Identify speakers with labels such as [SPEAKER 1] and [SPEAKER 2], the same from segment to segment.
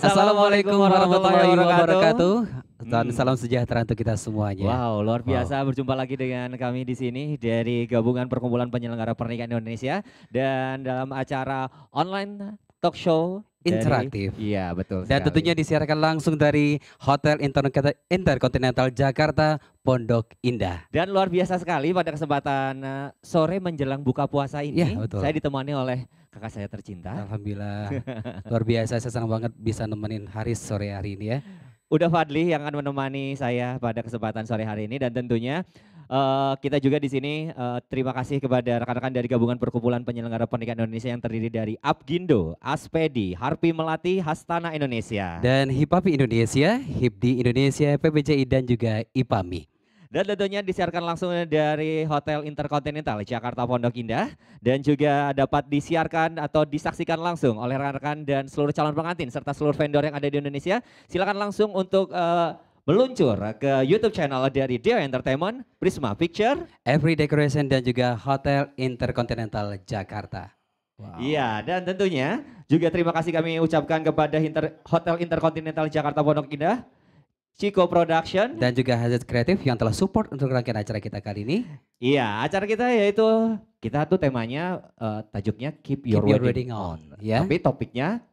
[SPEAKER 1] Assalamualaikum
[SPEAKER 2] warahmatullahi wabarakatuh. Dan hmm. salam sejahtera untuk kita semuanya. Wow, luar biasa
[SPEAKER 3] wow. berjumpa lagi dengan kami di sini dari Gabungan Perkumpulan Penyelenggara Pernikahan Indonesia dan dalam acara online talk show interaktif. iya, betul. Dan tentunya
[SPEAKER 2] disiarkan langsung dari Hotel Intercontinental Jakarta Pondok Indah.
[SPEAKER 3] Dan luar biasa sekali pada kesempatan eh, sore menjelang buka puasa ini, ya, saya ditemani oleh kakak saya tercinta. Alhamdulillah. Luar biasa saya senang banget bisa nemenin hari sore hari ini ya. Udah Fadli yang akan menemani saya pada kesempatan sore hari ini dan tentunya Uh, kita juga di sini uh, terima kasih kepada rekan-rekan dari gabungan perkumpulan penyelenggara pernikahan Indonesia yang terdiri dari Abgindo, Aspedi, Harpi Melati, Hastana Indonesia
[SPEAKER 2] dan Hipapi Indonesia, Hipdi Indonesia, PBCI dan juga IPAMI.
[SPEAKER 3] Dan tentunya disiarkan langsung dari Hotel Intercontinental Jakarta Pondok Indah dan juga dapat disiarkan atau disaksikan langsung oleh rekan-rekan dan seluruh calon pengantin serta seluruh vendor yang ada di Indonesia. Silakan langsung untuk uh, meluncur ke YouTube channel dari Dia Entertainment,
[SPEAKER 2] Prisma Picture, Every Decoration dan juga Hotel Intercontinental Jakarta.
[SPEAKER 3] Iya, wow. dan tentunya juga terima kasih kami ucapkan kepada Hotel Intercontinental Jakarta Pondok Indah Chico Production
[SPEAKER 2] dan juga Hazard Creative yang telah support untuk rangkaian
[SPEAKER 3] acara kita kali ini. Iya, acara kita yaitu kita tuh temanya uh, tajuknya Keep Your, Keep your Wedding, wedding On, on. Ya. Tapi topiknya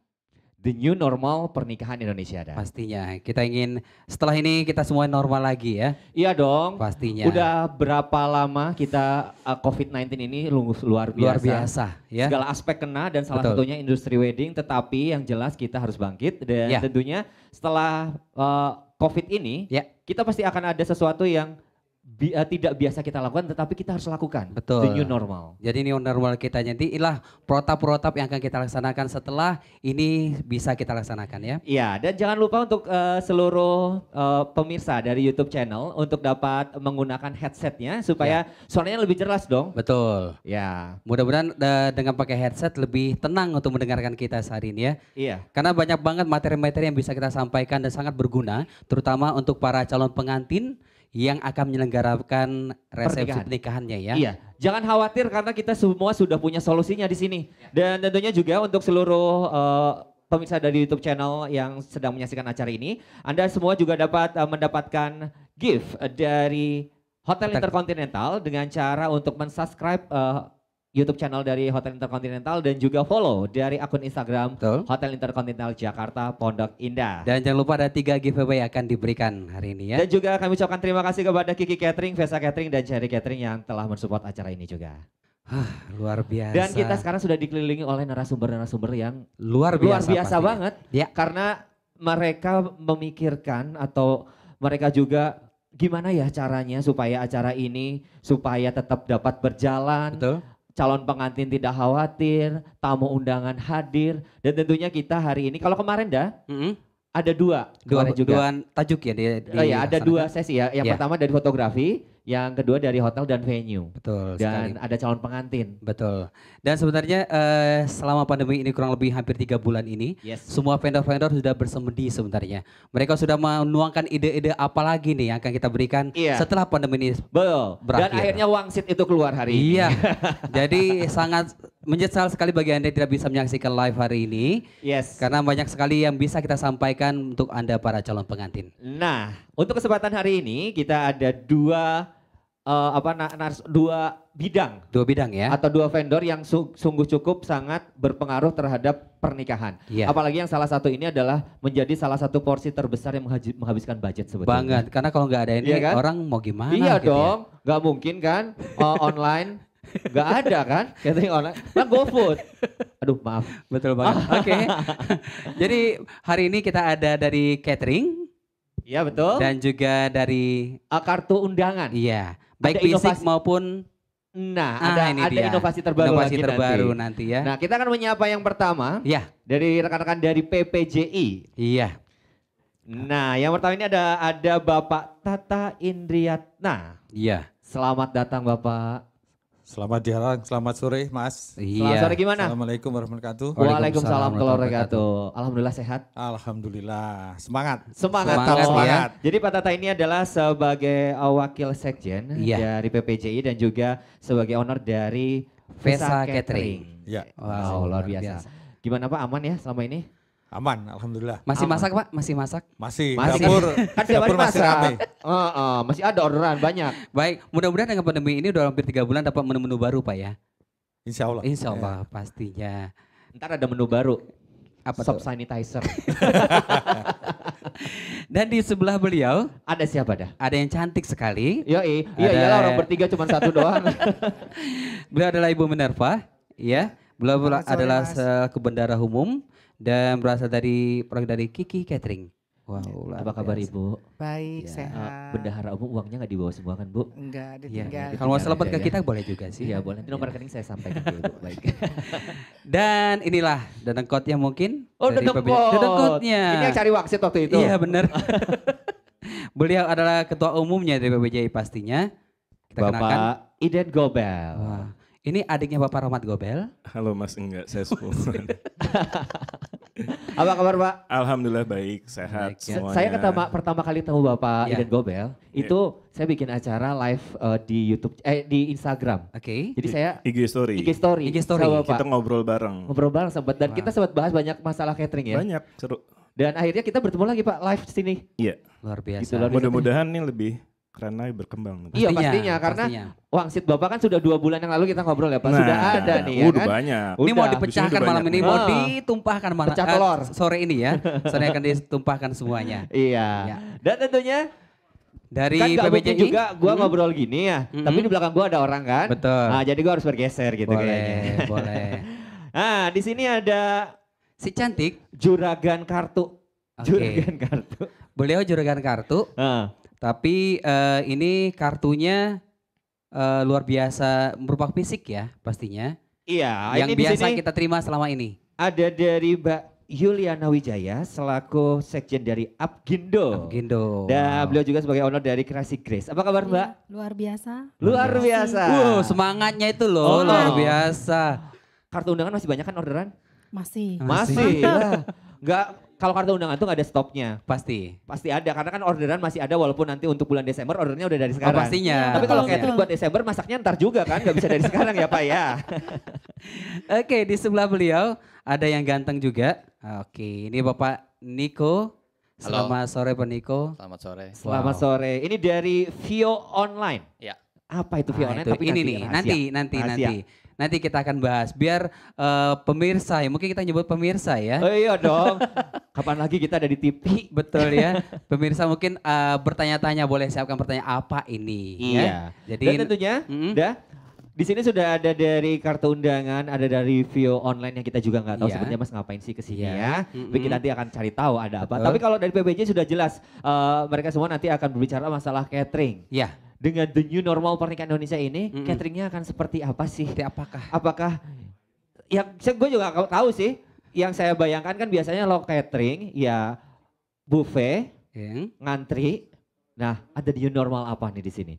[SPEAKER 3] The New Normal Pernikahan Indonesia
[SPEAKER 2] ada. Pastinya. Kita ingin setelah ini kita semua normal lagi ya.
[SPEAKER 3] Iya dong. Pastinya. Udah berapa lama kita uh, eh, COVID-19 ini luar biasa. Luar biasa ya. Segala aspek kena dan salah Betul. satunya industri wedding tetapi yang jelas kita harus bangkit dan ya. tentunya setelah uh, COVID ini, ya. kita pasti akan ada sesuatu yang bi uh, tidak biasa kita lakukan tetapi kita harus lakukan. Betul. The new normal. Jadi new normal kita nanti inilah
[SPEAKER 2] protap-protap yang akan kita laksanakan setelah ini bisa kita laksanakan ya.
[SPEAKER 3] Iya, dan jangan lupa untuk uh, seluruh uh, pemirsa dari YouTube channel untuk dapat menggunakan headsetnya supaya ya. suaranya lebih jelas dong. Betul. Ya. Mudah-mudahan uh, dengan pakai
[SPEAKER 2] headset lebih tenang untuk mendengarkan kita sehari ini ya. Iya. Karena banyak banget materi-materi yang bisa kita sampaikan dan sangat berguna terutama untuk para calon pengantin yang akan menyelenggarakan
[SPEAKER 3] resepsi Pernikahan. pernikahannya ya. Iya, jangan khawatir karena kita semua sudah punya solusinya di sini. Iya. Dan tentunya juga untuk seluruh uh, pemirsa dari YouTube channel yang sedang menyaksikan acara ini, Anda semua juga dapat uh, mendapatkan gift dari Hotel Intercontinental dengan cara untuk mensubscribe uh, YouTube channel dari Hotel Intercontinental dan juga follow dari akun Instagram Betul. Hotel Intercontinental Jakarta Pondok Indah. Dan jangan lupa ada tiga giveaway akan diberikan hari ini ya. Dan juga kami ucapkan terima kasih kepada Kiki Catering, Vesa Catering dan Cherry Catering yang telah mensupport acara ini juga. Hah, luar biasa. Dan kita sekarang sudah dikelilingi oleh narasumber-narasumber yang luar biasa, luar biasa banget. Ya. Karena mereka memikirkan atau mereka juga gimana ya caranya supaya acara ini supaya tetap dapat berjalan. Betul calon pengantin tidak khawatir, tamu undangan hadir, dan tentunya kita hari ini, kalau kemarin dah, mm -hmm. ada dua, dua juga. Dua tajuk ya? Di, di oh ya, ada dua sesi ya. Yang yeah. pertama dari fotografi, yang kedua dari hotel dan venue. Betul. Dan sekali. ada calon pengantin. Betul. Dan sebenarnya
[SPEAKER 2] uh, selama pandemi ini kurang lebih hampir tiga bulan ini, yes. semua vendor-vendor sudah bersemedi sebenarnya. Mereka sudah menuangkan ide-ide apa lagi nih yang akan kita berikan yeah. setelah pandemi ini Betul. berakhir. Dan akhirnya wangsit itu keluar hari ini. Iya. Jadi sangat menyesal sekali bagi Anda yang tidak bisa menyaksikan live hari ini. Yes. Karena banyak sekali yang bisa kita sampaikan untuk Anda para calon pengantin.
[SPEAKER 3] Nah, untuk kesempatan hari ini kita ada dua uh, apa na, nars, dua bidang dua bidang ya atau dua vendor yang su, sungguh cukup sangat berpengaruh terhadap pernikahan ya. apalagi yang salah satu ini adalah menjadi salah satu porsi terbesar yang menghabiskan budget sebetulnya banget karena kalau nggak ada ini iya kan? orang mau gimana iya gitu ya? dong nggak ya? mungkin kan uh, online Gak ada kan catering online. Kan food
[SPEAKER 2] Aduh maaf. Betul banget. Oke. Okay. Jadi hari ini kita ada dari catering. Iya betul. Dan juga dari uh, kartu undangan. Iya baik ada fisik maupun
[SPEAKER 3] Nah, ah, ada ini ada dia. inovasi terbaru inovasi lagi terbaru nanti. nanti ya. Nah, kita akan menyapa yang pertama ya. dari rekan-rekan dari PPJI. Iya. Nah, yang pertama ini ada ada Bapak Tata Indriatna.
[SPEAKER 4] Iya. Selamat datang Bapak. Selamat dihalang, selamat sore Mas. Iya. Selamat sore gimana? Assalamualaikum warahmatullahi wabarakatuh. Waalaikumsalam wabarakatuh.
[SPEAKER 3] Alhamdulillah sehat. Alhamdulillah. Semangat.
[SPEAKER 5] Semangat. Semangat. Ya. semangat.
[SPEAKER 3] Ya. Jadi Pak Tata ini adalah sebagai wakil sekjen iya. dari PPJI dan juga sebagai owner dari Vesa Catering. Catering. Iya. Wow, luar biasa. Gimana Pak aman ya selama ini? Aman, alhamdulillah. Masih Aman. masak pak? Masih masak?
[SPEAKER 4] Masih. masih. Dapur, dapur kan masih rame.
[SPEAKER 3] Uh, uh, masih ada orderan banyak. Baik,
[SPEAKER 2] mudah-mudahan dengan pandemi ini udah hampir tiga bulan dapat menu-menu baru pak ya. Insya Allah. Insya Allah ya. pastinya. Ntar ada menu baru. Apa Sob sanitizer. Dan di sebelah beliau ada siapa dah? Ada yang cantik sekali. Yoi, iya iyalah orang bertiga cuma satu doang. beliau adalah Ibu Minerva, ya. Beliau adalah kebendara umum dan berasal dari produk dari Kiki Catering.
[SPEAKER 3] Wow, iya. apa kabar Ibu?
[SPEAKER 5] Baik, ya. sehat.
[SPEAKER 3] Bendahara umum uangnya nggak dibawa semua kan Bu?
[SPEAKER 5] Enggak,
[SPEAKER 2] iya, ditinggal. Ya, kalau mau selamat iya, ke ya. kita boleh juga sih. Iya boleh, nanti nomor rekening
[SPEAKER 3] saya sampaikan dulu. Bu. Baik.
[SPEAKER 2] Dan inilah kotnya mungkin. Oh kot. dedengkot. kotnya. Ini yang cari wakset waktu itu. Iya benar. Beliau adalah ketua umumnya dari PBJI pastinya. Kita Bapak kenakan. Iden Gobel. Wah. Ini adiknya Bapak Rahmat Gobel. Halo Mas, enggak saya sepuluh. Apa kabar Pak? Alhamdulillah baik, sehat
[SPEAKER 3] baik, ya. semuanya. Saya ketama, pertama kali tahu Bapak ya. Iden Gobel, ya. itu ya. saya bikin acara live uh, di YouTube eh di Instagram. Oke. Okay. Jadi saya IG story. IG story. IG story. Sama Kita ngobrol bareng. Ngobrol bareng sempat dan wow. kita sempat bahas banyak masalah catering ya. Banyak, seru. Dan akhirnya kita bertemu lagi Pak live sini.
[SPEAKER 6] Iya. Luar biasa. Gitu, Mudah-mudahan ini lebih karena berkembang. Iya, iya pastinya,
[SPEAKER 3] karena pastinya. wangsit bapak kan sudah dua bulan yang lalu kita ngobrol ya pak, nah, sudah ada nih ya uh, udah kan. banyak. Ini udah. mau dipecahkan malam ini, mau
[SPEAKER 2] ditumpahkan malam Pecah eh, telur. sore ini ya, sore akan ditumpahkan
[SPEAKER 3] semuanya. iya. Ya. Dan tentunya dari kan PBJ juga gue hmm. ngobrol gini ya, hmm. tapi di belakang gue ada orang kan. Betul. Nah, jadi gue harus bergeser gitu boleh, kayaknya. Boleh. nah di sini ada si cantik juragan kartu. Okay. Juragan kartu.
[SPEAKER 2] Beliau juragan kartu. Uh tapi uh, ini kartunya uh, luar biasa berupa fisik ya pastinya. Iya. Yang ini biasa kita terima
[SPEAKER 3] selama ini. Ada dari Mbak Yuliana Wijaya selaku sekjen dari Abgindo. Abgindo. Dan wow. beliau juga sebagai owner dari Kreasi Grace. Apa kabar Mbak?
[SPEAKER 7] Iya, luar biasa. Luar biasa. Wow,
[SPEAKER 3] semangatnya itu loh, oh. luar biasa. Kartu undangan masih banyak kan orderan?
[SPEAKER 7] Masih. Masih. masih.
[SPEAKER 3] Enggak ya. Kalau kartu undangan tuh gak ada stoknya. Pasti. Pasti ada karena kan orderan masih ada walaupun nanti untuk bulan Desember ordernya udah dari oh, sekarang. Oh, pastinya. Tapi kalau catering buat Desember masaknya ntar juga kan gak bisa dari sekarang ya Pak ya. Oke di
[SPEAKER 2] sebelah beliau ada yang ganteng juga. Oke ini Bapak Niko. Selamat Halo. sore Pak Niko. Selamat
[SPEAKER 8] sore. Selamat wow.
[SPEAKER 2] sore. Ini dari Vio Online. Ya. Apa itu Vio ah, Online? Itu. Tapi ini nanti nih, rahasia. nanti, nanti, rahasia. nanti nanti kita akan bahas. Biar uh, pemirsa ya, mungkin kita nyebut pemirsa ya. Oh iya dong. Kapan lagi kita ada di TV? Betul ya. Pemirsa mungkin uh, bertanya-tanya boleh siapkan pertanyaan apa ini.
[SPEAKER 3] Iya. Ya? Jadi Dan tentunya, mm -hmm. dah di sini sudah ada dari kartu undangan, ada dari view online yang kita juga nggak tahu yeah. sebenarnya Mas ngapain sih ke sini yeah. ya. Mm-hmm. Kita nanti akan cari tahu ada apa. Tapi kalau dari PBJ sudah jelas uh, mereka semua nanti akan berbicara masalah catering. Iya. Yeah dengan the new normal pernikahan Indonesia ini, mm -hmm. cateringnya akan seperti apa sih? Seperti apakah? Apakah? Ya, gue juga tahu sih. Yang saya bayangkan kan biasanya lo catering, ya buffet, yeah. ngantri. Nah, ada the new normal apa nih di sini?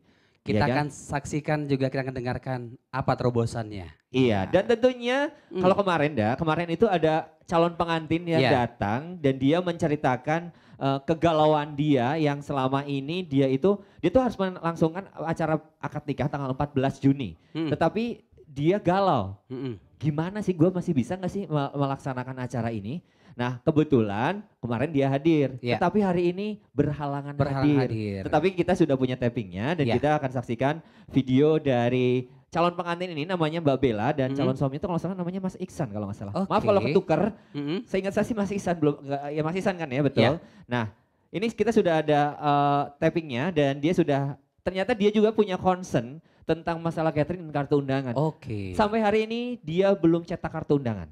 [SPEAKER 3] Iya kita ya akan
[SPEAKER 2] saksikan juga kita akan dengarkan apa terobosannya.
[SPEAKER 3] Iya, ya. dan tentunya mm. kalau kemarin dah, ya, kemarin itu ada calon pengantin yang yeah. datang dan dia menceritakan uh, kegalauan dia yang selama ini dia itu dia tuh harus melangsungkan acara akad nikah tanggal 14 Juni. Mm. Tetapi dia galau. Mm -mm. Gimana sih gue masih bisa gak sih melaksanakan acara ini? Nah kebetulan kemarin dia hadir, yeah. tetapi hari ini berhalangan, berhalangan hadir. hadir. Tetapi kita sudah punya tappingnya dan yeah. kita akan saksikan video dari calon pengantin ini namanya Mbak Bella dan mm -hmm. calon suaminya itu kalau salah namanya Mas Iksan kalau nggak salah. Okay. Maaf kalau ketuker Mm -hmm. ingat saya sih Mas Iksan belum ya Mas Iksan kan ya betul. Yeah. Nah, ini kita sudah ada uh, tappingnya dan dia sudah ternyata dia juga punya concern tentang masalah catering dan kartu undangan. Oke. Okay. Sampai hari ini dia belum cetak kartu undangan.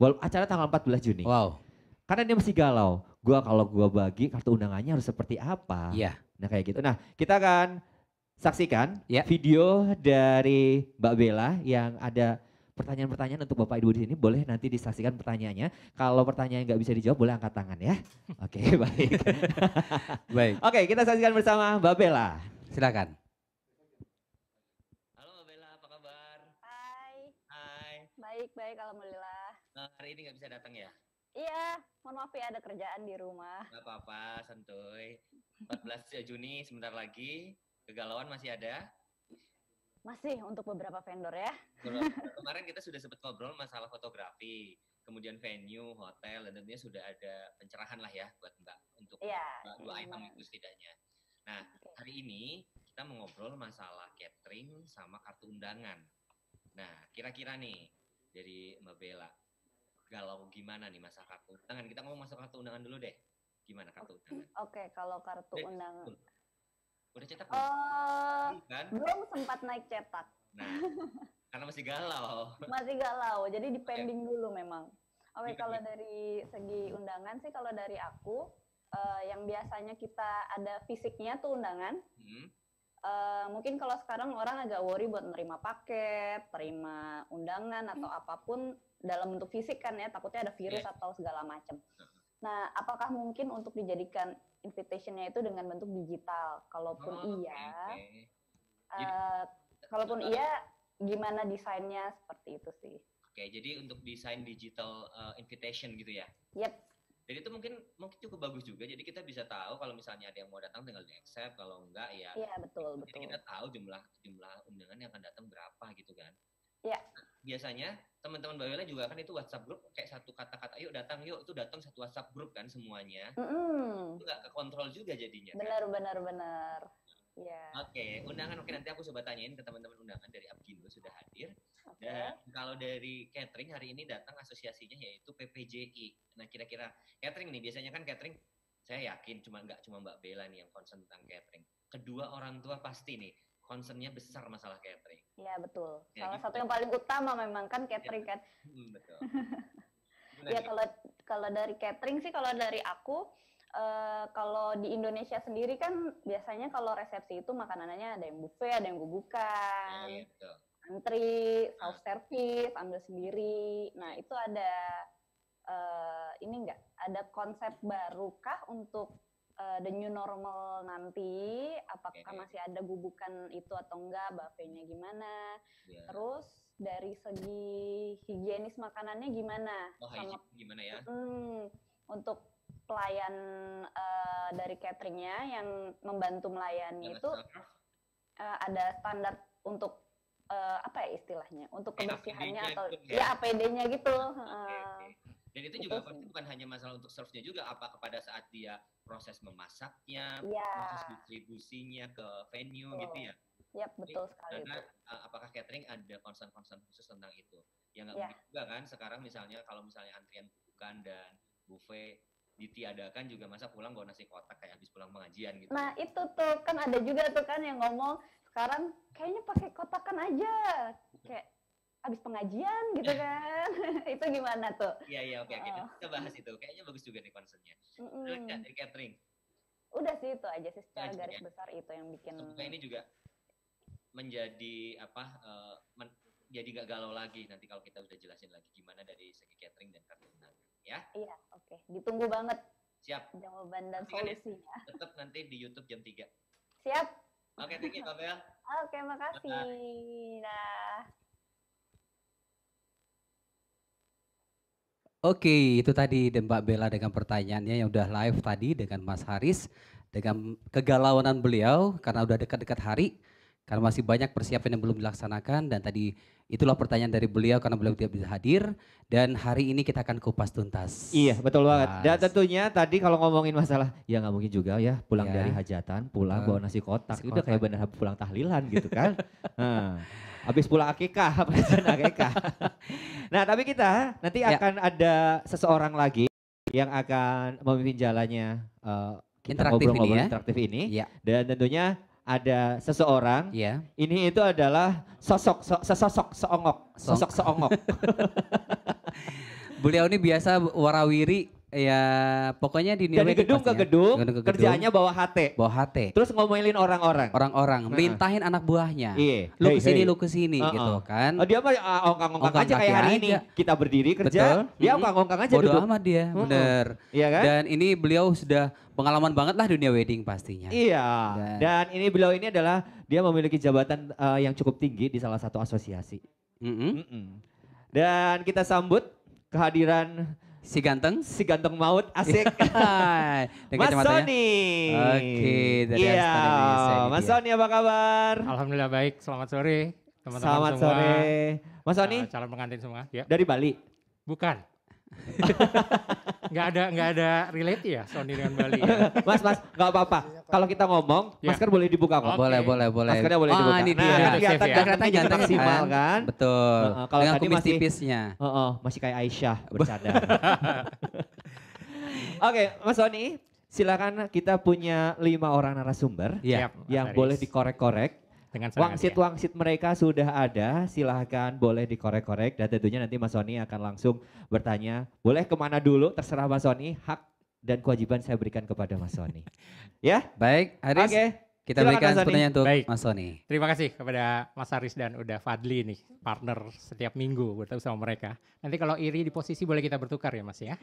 [SPEAKER 3] Wal acara tanggal 14 Juni. Wow. Karena dia masih galau. Gua kalau gua bagi kartu undangannya harus seperti apa? Iya. Yeah. Nah kayak gitu. Nah kita akan saksikan yeah. video dari Mbak Bella yang ada pertanyaan-pertanyaan untuk Bapak Ibu di sini boleh nanti disaksikan pertanyaannya. Kalau pertanyaan nggak bisa dijawab boleh angkat tangan ya. Oke okay, baik. baik. Oke okay, kita saksikan bersama Mbak Bella. Silakan. hari ini nggak bisa datang ya?
[SPEAKER 9] Iya, mohon maaf ya ada kerjaan di rumah.
[SPEAKER 3] Gak apa-apa, santuy. 14 Juni sebentar lagi, kegalauan masih ada?
[SPEAKER 9] Masih untuk beberapa vendor ya.
[SPEAKER 3] Kemarin kita sudah sempat ngobrol masalah fotografi, kemudian venue, hotel, dan tentunya sudah ada pencerahan lah ya buat Mbak untuk
[SPEAKER 1] ya, dua iya, item itu
[SPEAKER 3] setidaknya. Nah, hari ini kita mengobrol masalah catering sama kartu undangan. Nah, kira-kira nih dari Mbak Bella, galau gimana nih masalah kartu undangan? Kita ngomong masalah kartu undangan dulu deh. Gimana kartu
[SPEAKER 9] undangan? Oke, okay, kalau kartu udah undangan. udah cetak belum? Eh, iya kan? Belum sempat naik cetak. Nah,
[SPEAKER 3] karena masih galau.
[SPEAKER 9] Masih galau, jadi dipending okay. dulu memang. Oke, okay, kalau dari segi undangan sih, kalau dari aku, uh, yang biasanya kita ada fisiknya tuh undangan. Hmm. Uh, mungkin kalau sekarang orang agak worry buat menerima paket, terima undangan atau hmm. apapun dalam bentuk fisik kan ya takutnya ada virus yeah. atau segala macam. Nah, apakah mungkin untuk dijadikan invitationnya itu dengan bentuk digital? Kalaupun oh, iya,
[SPEAKER 3] okay. uh, eh,
[SPEAKER 9] kalaupun eh, iya, gimana desainnya seperti itu sih?
[SPEAKER 3] Oke, okay, jadi untuk desain digital uh, invitation gitu ya? Yep. Jadi itu mungkin mungkin cukup bagus juga. Jadi kita bisa tahu kalau misalnya ada yang mau datang tinggal di accept, kalau enggak ya. Iya
[SPEAKER 9] betul betul. Jadi kita
[SPEAKER 3] tahu jumlah jumlah undangan yang akan datang berapa gitu kan. Iya. Nah, biasanya teman-teman Bawela juga kan itu WhatsApp grup kayak satu kata-kata yuk datang yuk itu datang satu WhatsApp grup kan semuanya mm-hmm. itu nggak kekontrol juga jadinya benar
[SPEAKER 9] kan? benar benar yeah.
[SPEAKER 3] oke okay. undangan oke okay, nanti aku coba tanyain ke teman-teman undangan dari Abgindo sudah hadir okay. dan kalau dari catering hari ini datang asosiasinya yaitu PPJI nah kira-kira catering nih biasanya kan catering saya yakin cuma nggak cuma Mbak Bella nih yang concern tentang catering kedua orang tua pasti nih concernnya besar masalah catering.
[SPEAKER 9] Iya betul. Ya, Salah gitu. satu yang paling utama memang kan ya. catering ya. kan. Hmm, betul. ya kalau kalau dari catering sih kalau dari aku uh, kalau di Indonesia sendiri kan biasanya kalau resepsi itu makanannya ada yang buffet, ada yang gugukan. Ya, iya betul. Antri, self ah. service, ambil sendiri. Nah ya. itu ada uh, ini enggak ada konsep barukah untuk uh, the new normal nanti apakah okay. masih ada gubukan itu atau enggak buffetnya gimana yeah. terus dari segi higienis makanannya gimana oh, sama gimana ya Hmm, untuk pelayan uh, dari cateringnya yang membantu melayani itu uh, ada standar untuk uh, apa ya istilahnya untuk kebersihannya atau gitu ya, ya APD-nya gitu okay, okay.
[SPEAKER 3] Dan itu juga pasti bukan hanya masalah untuk serve-nya juga, apa kepada saat dia proses memasaknya, ya. proses distribusinya ke venue oh. gitu ya.
[SPEAKER 9] Yep, betul sekali. Karena
[SPEAKER 3] itu. Eh, apakah catering ada concern-concern khusus tentang itu? Ya nggak yeah. juga kan sekarang misalnya kalau misalnya antrian bukan dan buffet ditiadakan juga masa pulang bawa nasi kotak kayak habis pulang pengajian gitu. Nah
[SPEAKER 9] itu tuh kan ada juga tuh kan yang ngomong sekarang kayaknya pakai kotakan aja kayak habis pengajian gitu iya. kan itu gimana tuh
[SPEAKER 3] iya iya oke okay, oke okay. Oh. kita bahas itu kayaknya bagus juga nih concernnya
[SPEAKER 9] mm dari catering udah sih itu aja sih secara nah, garis ya. besar itu yang bikin semoga ini
[SPEAKER 3] juga menjadi apa uh, men jadi gak galau lagi nanti kalau kita udah jelasin lagi gimana dari segi catering dan kartu ya iya
[SPEAKER 9] oke okay. ditunggu banget siap jawaban dan nanti solusinya kan
[SPEAKER 3] ya, tetap nanti di YouTube jam 3 siap oke okay, thank you Babel
[SPEAKER 9] oke okay, makasih nah
[SPEAKER 2] Oke, itu tadi Mbak Bella dengan pertanyaannya yang udah live tadi dengan Mas Haris, dengan kegalauan beliau karena udah dekat-dekat hari, karena masih banyak persiapan yang belum dilaksanakan dan tadi itulah pertanyaan dari beliau karena beliau tidak bisa hadir dan hari ini kita akan kupas tuntas. Iya, betul banget. Mas. Dan
[SPEAKER 3] tentunya tadi kalau ngomongin masalah ya nggak mungkin juga ya pulang ya. dari hajatan, pulang uh, bawa nasi kotak, nasi kotak. udah kayak benar pulang tahlilan gitu kan. nah. Habis pulang akikah, pesan akikah. nah tapi kita nanti ya. akan ada seseorang lagi yang akan memimpin jalannya uh, interaktif ngobrol -ngobrol ini ya. interaktif ini. Ya. Dan tentunya ada seseorang. Ya. Ini itu adalah sosok so, sesosok seongok, sosok seongok.
[SPEAKER 2] Beliau ini biasa warawiri ya pokoknya di New Dari ya. gedung ke, gedung, gedung gedung, kerjaannya bawa HT. Bawa HT. Terus ngomelin orang-orang. Orang-orang, nah. mintahin anak buahnya. Iya. Lu hey, kesini, hey. lu kesini uh -uh. gitu kan. Oh, dia mah uh, ongkang-ongkang aja kayak hari aja. ini. Kita berdiri kerja, Betul.
[SPEAKER 3] dia mm ongkang-ongkang aja Bodo duduk. amat dia, uh-huh. bener.
[SPEAKER 2] Iya kan? Dan ini beliau sudah pengalaman banget lah dunia wedding pastinya.
[SPEAKER 3] Iya. Dan, Dan ini beliau ini adalah dia memiliki jabatan uh, yang cukup tinggi di salah satu asosiasi. Mm -hmm. Mm -hmm. Dan kita sambut kehadiran Si ganteng? Si ganteng maut, asik. Mas ya. Sony. Oke, dari yeah. Mas ya. Sony apa kabar?
[SPEAKER 10] Alhamdulillah baik, selamat sore teman-teman semua. Selamat sore. Mas Sony. Uh, calon pengantin semua. Ya. Dari Bali?
[SPEAKER 2] Bukan.
[SPEAKER 3] nggak ada nggak ada relate ya Sony dengan Bali. Ya? Mas Mas nggak apa-apa. Iya, kalau kita ngomong ya. masker boleh dibuka kok. Okay. Boleh boleh boleh. Maskernya boleh ah, dibuka oh, Ini dia. Nah, kelihatan ya. kelihatan jantan maksimal ya. kan. Betul. Uh, uh, kalau tadi masih tipisnya. Uh, uh, masih kayak Aisyah bercadar. Oke, okay, Mas Sony, silakan kita punya lima orang narasumber yeah. yang Mas boleh dikorek-korek dengan wangsit ya. wangsit mereka sudah ada silahkan boleh dikorek-korek dan tentunya nanti Mas Sony akan langsung bertanya boleh kemana dulu terserah Mas Sony hak dan kewajiban saya berikan kepada Mas Sony ya baik Hari okay. kita Silahkan berikan pertanyaan untuk baik. Mas Sony
[SPEAKER 10] terima kasih kepada Mas Aris dan udah Fadli nih partner setiap minggu bertemu sama mereka nanti kalau iri di posisi boleh kita bertukar ya Mas ya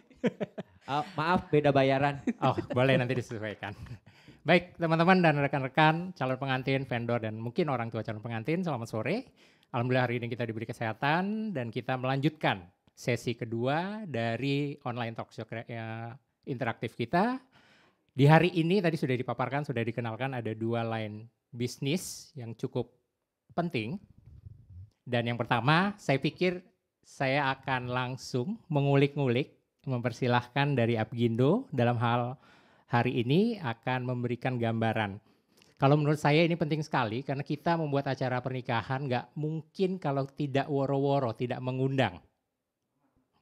[SPEAKER 10] uh, maaf beda bayaran oh boleh nanti disesuaikan Baik, teman-teman dan rekan-rekan calon pengantin, vendor, dan mungkin orang tua calon pengantin, selamat sore. Alhamdulillah hari ini kita diberi kesehatan dan kita melanjutkan sesi kedua dari online talk show eh, interaktif kita. Di hari ini tadi sudah dipaparkan, sudah dikenalkan ada dua line bisnis yang cukup penting. Dan yang pertama, saya pikir saya akan langsung mengulik-ngulik, mempersilahkan dari Abgindo dalam hal hari ini akan memberikan gambaran. Kalau menurut saya ini penting sekali karena kita membuat acara pernikahan nggak mungkin kalau tidak woro-woro, tidak mengundang.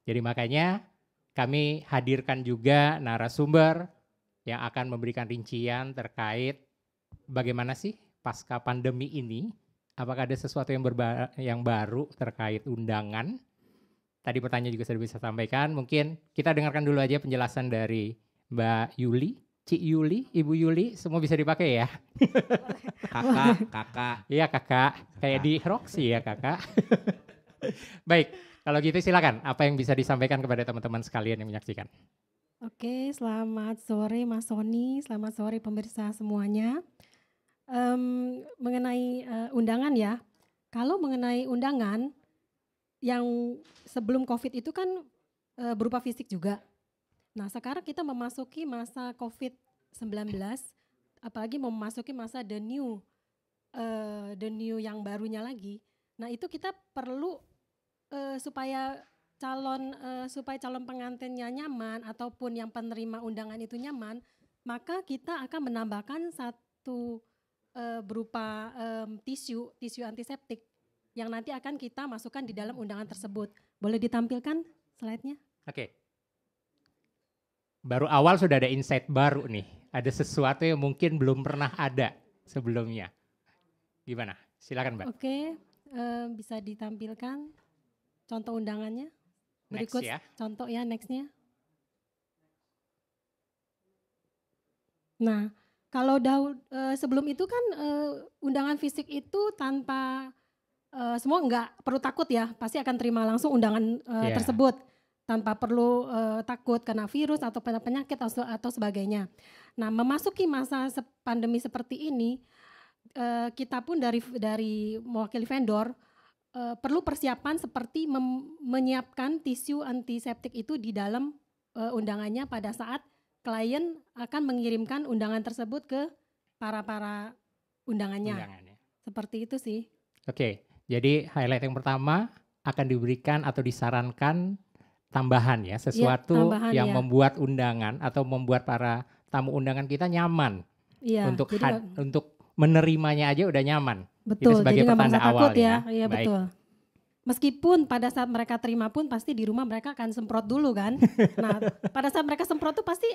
[SPEAKER 10] Jadi makanya kami hadirkan juga narasumber yang akan memberikan rincian terkait bagaimana sih pasca pandemi ini, apakah ada sesuatu yang, berba yang baru terkait undangan? Tadi pertanyaan juga sudah bisa sampaikan, mungkin kita dengarkan dulu aja penjelasan dari Mbak Yuli, Cik Yuli, Ibu Yuli, semua bisa dipakai ya. kakak, kakak. Iya kakak. kayak di Roxy ya kakak. Baik, kalau gitu silakan. Apa yang bisa disampaikan kepada teman-teman sekalian yang menyaksikan?
[SPEAKER 7] Oke, selamat sore Mas Soni, selamat sore pemirsa semuanya. Um, mengenai uh, undangan ya, kalau mengenai undangan yang sebelum COVID itu kan uh, berupa fisik juga. Nah, sekarang kita memasuki masa COVID-19, apalagi memasuki masa the new, uh, the new yang barunya lagi. Nah, itu kita perlu uh, supaya calon uh, supaya calon pengantinnya nyaman ataupun yang penerima undangan itu nyaman, maka kita akan menambahkan satu uh, berupa um, tisu, tisu antiseptik yang nanti akan kita masukkan di dalam undangan tersebut. Boleh ditampilkan slide-nya? Oke. Okay
[SPEAKER 10] baru awal sudah ada insight baru nih. Ada sesuatu yang mungkin belum pernah ada sebelumnya. Gimana? Silakan Mbak.
[SPEAKER 7] Oke, okay, uh, eh, bisa ditampilkan contoh undangannya. Berikut next, ya. contoh ya nextnya. Nah, kalau Daud uh, eh, sebelum itu kan uh, undangan fisik itu tanpa uh, semua enggak perlu takut ya, pasti akan terima langsung undangan uh, yeah. tersebut tanpa perlu uh, takut kena virus atau penyakit atau, atau sebagainya. Nah, memasuki masa pandemi seperti ini, uh, kita pun dari dari mewakili vendor uh, perlu persiapan seperti mem, menyiapkan tisu antiseptik itu di dalam uh, undangannya pada saat klien akan mengirimkan undangan tersebut ke para para undangannya. undangannya. Seperti itu sih.
[SPEAKER 10] Oke, jadi highlight yang pertama akan diberikan atau disarankan tambahan ya, iya, sesuatu ya, tambahan, yang ya. membuat undangan atau membuat para tamu undangan kita nyaman ya, untuk had, untuk menerimanya aja udah nyaman. Betul. Itu sebagai jadi pertanda awal ya. ya. Iya ya, betul.
[SPEAKER 7] Meskipun pada saat mereka terima pun pasti di rumah mereka akan semprot dulu kan. nah, pada saat mereka semprot tuh pasti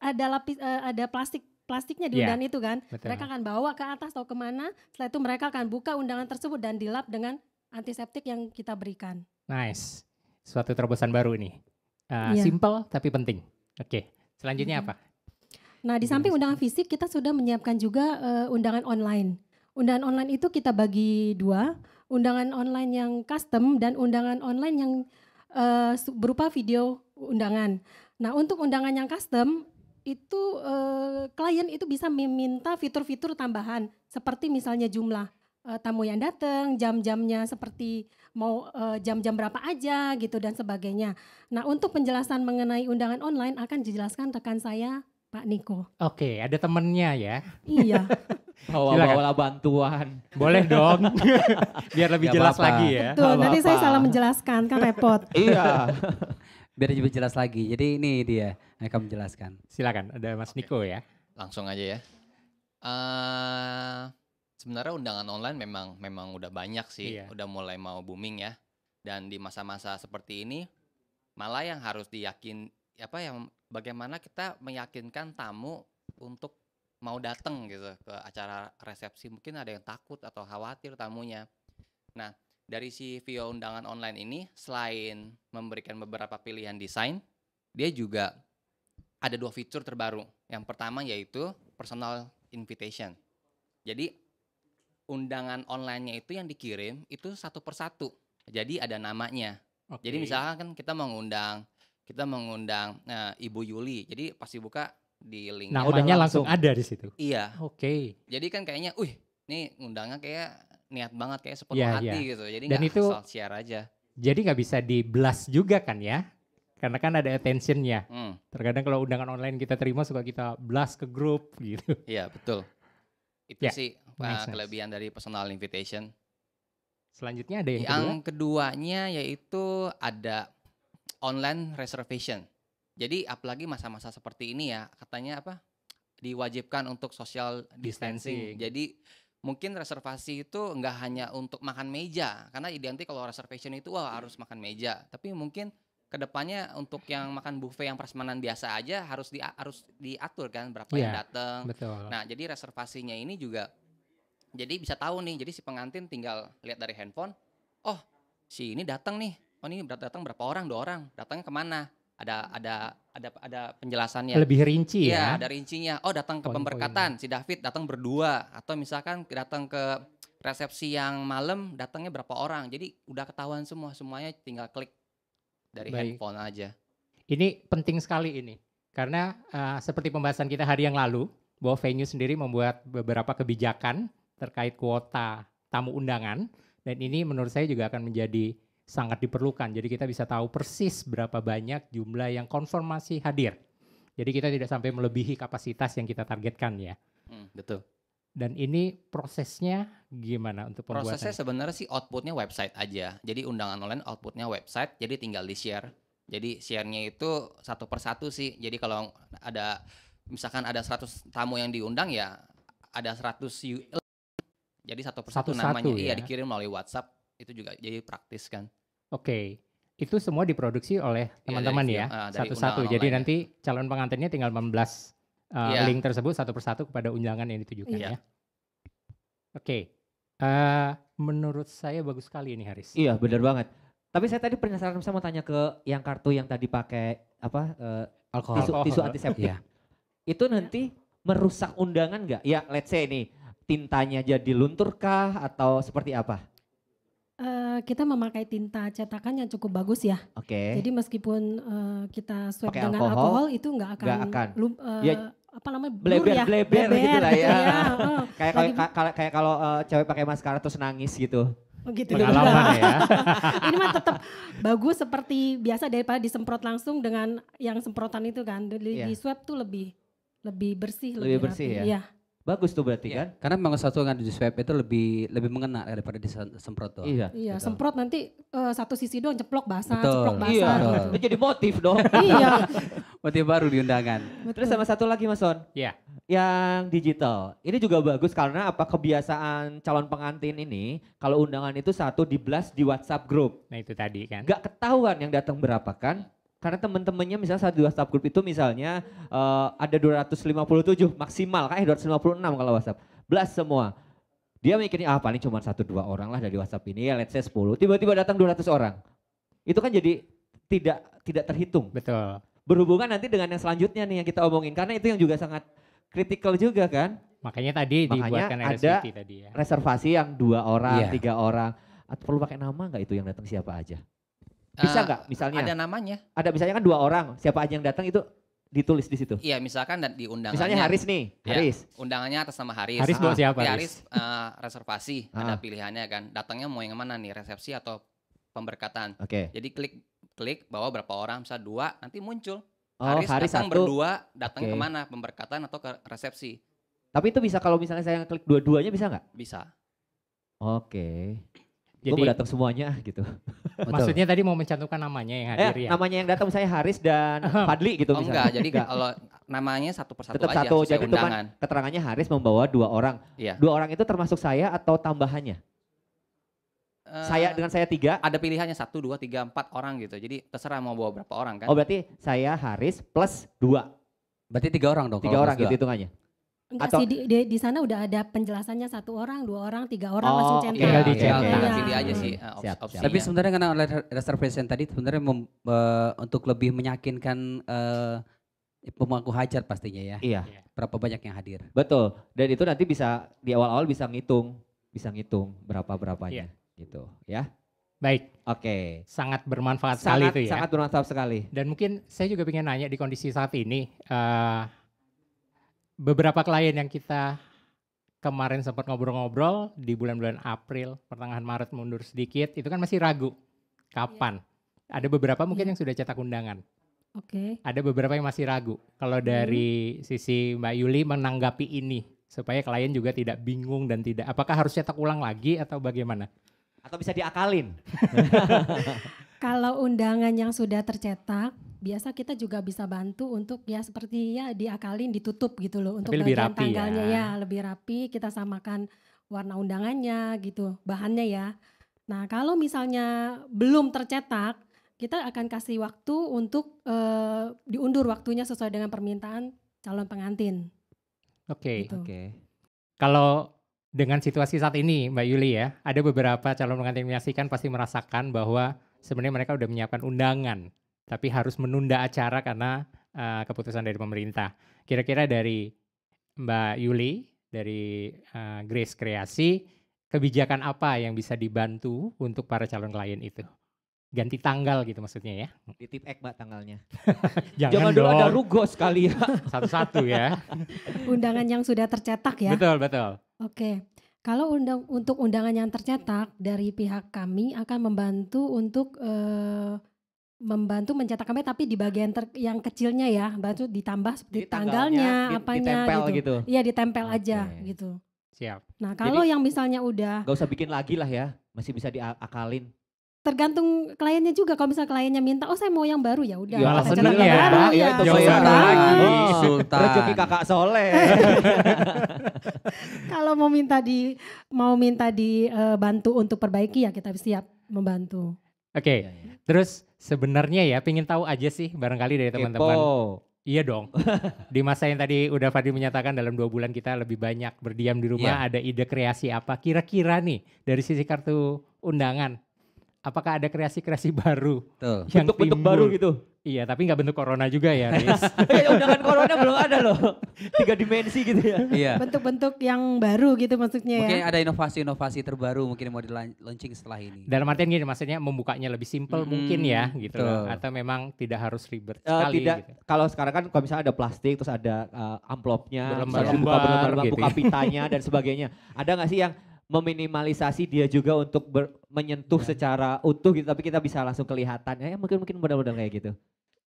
[SPEAKER 7] ada lapis eh, ada plastik plastiknya di yeah. undangan itu kan. Betul. Mereka akan bawa ke atas atau kemana. Setelah itu mereka akan buka undangan tersebut dan dilap dengan antiseptik yang kita berikan.
[SPEAKER 10] Nice suatu terobosan baru ini. Uh, eh, yeah. Simple tapi penting. Oke, okay. selanjutnya mm -hmm.
[SPEAKER 7] apa? Nah, di samping undangan fisik, kita sudah menyiapkan juga uh, undangan online. Undangan online itu kita bagi dua, undangan online yang custom dan undangan online yang uh, berupa video undangan. Nah, untuk undangan yang custom itu uh, klien itu bisa meminta fitur-fitur tambahan seperti misalnya jumlah uh, tamu yang datang, jam-jamnya seperti mau eh, jam-jam uh, berapa aja gitu dan sebagainya. Nah, untuk penjelasan mengenai undangan online akan dijelaskan rekan saya Pak Niko.
[SPEAKER 10] Oke, ada temennya ya. Iya. Bawa-bawa bantuan. Boleh dong.
[SPEAKER 2] Biar lebih Gak jelas apa lagi ya.
[SPEAKER 10] Betul, Gak nanti saya salah
[SPEAKER 7] menjelaskan kan repot. iya.
[SPEAKER 2] Biar lebih jelas lagi. Jadi ini dia, akan menjelaskan. Silakan, ada Mas Oke. Niko ya. Langsung aja ya.
[SPEAKER 8] Uh, sebenarnya undangan online memang memang udah banyak sih, iya. udah mulai mau booming ya. Dan di masa-masa seperti ini malah yang harus diyakin apa yang bagaimana kita meyakinkan tamu untuk mau datang gitu ke acara resepsi mungkin ada yang takut atau khawatir tamunya. Nah, dari si Vio undangan online ini selain memberikan beberapa pilihan desain, dia juga ada dua fitur terbaru. Yang pertama yaitu personal invitation. Jadi undangan onlinenya itu yang dikirim itu satu persatu. Jadi ada namanya. Okay. Jadi misalkan kan kita mengundang kita mengundang nah, eh, Ibu Yuli. Jadi pasti buka di link. Nah, udahnya langsung. langsung ada di situ. Iya. Oke. Okay. Jadi kan kayaknya, "Uh, ini undangnya kayak niat banget kayak sepenuh yeah, hati yeah. gitu." Jadi Dan itu share aja.
[SPEAKER 10] Jadi nggak bisa di blast juga kan ya? Karena kan ada attentionnya. Hmm. Terkadang kalau undangan online kita terima suka kita blast ke grup gitu. Iya, betul. Itu yeah. sih nice,
[SPEAKER 8] kelebihan nice. dari personal invitation. Selanjutnya ada yang, yang kedua. keduanya yaitu ada online reservation. Jadi apalagi masa-masa seperti ini ya katanya apa diwajibkan untuk social distancing. distancing. Jadi mungkin reservasi itu nggak hanya untuk makan meja karena identik kalau reservation itu wah harus makan meja. Tapi mungkin kedepannya untuk yang makan buffet yang prasmanan biasa aja harus di harus diatur kan berapa yeah, yang iya, datang. Nah jadi reservasinya ini juga jadi bisa tahu nih, jadi si pengantin tinggal lihat dari handphone, oh si ini datang nih, oh ini datang berapa orang, dua orang, datangnya kemana? Ada ada ada ada penjelasannya. Lebih rinci iya, ya. Iya, ada rincinya. Oh datang ke pemberkatan, si David datang berdua, atau misalkan datang ke resepsi yang malam datangnya berapa orang. Jadi udah ketahuan semua, semuanya tinggal klik dari Baik. handphone
[SPEAKER 10] aja. Ini penting sekali ini karena uh, seperti pembahasan kita hari yang lalu bahwa venue sendiri membuat beberapa kebijakan terkait kuota tamu undangan dan ini menurut saya juga akan menjadi sangat diperlukan. Jadi kita bisa tahu persis berapa banyak jumlah yang konfirmasi hadir. Jadi kita tidak sampai melebihi kapasitas yang kita targetkan ya. Hmm, betul. Dan ini prosesnya gimana untuk pembuatan? Prosesnya
[SPEAKER 8] sebenarnya sih outputnya website aja. Jadi undangan online outputnya website. Jadi tinggal di share. Jadi share-nya itu satu persatu sih. Jadi kalau ada misalkan ada 100 tamu yang diundang ya ada 100 jadi satu persatu satu, namanya satu, iya, ya? iya dikirim melalui WhatsApp itu juga jadi praktis kan.
[SPEAKER 10] Oke. Okay itu semua diproduksi oleh iya, teman-teman ya eh, satu-satu. Ya, uh, Jadi nanti calon pengantinnya tinggal 16 uh, yeah. link tersebut satu persatu kepada undangan yang ditujukan yeah. ya. Oke, okay. uh, eh, menurut saya bagus sekali ini Haris. Iya benar banget.
[SPEAKER 3] Tapi saya tadi penasaran saya mau tanya ke yang kartu yang tadi pakai apa uh, alkohol tisu, tisu antiseptik. yeah. Itu nanti merusak undangan nggak? Ya, let's say nih tintanya jadi lunturkah atau seperti apa?
[SPEAKER 7] Uh, kita memakai tinta cetakan yang cukup bagus ya. Oke. Okay. Jadi meskipun uh, kita swab dengan alkohol, alkohol itu nggak akan, gak akan. Lum, uh, eh, ya, apa namanya bleber ya? bleber, gitu bleber gitu lah ya. Iya, kayak kayak
[SPEAKER 3] kalau kayak kalau cewek pakai maskara terus nangis gitu. Oh, gitu. Pengalaman ya. ini mah
[SPEAKER 7] tetap bagus seperti biasa daripada disemprot langsung dengan yang semprotan itu kan. Di, yeah. di iya. swab tuh lebih lebih bersih lebih, lebih bersih rapi. ya. Yeah.
[SPEAKER 2] Bagus tuh berarti yeah. kan? Karena memang satu dengan di swab itu lebih lebih mengena daripada disemprot tuh. Iya.
[SPEAKER 7] Iya, betul. semprot nanti uh, satu sisi doang ceplok basah, Betul. ceplok iya.
[SPEAKER 2] basah. Iya. Itu jadi
[SPEAKER 3] motif dong. iya. motif baru di undangan. Betul. Terus sama satu lagi Mas Son. Iya. Yeah. Yang digital. Ini juga bagus karena apa kebiasaan calon pengantin ini kalau undangan itu satu di blast di WhatsApp grup. Nah, itu tadi kan. Gak ketahuan yang datang berapa kan? karena teman-temannya misalnya satu dua WhatsApp grup itu misalnya uh, ada 257 maksimal kayak eh, 256 kalau WhatsApp. Blast semua. Dia mikirnya ah paling cuma satu dua orang lah dari WhatsApp ini ya let's say 10. Tiba-tiba datang 200 orang. Itu kan jadi tidak tidak terhitung. Betul. Berhubungan nanti dengan yang selanjutnya nih yang kita omongin karena itu yang juga sangat kritikal juga kan. Makanya tadi Makanya dibuatkan ada tadi ya. reservasi yang dua orang, yeah. tiga orang. Atau Perlu pakai nama nggak itu yang datang siapa aja? Bisa eh, nggak uh, misalnya? Ada namanya. Ada misalnya kan dua orang, siapa aja yang datang itu ditulis di situ.
[SPEAKER 8] Iya, misalkan dan di Misalnya Haris nih, ya, Haris. Undangannya atas nama Haris. Haris buat ah. siapa? Ya, Haris uh, reservasi, ah. ada pilihannya kan. Datangnya mau yang mana nih, resepsi atau pemberkatan. Oke. Okay. Jadi klik klik bawa berapa orang, bisa dua, nanti muncul. Oh, Haris, Haris datang satu. berdua, datang okay. kemana? Pemberkatan atau ke
[SPEAKER 3] resepsi? Tapi itu bisa kalau misalnya saya klik dua-duanya bisa nggak? Bisa. Oke. Okay. Jadi, gue mau datang semuanya gitu. Maksudnya
[SPEAKER 10] tadi mau mencantumkan
[SPEAKER 3] namanya yang hadir eh, ya? Namanya yang datang saya Haris dan Fadli gitu. Oh misalnya. enggak, jadi enggak. kalau
[SPEAKER 10] namanya satu persatu
[SPEAKER 8] Tetap aja. satu, jadi itu kan
[SPEAKER 3] keterangannya Haris membawa dua orang. Iya. Dua orang itu termasuk saya atau tambahannya? Eh, saya dengan
[SPEAKER 8] saya tiga. Ada pilihannya satu, dua, tiga, empat orang gitu. Jadi terserah mau bawa berapa
[SPEAKER 3] orang kan. Oh berarti saya Haris plus dua. Berarti tiga orang dong? Tiga orang gitu hitungannya.
[SPEAKER 7] Enggak atau sih di, di, di sana udah ada penjelasannya satu orang, dua orang, tiga orang oh, langsung centang. Iya. Tinggal di centang. Ya, ya. Pilih aja sih uh, op
[SPEAKER 2] siap, Tapi sebenarnya karena oleh reservation tadi sebenarnya uh, untuk lebih meyakinkan uh, pemangku hajar pastinya ya. Iya. Berapa banyak yang hadir.
[SPEAKER 3] Betul. Dan itu nanti bisa di awal-awal bisa ngitung, bisa ngitung berapa berapanya iya. gitu ya. Baik. Oke. Okay. Sangat bermanfaat sangat, sekali itu ya. Sangat bermanfaat sekali.
[SPEAKER 10] Dan mungkin saya juga ingin nanya di kondisi saat ini uh, beberapa klien yang kita kemarin sempat ngobrol-ngobrol di bulan-bulan April, pertengahan Maret mundur sedikit, itu kan masih ragu kapan. Yeah. Ada beberapa mungkin yeah. yang sudah cetak undangan. Oke. Okay. Ada beberapa yang masih ragu. Kalau iya. dari hmm. sisi Mbak Yuli menanggapi ini supaya klien juga tidak bingung dan tidak apakah harus cetak ulang lagi atau bagaimana?
[SPEAKER 3] Atau bisa diakalin?
[SPEAKER 7] Kalau undangan yang sudah tercetak biasa kita juga bisa bantu untuk ya seperti ya diakalin ditutup gitu loh untuk lebih rapi ya. tanggalnya ya. ya lebih rapi kita samakan warna undangannya gitu bahannya ya nah kalau misalnya belum tercetak kita akan kasih waktu untuk uh, diundur waktunya sesuai dengan permintaan calon pengantin
[SPEAKER 10] oke okay, gitu. oke okay. kalau dengan situasi saat ini Mbak Yuli ya ada beberapa calon pengantin menyaksikan pasti merasakan bahwa sebenarnya mereka sudah menyiapkan undangan tapi harus menunda acara karena uh, keputusan dari pemerintah. Kira-kira dari Mbak Yuli, dari uh, Grace Kreasi, kebijakan apa yang bisa dibantu untuk para calon klien itu? Ganti tanggal gitu maksudnya ya?
[SPEAKER 3] Ditip ek mbak tanggalnya. Jangan, Jangan dulu ada rugo sekali ya. Satu-satu ya.
[SPEAKER 7] Undangan yang sudah tercetak ya?
[SPEAKER 3] Betul, betul.
[SPEAKER 7] Oke. Kalau undang untuk undangan yang tercetak dari pihak kami akan membantu untuk uh, membantu mencetak kampanye tapi di bagian ter, yang kecilnya ya bantu ditambah di, di tanggalnya, di, apanya ditempel gitu. gitu. Iya ditempel okay. aja gitu.
[SPEAKER 3] Siap. Nah kalau Jadi, yang
[SPEAKER 7] misalnya udah
[SPEAKER 3] gak usah bikin lagi lah ya masih bisa diakalin.
[SPEAKER 7] Tergantung kliennya juga kalau misalnya kliennya minta oh saya mau yang baru ya udah. Ya seneng iya. ya. ya. ya itu ya, ya. ya, Oh, Sultan. Rezeki kakak soleh. kalau mau minta di mau minta dibantu eh, uh, untuk perbaiki ya kita siap membantu.
[SPEAKER 10] Oke, okay. Iya, iya. Terus sebenarnya ya pengen tahu aja sih barangkali dari teman-teman. Iya dong. di masa yang tadi udah Fadli menyatakan dalam dua bulan kita lebih banyak berdiam di rumah. Yeah. Ada ide kreasi apa? Kira-kira nih dari sisi kartu undangan, apakah ada kreasi-kreasi baru?
[SPEAKER 3] yang bentuk bentuk baru
[SPEAKER 10] gitu.
[SPEAKER 2] Iya, tapi nggak bentuk corona juga ya, Riz. ya, undangan corona belum ada loh. Tiga dimensi gitu
[SPEAKER 10] ya. Iya.
[SPEAKER 7] Bentuk-bentuk yang baru gitu maksudnya mungkin ya. Mungkin
[SPEAKER 2] ada inovasi-inovasi terbaru mungkin mau
[SPEAKER 10] di-launching setelah ini. Dalam artian gini, maksudnya membukanya lebih simpel hmm, mungkin ya gitu. Loh. Atau memang tidak
[SPEAKER 3] harus ribet uh, sekali tidak, gitu. Kalau sekarang kan kalau misalnya ada plastik terus ada uh, amplopnya, berlembar, buka, berlembar, gitu buka ya. pitanya dan sebagainya. Ada nggak sih yang meminimalisasi dia juga untuk ber, menyentuh ya. secara utuh gitu tapi kita bisa langsung kelihatan ya mungkin mungkin modal mudahan kayak gitu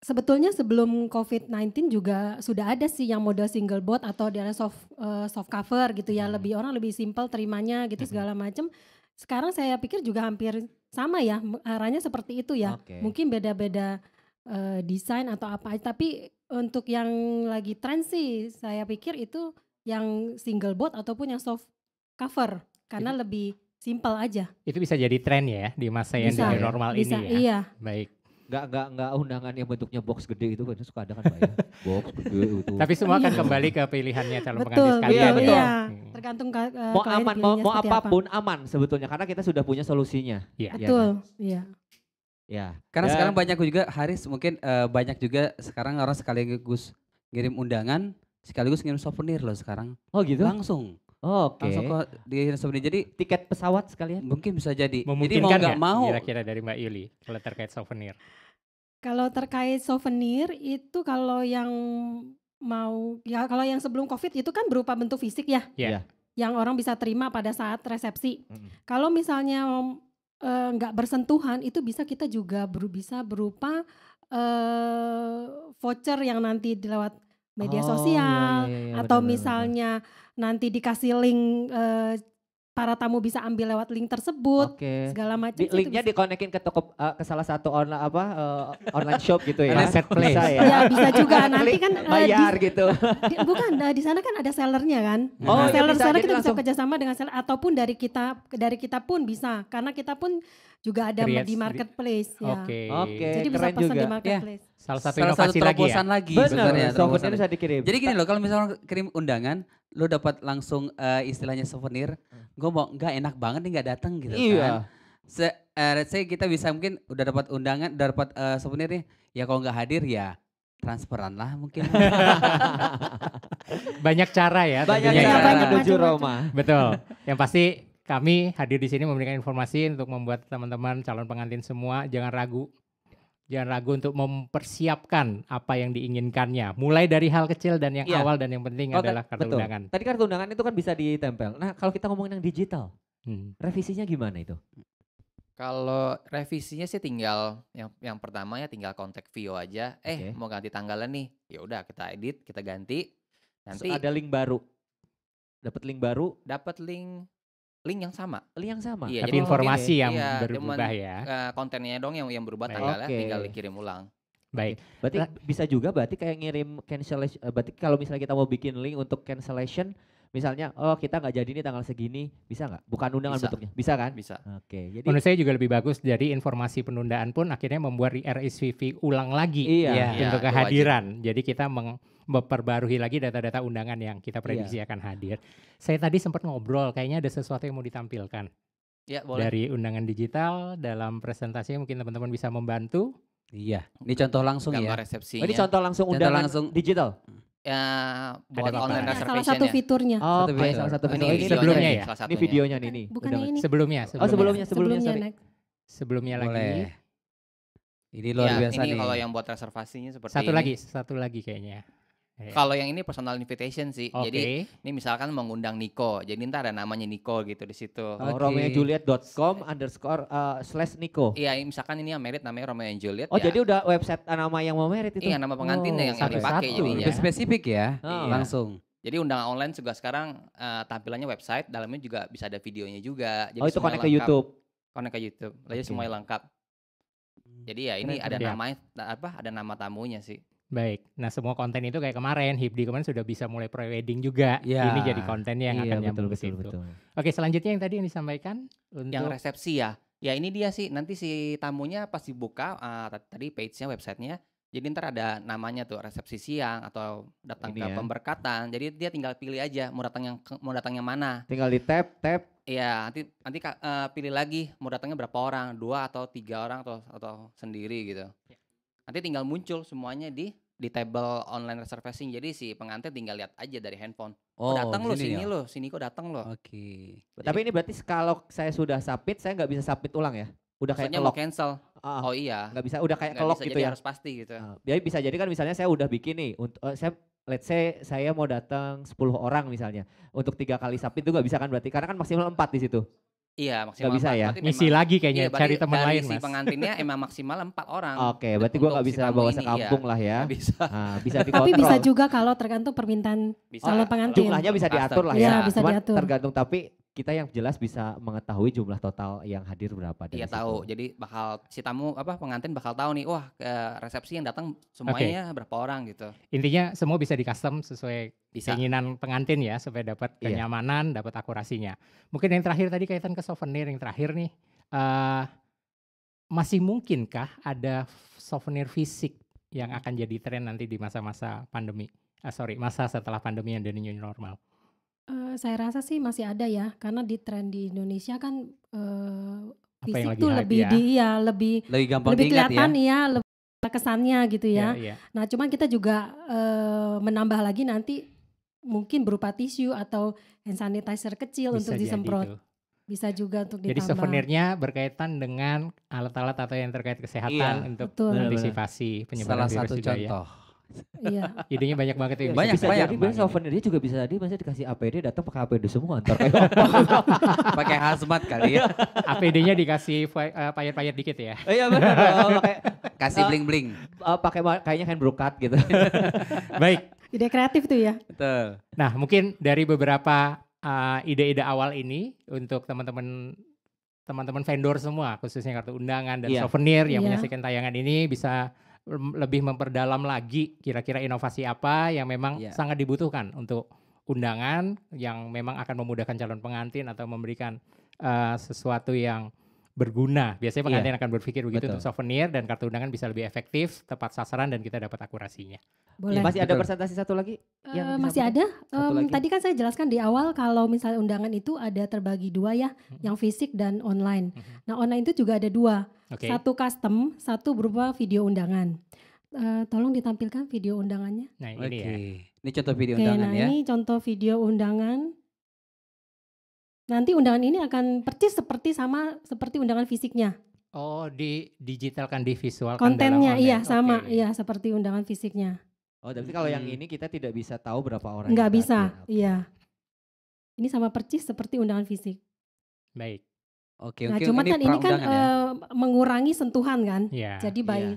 [SPEAKER 7] Sebetulnya sebelum COVID-19 juga sudah ada sih yang model single board atau dia soft uh, soft cover gitu ya, hmm. lebih orang lebih simpel terimanya gitu hmm. segala macam. Sekarang saya pikir juga hampir sama ya arahnya seperti itu ya. Okay. Mungkin beda-beda uh, desain atau apa tapi untuk yang lagi tren sih saya pikir itu yang single board ataupun yang soft cover karena Jadi. lebih simpel aja.
[SPEAKER 10] Itu bisa jadi tren ya di masa yang bisa, normal bisa, ini ya. Iya. Baik nggak nggak nggak undangan yang
[SPEAKER 3] bentuknya box gede itu kan suka ada kan pak ya. box gede itu. Tapi semua akan iya. kembali ke pilihannya calon betul, pengantin sekalian. Iya, ya, betul. Iya. Hmm.
[SPEAKER 7] Tergantung ke, eh, mau aman mau, mau apapun
[SPEAKER 3] aman sebetulnya karena kita sudah punya solusinya. Iya.
[SPEAKER 2] Betul.
[SPEAKER 7] Iya.
[SPEAKER 3] Kan? Ya. Karena ya. sekarang banyak juga Haris mungkin
[SPEAKER 2] uh, banyak juga sekarang orang sekaligus ngirim undangan sekaligus ngirim souvenir loh sekarang. Oh gitu. Langsung. Oh, Oke. Okay. Langsung ke di Jadi tiket
[SPEAKER 3] pesawat sekalian mungkin
[SPEAKER 10] bisa jadi. Jadi mau nggak mau. Kira-kira dari Mbak Yuli kalau terkait souvenir.
[SPEAKER 7] Kalau terkait souvenir itu kalau yang mau ya kalau yang sebelum covid itu kan berupa bentuk fisik ya. Iya. Yeah. Yang orang bisa terima pada saat resepsi. Mm -hmm. Kalau misalnya eh, nggak e, bersentuhan itu bisa kita juga ber, bisa berupa e, voucher yang nanti dilewat media oh, iya, sosial iya, iya, iya, atau misalnya nanti dikasih link uh, para tamu bisa ambil lewat link tersebut Oke.
[SPEAKER 3] segala macam di, linknya dikonekin ke toko uh, ke salah satu online apa uh, online shop gitu ya Online place bisa ya. ya bisa juga nanti kan uh, bayar di, gitu
[SPEAKER 7] di, bukan uh, di sana kan ada sellernya kan oh, nah, iya, seller sana kita langsung... bisa kerjasama dengan seller ataupun dari kita dari kita pun bisa karena kita pun juga ada di marketplace oke ya oke okay. okay, jadi bisa pesan di marketplace yeah. Salah
[SPEAKER 2] satu salah inovasi satu lagi, ya? lagi sebenarnya. Souvenir bisa dikirim. Jadi gini loh, kalau misalnya kirim undangan, lo dapat langsung uh, istilahnya souvenir. Hmm. Gue mau nggak enak banget nih nggak datang gitu iya. kan. Se, uh, let's kita bisa mungkin udah dapat undangan, udah dapat uh, souvenir nih. Ya kalau nggak hadir ya transferan lah mungkin.
[SPEAKER 10] banyak cara ya. Banyak cara ya. menuju Roma. Betul. Yang pasti kami hadir di sini memberikan informasi untuk membuat teman-teman calon pengantin semua jangan ragu jangan ragu untuk mempersiapkan apa yang diinginkannya. Mulai dari
[SPEAKER 3] hal kecil dan
[SPEAKER 10] yang ya. awal dan yang penting oh, adalah kartu betul. undangan.
[SPEAKER 3] Tadi kartu undangan itu kan bisa ditempel. Nah kalau kita ngomongin yang digital, hmm. revisinya gimana itu?
[SPEAKER 8] Kalau revisinya sih tinggal yang yang pertama ya tinggal kontak Vio aja. Eh okay. mau ganti tanggalan nih, ya udah kita edit, kita ganti. Nanti so, ada link baru.
[SPEAKER 3] Dapat link baru?
[SPEAKER 8] Dapat link link yang sama. Link yang sama. Iya, Tapi informasi yang iya, berubah ya. Uh, kontennya dong yang yang berubah tanggalnya okay. tinggal dikirim ulang.
[SPEAKER 3] Baik. Berarti nah, bisa juga berarti kayak ngirim cancellation eh, berarti kalau misalnya kita mau bikin link untuk cancellation misalnya oh kita nggak jadi nih tanggal segini bisa nggak bukan undangan bisa. bentuknya bisa kan bisa oke jadi menurut
[SPEAKER 10] saya juga lebih bagus dari informasi penundaan pun akhirnya membuat RSVP ulang lagi iya, ya, iya, untuk kehadiran jadi kita meng memperbarui lagi data-data undangan yang kita iya. prediksi yeah. akan hadir. Saya tadi sempat ngobrol, kayaknya ada sesuatu yang mau ditampilkan. Ya, boleh. Dari undangan digital dalam presentasinya mungkin teman-teman bisa membantu. Iya. Ini contoh langsung
[SPEAKER 3] Gambar ya. Resepsinya.
[SPEAKER 10] Oh, ini contoh langsung contoh undangan
[SPEAKER 3] langsung digital.
[SPEAKER 8] Ya, buat Ada online reservation Salah satu ya.
[SPEAKER 3] fiturnya. Oh, satu fitur. Ya. salah satu fiturnya. Ini, ini sebelumnya ya. Ini videonya nih ini. Bukan ini. Sebelumnya, sebelumnya. Oh, sebelumnya,
[SPEAKER 10] sebelumnya. Sebelumnya, sebelumnya lagi. Boleh. Ini luar ya, biasa ini nih. Ini kalau yang buat
[SPEAKER 8] reservasinya seperti satu ini. Satu lagi,
[SPEAKER 10] satu lagi kayaknya. Iya. Kalau
[SPEAKER 8] yang ini personal invitation sih. Okay. Jadi ini misalkan mengundang Niko. Jadi ntar ada namanya Niko gitu di situ. Okay. Oh,
[SPEAKER 3] com underscore uh, slash Niko.
[SPEAKER 8] Iya, misalkan ini yang merit namanya Romeo and Juliet. Oh, ya. jadi
[SPEAKER 3] udah website eh, nama yang mau
[SPEAKER 2] merit itu. Iya, nama pengantinnya oh, yang, yang dipakai satu. jadinya. Lebih spesifik ya, oh. langsung.
[SPEAKER 8] Jadi undangan online juga sekarang uh, tampilannya website, dalamnya juga bisa ada videonya juga. Jadi oh, itu connect ke YouTube. Connect ke YouTube. Jadi okay. semuanya lengkap. Jadi ya ini Keren, ada ya. namanya apa? Ada
[SPEAKER 10] nama tamunya sih. Baik. Nah, semua konten itu kayak kemarin Hibdi kemarin sudah bisa mulai pre-wedding juga. Ya. Ini jadi kontennya yang iya, akan nyambung betul, ke
[SPEAKER 3] situ. Betul, betul.
[SPEAKER 10] Oke, selanjutnya yang tadi yang disampaikan untuk yang resepsi
[SPEAKER 8] ya. Ya, ini dia sih nanti si tamunya pas dibuka uh, tadi page-nya website-nya, jadi ntar ada namanya tuh resepsi siang atau datang ini ke ya. pemberkatan. Jadi dia tinggal pilih aja mau datang yang mau datangnya mana.
[SPEAKER 3] Tinggal di tap tap.
[SPEAKER 8] Iya nanti nanti uh, pilih lagi mau datangnya berapa orang, dua atau tiga orang atau atau sendiri gitu. Ya. Nanti tinggal muncul semuanya di di table online reservation jadi si pengantin tinggal lihat aja dari handphone. Oh, datang lo sini ya? lo, sini kok datang lo. Oke.
[SPEAKER 3] Tapi ini berarti kalau saya sudah sapit, saya nggak bisa sapit ulang ya? Udah kayak mau cancel. Uh, oh iya. Nggak bisa, udah kayak kelok gitu jadi ya. harus pasti gitu. Uh, jadi bisa jadi kan misalnya saya udah bikin nih, untuk uh, eh, saya let's say saya mau datang 10 orang misalnya. Untuk tiga kali sapit itu nggak bisa kan berarti karena kan maksimal 4 di situ. Iya maksimal. Gak bisa ya. Misi lagi kayaknya iya, cari teman lain si pengantinnya
[SPEAKER 7] emang maksimal empat orang.
[SPEAKER 3] Oke, okay, berarti gue nggak bisa bawa sekampung iya, lah ya. bisa. Nah, bisa dikontrol. Tapi bisa
[SPEAKER 7] juga kalau tergantung permintaan bisa, calon pengantin. Jumlahnya bisa diatur lah ya. Iya,
[SPEAKER 3] bisa diatur. Tergantung tapi kita yang jelas bisa mengetahui jumlah total yang hadir berapa.
[SPEAKER 10] Iya tahu.
[SPEAKER 8] Jadi bakal si tamu apa pengantin bakal tahu nih, wah ke resepsi yang datang semuanya okay. berapa orang gitu.
[SPEAKER 10] Intinya semua bisa di custom sesuai bisa. keinginan pengantin ya supaya dapat iya. kenyamanan, dapat akurasinya. Mungkin yang terakhir tadi kaitan ke souvenir yang terakhir nih, uh, masih mungkinkah ada souvenir fisik yang akan jadi tren nanti di masa-masa pandemi? Uh, sorry, masa setelah pandemi yang dari new normal.
[SPEAKER 7] Eh, saya rasa sih masih ada ya, karena di tren di Indonesia kan, uh, Apa yang lagi lebih ya? di ya lebih Lebih gampang lebih ya? kelihatan ya? ya lebih kesannya gitu ya. ya. Nah, cuman kita juga, uh, menambah lagi nanti mungkin berupa tisu atau hand sanitizer kecil Bisa untuk disemprot. Bisa juga untuk Jadi souvenirnya
[SPEAKER 10] berkaitan dengan alat-alat atau yang terkait kesehatan Iya, untuk mengantisipasi penyebaran Salah virus satu juga ya. Iya. Idenya banyak banget ya. Banyak, bisa banyak. Jadi banyak.
[SPEAKER 3] souvenir dia juga bisa tadi masih dikasih APD datang pakai APD semua antar kayak pakai hazmat kali ya. APD-nya
[SPEAKER 10] dikasih eh, payet-payet dikit ya. Oh, iya benar. Oh, pakai kasih bling-bling. pakai kayaknya kan brokat gitu. Baik. Ide kreatif tuh ya. Betul. Nah, mungkin dari beberapa ide-ide awal ini untuk teman-teman teman-teman vendor semua khususnya kartu undangan dan iya. souvenir yang iya. menyaksikan tayangan ini bisa lebih memperdalam lagi kira-kira inovasi apa yang memang yeah. sangat dibutuhkan untuk undangan yang memang akan memudahkan calon pengantin atau memberikan uh, sesuatu yang berguna. Biasanya iya. pengantin yeah. akan berpikir begitu Betul. untuk souvenir dan kartu undangan bisa lebih efektif, tepat sasaran dan kita dapat akurasinya. Boleh. Ya, masih ada presentasi
[SPEAKER 7] satu lagi? Uh, masih ada. Um, lagi. Tadi kan saya jelaskan di awal kalau misalnya undangan itu ada terbagi dua ya, -hmm. yang fisik dan online. -hmm. Nah online itu juga ada dua. Okay. Satu custom, satu berupa video undangan. Uh, tolong ditampilkan video undangannya.
[SPEAKER 2] Nah ini okay. ya. Ini contoh video okay, undangan nah ya. Ini
[SPEAKER 7] contoh video undangan. Nanti undangan ini akan persis seperti sama seperti undangan fisiknya.
[SPEAKER 10] Oh di digitalkan, divisualkan. Kontennya dalam iya okay.
[SPEAKER 7] sama, iya seperti undangan fisiknya.
[SPEAKER 3] Oh tapi kalau hmm. yang ini kita tidak bisa tahu berapa orang.
[SPEAKER 10] Enggak
[SPEAKER 7] bisa, ya, iya. Ini sama persis seperti undangan fisik.
[SPEAKER 3] Baik. Oke,
[SPEAKER 10] okay, nah, okay, cuman ini kan ini kan ya? Eh,
[SPEAKER 7] mengurangi sentuhan kan. Yeah. Jadi iya. by yeah.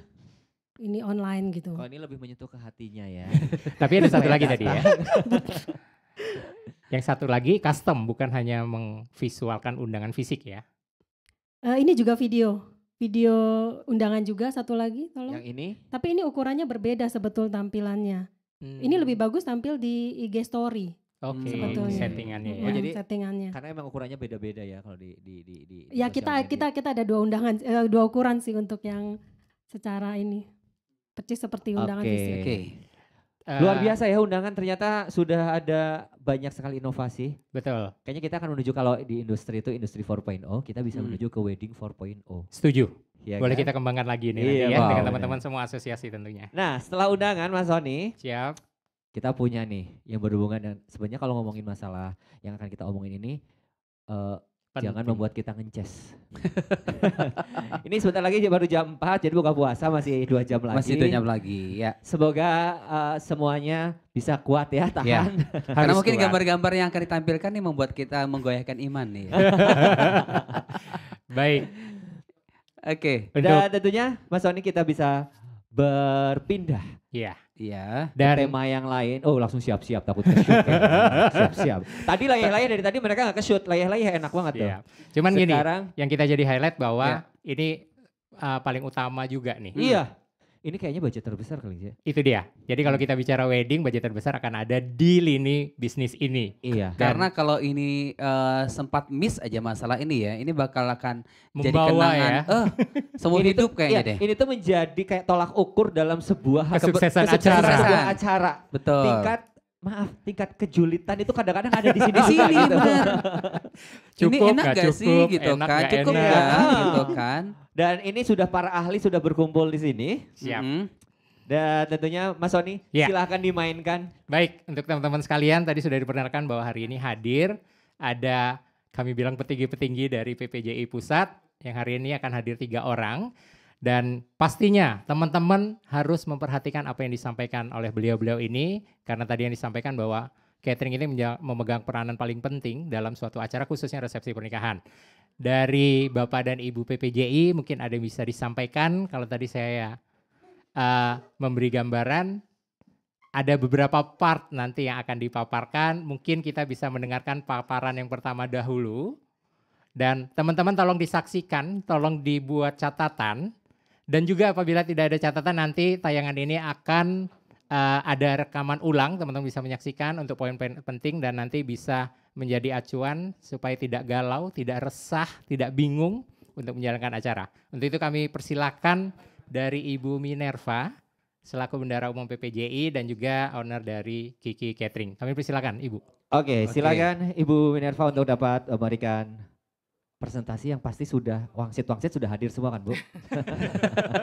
[SPEAKER 7] ini online gitu.
[SPEAKER 3] Kalau ini lebih menyentuh ke hatinya ya. Tapi ada satu lagi tadi ya.
[SPEAKER 10] Yang satu lagi custom bukan hanya mengvisualkan undangan fisik ya.
[SPEAKER 7] Uh, ini juga video. Video undangan juga satu lagi tolong. Yang ini? Tapi ini ukurannya berbeda sebetul tampilannya. Hmm. Ini lebih bagus tampil di IG story. Oke. Okay. Settingannya ya. iya, Oh, jadi settingannya.
[SPEAKER 3] Karena emang ukurannya beda-beda ya kalau di di di, di Ya kita media. kita
[SPEAKER 7] kita ada dua undangan eh, dua ukuran sih untuk yang secara ini. Percis seperti undangan okay. Oke. Okay. Uh, eh, Luar biasa
[SPEAKER 3] ya undangan ternyata sudah ada banyak sekali inovasi. Betul. Kayaknya kita akan menuju kalau di industri itu industri 4.0, kita bisa hmm. menuju ke wedding 4.0. Setuju. Ya Boleh kan? kita kembangkan lagi ini iya, nanti ya wow, dengan teman-teman semua asosiasi tentunya. Nah, setelah undangan Mas Sony. Siap kita punya nih yang berhubungan dan sebenarnya kalau ngomongin masalah yang akan kita omongin ini uh, jangan membuat kita ngeces. ini sebentar lagi baru jam 4 jadi buka puasa masih dua jam lagi. Masih dua jam lagi ya. Semoga uh, semuanya bisa kuat ya, ya. tahan. Ya, karena mungkin gambar-gambar
[SPEAKER 2] yang akan ditampilkan nih membuat kita menggoyahkan iman nih. Baik. Oke.
[SPEAKER 3] Okay. Dan tentunya Mas Soni kita bisa berpindah. Iya. Iya. Dari tema yang lain. Oh, langsung siap-siap takut ke ya. siap siap-siap. tadi layah-layah dari tadi mereka nggak ke shoot. Layah-layah enak banget tuh. Iya. Cuman Sekarang, gini, yang kita jadi
[SPEAKER 10] highlight bahwa iya. ini uh, paling utama juga nih. Iya.
[SPEAKER 3] Hmm ini kayaknya budget terbesar kali ya.
[SPEAKER 10] Itu dia. Jadi kalau hmm. kita bicara wedding, budget terbesar akan ada di lini bisnis ini. Iya. Dan Karena
[SPEAKER 2] kalau ini uh, sempat miss aja masalah ini ya, ini bakal akan
[SPEAKER 3] Membawa jadi kenangan. Ya. Uh, eh,
[SPEAKER 2] semua hidup tuh, kayaknya iya, deh. Ini
[SPEAKER 3] tuh menjadi kayak tolak ukur dalam sebuah kesuksesan, kesuksesan acara. Kesuksesan acara. Betul. Tingkat maaf tingkat kejulitan itu kadang-kadang ada di sini sini gitu. benar cukup, ini enak gak, gak cukup, sih gitu enak kan cukup enak. gak iya. gitu kan dan ini sudah para ahli sudah berkumpul di sini siap -hmm. Dan tentunya Mas Sony iya. yeah. silahkan dimainkan. Baik, untuk teman-teman sekalian tadi sudah diperkenalkan
[SPEAKER 10] bahwa hari ini hadir ada kami bilang petinggi-petinggi dari PPJI Pusat yang hari ini akan hadir tiga orang. Dan pastinya teman-teman harus memperhatikan apa yang disampaikan oleh beliau-beliau ini karena tadi yang disampaikan bahwa catering ini memegang peranan paling penting dalam suatu acara khususnya resepsi pernikahan. Dari Bapak dan Ibu PPJI mungkin ada yang bisa disampaikan kalau tadi saya uh, memberi gambaran ada beberapa part nanti yang akan dipaparkan. Mungkin kita bisa mendengarkan paparan yang pertama dahulu. Dan teman-teman tolong disaksikan, tolong dibuat catatan dan juga apabila tidak ada catatan nanti tayangan ini akan uh, ada rekaman ulang teman-teman bisa menyaksikan untuk poin-poin penting dan nanti bisa menjadi acuan supaya tidak galau, tidak resah, tidak bingung untuk menjalankan acara. Untuk itu kami persilakan dari Ibu Minerva selaku Bendara Umum PPJI dan juga owner dari Kiki Catering. Kami persilakan Ibu. Oke, okay, silakan
[SPEAKER 3] Ibu Minerva untuk dapat memberikan presentasi yang pasti sudah wangsit-wangsit sudah hadir semua kan Bu?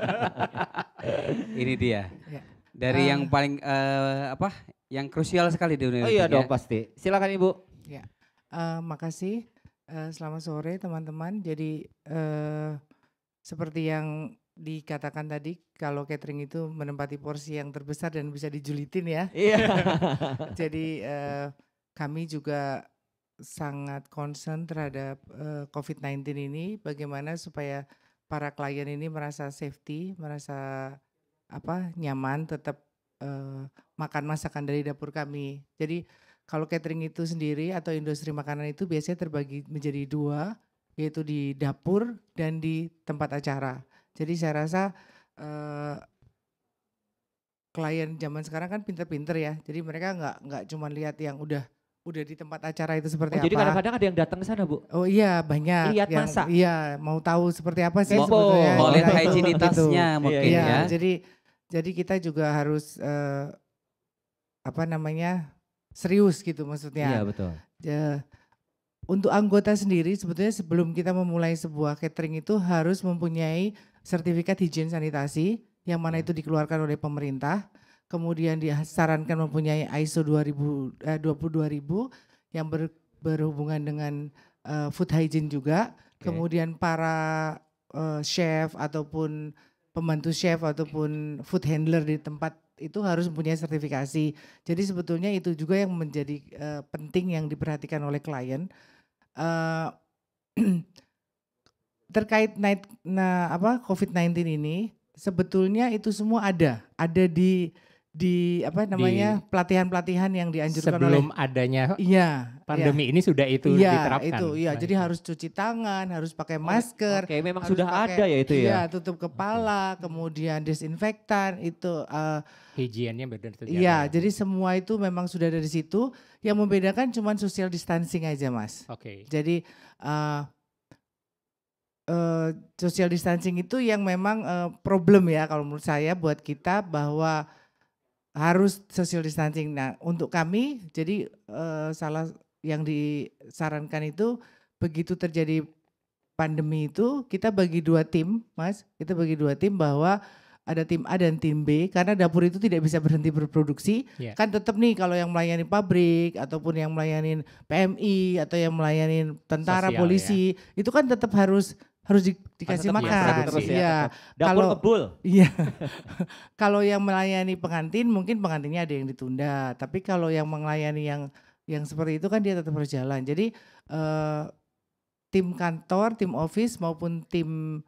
[SPEAKER 3] Ini dia. Ya. Dari uh, yang
[SPEAKER 2] eh. paling uh, apa? Yang krusial sekali di dunia Oh iya ya. dong pasti. Silakan
[SPEAKER 5] Ibu. Ya. Uh, makasih. Uh, selamat sore teman-teman. Jadi uh, seperti yang dikatakan tadi kalau catering itu menempati porsi yang terbesar dan bisa dijulitin ya. Iya. Jadi uh, kami juga sangat concern terhadap uh, eh, COVID-19 ini bagaimana supaya para klien ini merasa safety, merasa apa nyaman tetap uh, makan masakan dari dapur kami. Jadi kalau catering itu sendiri atau industri makanan itu biasanya terbagi menjadi dua, yaitu di dapur dan di tempat acara. Jadi saya rasa uh, klien zaman sekarang kan pinter-pinter ya. Jadi mereka nggak nggak cuma lihat yang udah udah di tempat acara itu seperti oh, apa. Jadi kadang-kadang ada yang datang ke sana, Bu. Oh iya, banyak. Lihat yang, masa. Iya, mau tahu seperti apa sih sebetulnya. Mau lihat iya. higienitasnya iya, mungkin iya, ya. Jadi jadi kita juga harus uh, apa namanya? serius gitu maksudnya. Iya, betul. Ya, untuk anggota sendiri sebetulnya sebelum kita memulai sebuah catering itu harus mempunyai sertifikat higien sanitasi yang mana iya. itu dikeluarkan oleh pemerintah kemudian disarankan mempunyai ISO 2000, eh, 22000 yang ber, berhubungan dengan uh, food hygiene juga. Okay. Kemudian para uh, chef ataupun pembantu chef ataupun food handler di tempat itu harus mempunyai sertifikasi. Jadi sebetulnya itu juga yang menjadi uh, penting yang diperhatikan oleh klien. Uh, terkait night, nah, apa COVID-19 ini sebetulnya itu semua ada, ada di di apa namanya pelatihan-pelatihan yang dianjurkan sebelum oleh, adanya iya, iya. pandemi iya,
[SPEAKER 10] ini sudah itu iya, diterapkan itu iya nah, jadi
[SPEAKER 5] itu. harus cuci tangan harus pakai oh, masker oke okay, memang sudah pakai, ada ya itu ya iya, tutup kepala okay. kemudian disinfektan itu uh, eh, higiennya beda iya ya. jadi semua itu memang sudah dari situ yang membedakan cuma social distancing aja mas oke jadi uh, Uh, social distancing itu yang memang uh, problem ya kalau menurut saya buat kita bahwa harus social distancing. Nah, untuk kami jadi uh, salah yang disarankan itu begitu terjadi pandemi itu kita bagi dua tim, Mas. Kita bagi dua tim bahwa ada tim A dan tim B karena dapur itu tidak bisa berhenti berproduksi. Yeah. Kan tetap nih kalau yang melayani pabrik ataupun yang melayani PMI atau yang melayani tentara Sosial, polisi ya. itu kan tetap harus harus di, dikasih makan. Terus iya, ya. ya. kalau, kebul. Iya. kalau yang melayani pengantin mungkin pengantinnya ada yang ditunda, tapi kalau yang melayani yang yang seperti itu kan dia tetap berjalan. Jadi uh, tim kantor, tim office maupun tim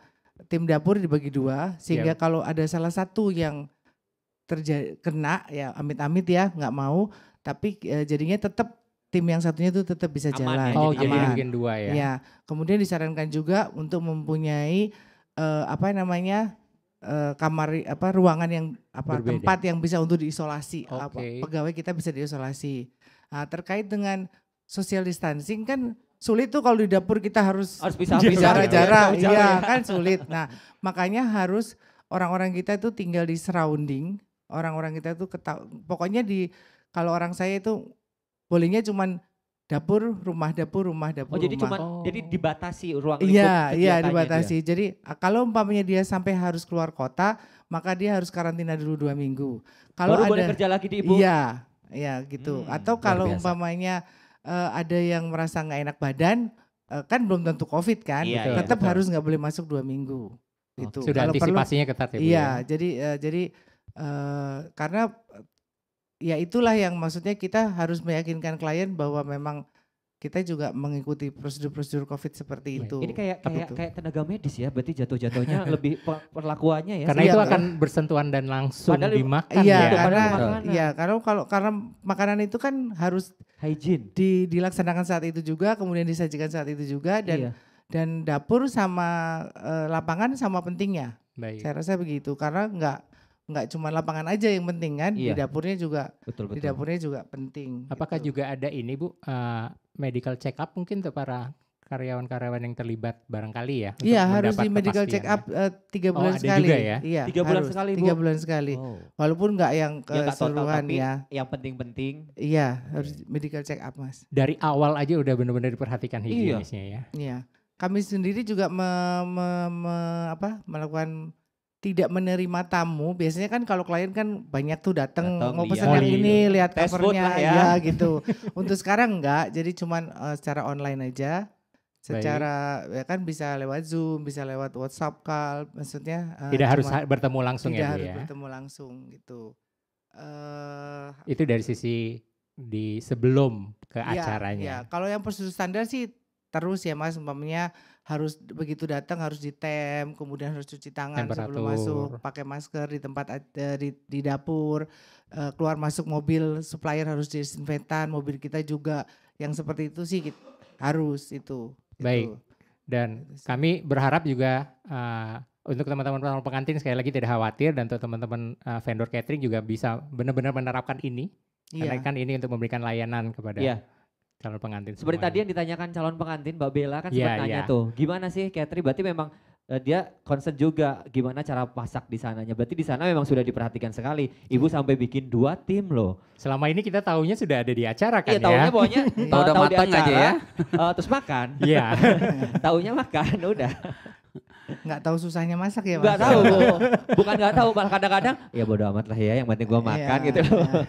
[SPEAKER 5] tim dapur dibagi dua sehingga yeah. kalau ada salah satu yang terjadi kena ya amit-amit ya nggak mau tapi e, jadinya tetap tim yang satunya itu tetap bisa aman ya, jalan. Ya, oh, jadi aman. Gitu. bikin dua ya. Ya, kemudian disarankan juga untuk mempunyai uh, apa namanya uh, kamar apa ruangan yang apa Berbeda. tempat yang bisa untuk diisolasi. Ah, okay. Apa, pegawai kita bisa diisolasi. Nah, terkait dengan social distancing kan sulit tuh kalau di dapur kita harus harus bisa jarak-jarak, ya. iya kan sulit. Nah, makanya harus orang-orang kita itu tinggal di surrounding, orang-orang kita itu pokoknya di kalau orang saya itu bolehnya cuman dapur rumah dapur rumah dapur oh, rumah. jadi cuma
[SPEAKER 3] oh. jadi dibatasi ruang iya, lingkup iya iya dibatasi
[SPEAKER 5] dia. jadi kalau umpamanya dia sampai harus keluar kota maka dia harus karantina dulu dua minggu kalau Baru ada boleh kerja lagi di ibu iya iya gitu hmm, atau kalau umpamanya uh, ada yang merasa nggak enak badan uh, kan belum tentu covid kan iya, iya, tetap iya. harus nggak boleh masuk dua minggu oh, itu sudah kalau antisipasinya perlu, ketat ya iya ya. jadi uh, jadi uh, karena ya itulah yang maksudnya kita harus meyakinkan klien bahwa memang kita juga mengikuti prosedur-prosedur COVID seperti iya, itu. Ini kayak kayak, kayak tenaga
[SPEAKER 3] medis ya, berarti jatuh-jatuhnya
[SPEAKER 5] lebih perlakuannya
[SPEAKER 10] ya. Karena iya, itu akan bersentuhan dan langsung padahal
[SPEAKER 5] dimakan iya, ya. Karena, iya, karena kalau karena makanan itu kan harus hygiene di, dilaksanakan saat itu juga, kemudian disajikan saat itu juga dan iya. dan dapur sama e, lapangan sama pentingnya. Baik. Saya rasa begitu karena nggak nggak cuma lapangan aja yang penting kan iya. di dapurnya juga
[SPEAKER 2] betul,
[SPEAKER 10] betul. di dapurnya
[SPEAKER 5] juga penting apakah gitu. juga ada ini bu
[SPEAKER 10] uh, medical check up mungkin tuh para karyawan-karyawan yang terlibat barangkali ya iya harus di medical check up ya? eh, tiga uh, bulan oh, sekali ya iya tiga bulan harus, sekali tiga
[SPEAKER 5] bulan sekali oh. walaupun nggak yang ya, keseluruhan ya, yang penting-penting iya okay. harus medical check up mas
[SPEAKER 10] dari awal aja udah benar-benar diperhatikan iya. higienisnya iya.
[SPEAKER 5] ya iya kami sendiri juga me, me, me, apa melakukan tidak menerima tamu biasanya kan kalau klien kan banyak tuh datang mau oh, pesan yang ini iya. lihat covernya ya. ya gitu untuk sekarang enggak jadi cuman uh, secara online aja secara Baik. ya kan bisa lewat zoom bisa lewat whatsapp call maksudnya uh, tidak harus bertemu langsung ya, tidak ya harus ya? bertemu langsung gitu uh,
[SPEAKER 10] itu dari sisi di sebelum ke ya, acaranya ya
[SPEAKER 5] kalau yang prosedur standar sih terus ya mas umpamanya harus begitu datang harus ditem, kemudian harus cuci tangan Temperatur. sebelum masuk, pakai masker di tempat e, di, di dapur, e, keluar masuk mobil supplier harus disinfektan, mobil kita juga yang seperti itu sih harus itu.
[SPEAKER 10] Gitu. Baik. Itu. Dan itu kami berharap juga uh, untuk teman-teman pengantin sekali lagi tidak khawatir dan untuk teman-teman uh, vendor catering juga bisa benar-benar menerapkan ini. Yeah. Karena kan ini untuk memberikan layanan kepada. yeah
[SPEAKER 3] calon pengantin seperti semuanya. tadi yang ditanyakan calon pengantin Mbak Bella kan yeah, sempat nanya iya. tuh gimana sih Katri berarti memang uh, dia concern juga gimana cara pasak di sananya berarti di sana memang sudah diperhatikan sekali ibu yeah. sampai bikin dua tim loh selama ini kita tahunya sudah ada di acara kan yeah, ya tahunya pokoknya eh, tahu udah tahu matang aja ya uh, terus makan iya yeah. tahunya makan udah
[SPEAKER 5] nggak tahu susahnya masak ya nggak tahu bu bukan nggak tahu malah kadang-kadang ya bodo amat lah ya
[SPEAKER 3] yang penting gua iya. makan yeah, gitu loh iya,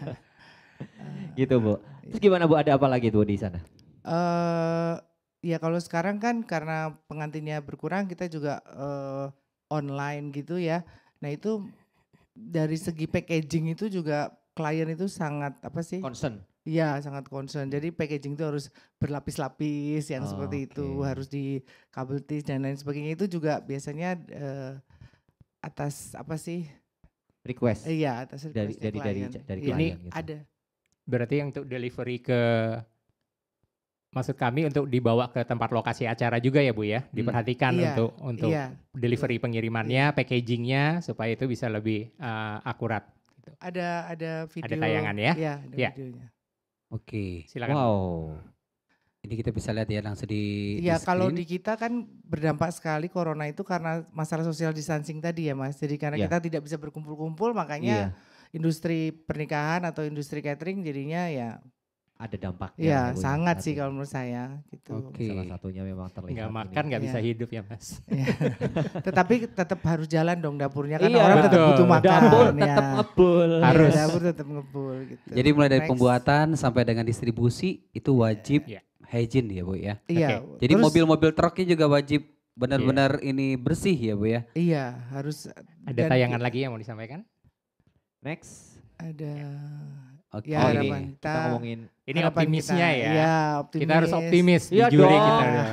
[SPEAKER 3] gitu bu Terus gimana Bu, ada apa lagi tuh di sana?
[SPEAKER 5] Uh, ya kalau sekarang kan karena pengantinnya berkurang kita juga uh, online gitu ya. Nah itu dari segi packaging itu juga klien itu sangat apa sih? Concern. Iya, sangat concern. Jadi packaging itu harus berlapis-lapis yang oh, seperti itu, harus di kabel tis dan lain sebagainya. Itu juga biasanya uh, atas apa sih? Request. Iya, atas request dari dari, klien. dari dari klien. Ini gitu. ada
[SPEAKER 10] Berarti yang untuk delivery ke maksud kami untuk dibawa ke tempat lokasi acara juga ya Bu ya hmm. diperhatikan yeah. untuk untuk yeah. delivery pengirimannya yeah. packagingnya supaya itu bisa lebih uh, akurat
[SPEAKER 5] gitu. ada ada video ada tayangan ya ya yeah, yeah. oke okay. silakan wow
[SPEAKER 2] ini kita bisa lihat ya langsung di ya di kalau di
[SPEAKER 5] kita kan berdampak sekali corona itu karena masalah social distancing tadi ya mas jadi karena yeah. kita tidak bisa berkumpul-kumpul makanya iya industri pernikahan atau industri catering jadinya ya
[SPEAKER 3] ada dampaknya. Ya sangat
[SPEAKER 5] sih ya. kalau menurut saya
[SPEAKER 3] gitu. Oke. Okay. Salah satunya memang terlihat. Gak makan nggak iya. bisa ya. hidup ya mas. Iya. Tetapi tetap harus jalan dong dapurnya
[SPEAKER 5] kan iya, orang betul. tetap butuh makan. Dapur ya. tetap ngebul. Iya, harus. Ya, dapur tetap ngebul gitu. Jadi mulai dari Next.
[SPEAKER 2] pembuatan sampai dengan distribusi itu wajib yeah. hygiene ya bu ya. Iya. Okay. Jadi mobil-mobil truknya juga wajib benar-benar yeah. ini bersih ya bu ya.
[SPEAKER 10] Iya harus. Ada tayangan lagi yang mau disampaikan?
[SPEAKER 3] Next. Ada Okay.
[SPEAKER 2] Ya, oh, ini kita, kita ngomongin ini optimisnya kita, ya. Iya
[SPEAKER 3] optimis. Kita harus optimis ya di iya juri dong. kita. Ya.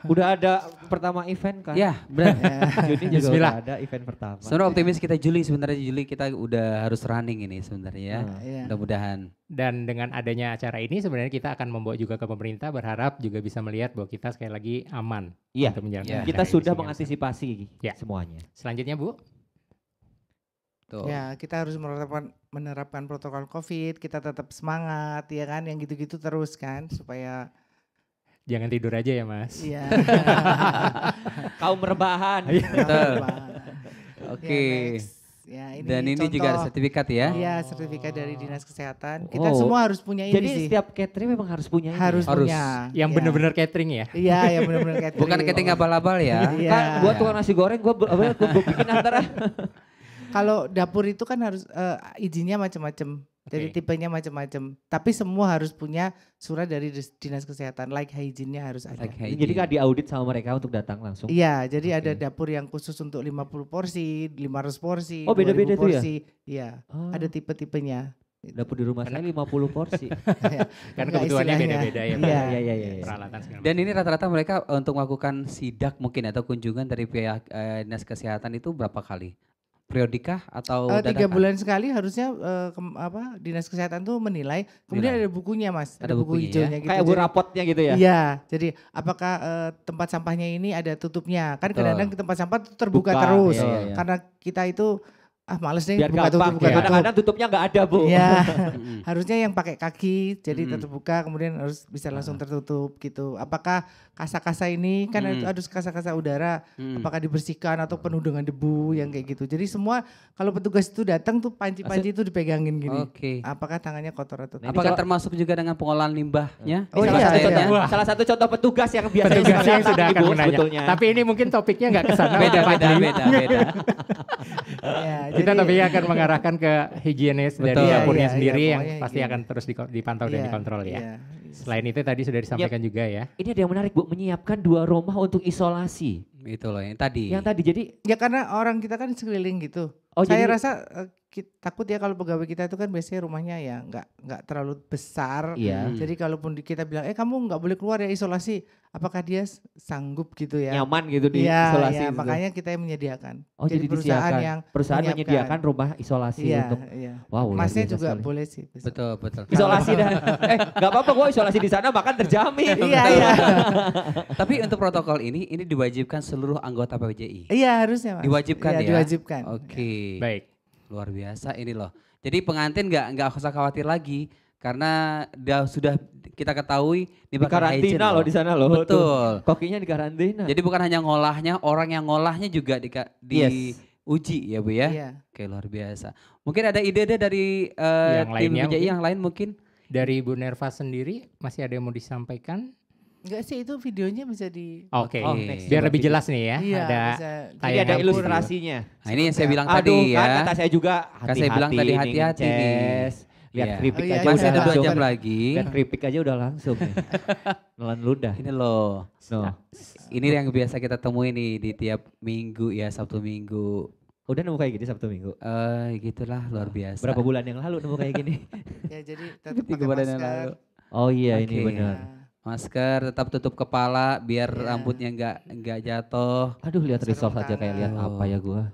[SPEAKER 3] Udah ada pertama event kan? Ya,
[SPEAKER 2] benar. Juni juga Bismillah. udah ada event pertama. Sebenarnya optimis kita Juli sebenarnya Juli kita udah harus
[SPEAKER 10] running ini sebenarnya ya. hmm, ya. Mudah-mudahan. Dan dengan adanya acara ini sebenarnya kita akan membawa juga ke pemerintah berharap juga bisa melihat bahwa kita sekali lagi aman Iya. Ya. Kita sudah
[SPEAKER 3] mengantisipasi ya. semuanya. Selanjutnya Bu. Tuh.
[SPEAKER 10] Gitu.
[SPEAKER 5] Ya, kita harus menerapkan menerapkan protokol Covid, kita tetap semangat ya kan yang gitu-gitu terus kan supaya
[SPEAKER 10] jangan tidur aja ya, Mas. Iya. Kau rebahan. Iya. Betul. Oke. Ya, ya, ini Dan ini contoh, juga ada sertifikat
[SPEAKER 5] ya? Iya, sertifikat dari dinas kesehatan. Kita oh. semua harus punya ini Jadi sih. setiap
[SPEAKER 3] catering memang harus punya ini. Harus,
[SPEAKER 5] ya? harus. punya. Yang ya. benar-benar catering ya? Iya, yang benar-benar catering. Bukan catering abal-abal ya. Iya. Kan, buat tukang nasi goreng, gue gue bikin antara. Kalau dapur itu kan harus uh, izinnya macam-macam. Okay. Jadi tipenya macam-macam. Tapi semua harus punya surat dari dinas kesehatan. Like hygiene-nya harus ada. Like hygiene. Jadi
[SPEAKER 3] kan diaudit sama mereka untuk datang langsung. Iya,
[SPEAKER 5] jadi okay. ada dapur yang khusus untuk 50 porsi, 500 porsi, oh, beda -beda ya? porsi. Iya, oh. ada tipe-tipenya. Dapur di rumah saya 50 porsi. Iya. kan kebutuhannya beda-beda ya.
[SPEAKER 10] Iya. Iya, iya, iya, iya. Peralatan segala
[SPEAKER 2] Dan ini rata-rata mereka untuk melakukan sidak mungkin atau kunjungan dari pihak eh, dinas kesehatan itu berapa kali? periodikah atau uh, tiga bulan
[SPEAKER 5] sekali harusnya uh, eh, ke, apa dinas kesehatan tuh menilai kemudian Bila. ada bukunya mas ada, ada buku bukunya, ya? hijaunya ya? gitu kayak buku rapotnya gitu ya iya jadi apakah uh, tempat sampahnya ini ada tutupnya kan kadang-kadang tempat sampah tuh terbuka Buka, terus iya, iya. iya. karena kita itu ah males deh Biar buka gampang, tutup buka ya. tutup. kadang tutupnya nggak ada bu. Iya, harusnya yang pakai kaki jadi hmm. terbuka kemudian harus bisa langsung ah. tertutup gitu. Apakah kasa-kasa ini kan hmm. harus kasa-kasa udara, hmm. apakah dibersihkan atau penuh dengan debu yang kayak gitu. Jadi semua kalau petugas itu datang tuh panci-panci itu dipegangin gini. Okay. Apakah tangannya kotor atau tidak? Apakah
[SPEAKER 2] termasuk juga dengan pengolahan limbahnya? Oh, iya, salah iya, satu iya. Contoh,
[SPEAKER 10] salah satu contoh petugas yang biasa petugas yang sudah akan menanya. Tapi ini mungkin topiknya nggak kesana. beda, beda, beda, beda. Iya, kita tapi akan mengarahkan ke higienis dari dapurnya ya, sendiri ya, yang pasti akan terus dipantau dan iya, dikontrol ya. Selain itu tadi
[SPEAKER 3] sudah disampaikan juga ya. Ini ada yang menarik Bu, menyiapkan dua rumah untuk isolasi. Itu loh yang tadi.
[SPEAKER 5] Yang tadi jadi ya karena orang kita kan sekeliling gitu. Oh, saya jadi, rasa eh, kita, takut ya kalau pegawai kita itu kan biasanya rumahnya ya nggak nggak terlalu besar. Yeah. Jadi kalaupun kita bilang, eh kamu nggak boleh keluar ya isolasi, apakah dia sanggup gitu ya? Nyaman gitu di ya, isolasi. Ya, makanya kita yang menyediakan. Oh jadi, jadi perusahaan disiakan. yang perusahaan menyiapkan. menyediakan rumah
[SPEAKER 3] isolasi ya, untuk. Ya.
[SPEAKER 5] Wow. Masnya juga
[SPEAKER 3] sekali. boleh sih. Bisa. Betul betul.
[SPEAKER 5] Isolasi dan eh nggak apa-apa gua isolasi di sana bahkan
[SPEAKER 3] terjamin.
[SPEAKER 2] iya iya. Tapi untuk protokol ini ini diwajibkan seluruh anggota PBJI. Iya harusnya mas. Diwajibkan ya. ya? Diwajibkan. Oke. Okay. Iya. Baik luar biasa ini loh. Jadi pengantin nggak nggak usah khawatir lagi karena dia sudah kita ketahui di karantina loh, di sana loh. Betul. Tuh, kokinya di karantina. Jadi bukan hanya ngolahnya, orang yang ngolahnya juga di di yes. uji ya Bu ya. Yeah. Oke, luar biasa. Mungkin ada ide-ide
[SPEAKER 10] dari uh, tim lainnya yang lain mungkin dari Bu Nerva sendiri masih ada yang mau disampaikan?
[SPEAKER 5] Enggak sih itu videonya bisa di Oke. Okay. Oh, Biar lebih jelas nih ya. Iya, ada bisa. Jadi ada ilustrasinya.
[SPEAKER 2] Nah, ini yang saya bilang Aduh, tadi kan ya. kata saya juga kan hati-hati. Kata saya bilang tadi
[SPEAKER 3] hati-hati nih. Lihat yeah. keripik oh, iya, aja iya, Masih ada iya, jam iya. lagi. Lihat keripik aja udah langsung.
[SPEAKER 2] Nelan ludah. Ini loh. No. Nah. Nah, ini yang biasa kita temuin nih di tiap minggu ya, Sabtu Minggu. Udah nemu kayak gini Sabtu Minggu? Eh uh, gitulah luar biasa. Berapa bulan yang lalu nemu kayak gini? ya jadi tetap pakai masker. Yang lalu. Oh iya okay. ini benar. Masker, tetap tutup kepala biar yeah. rambutnya nggak nggak jatuh.
[SPEAKER 3] Aduh lihat risol aja kayak lihat apa ya gua.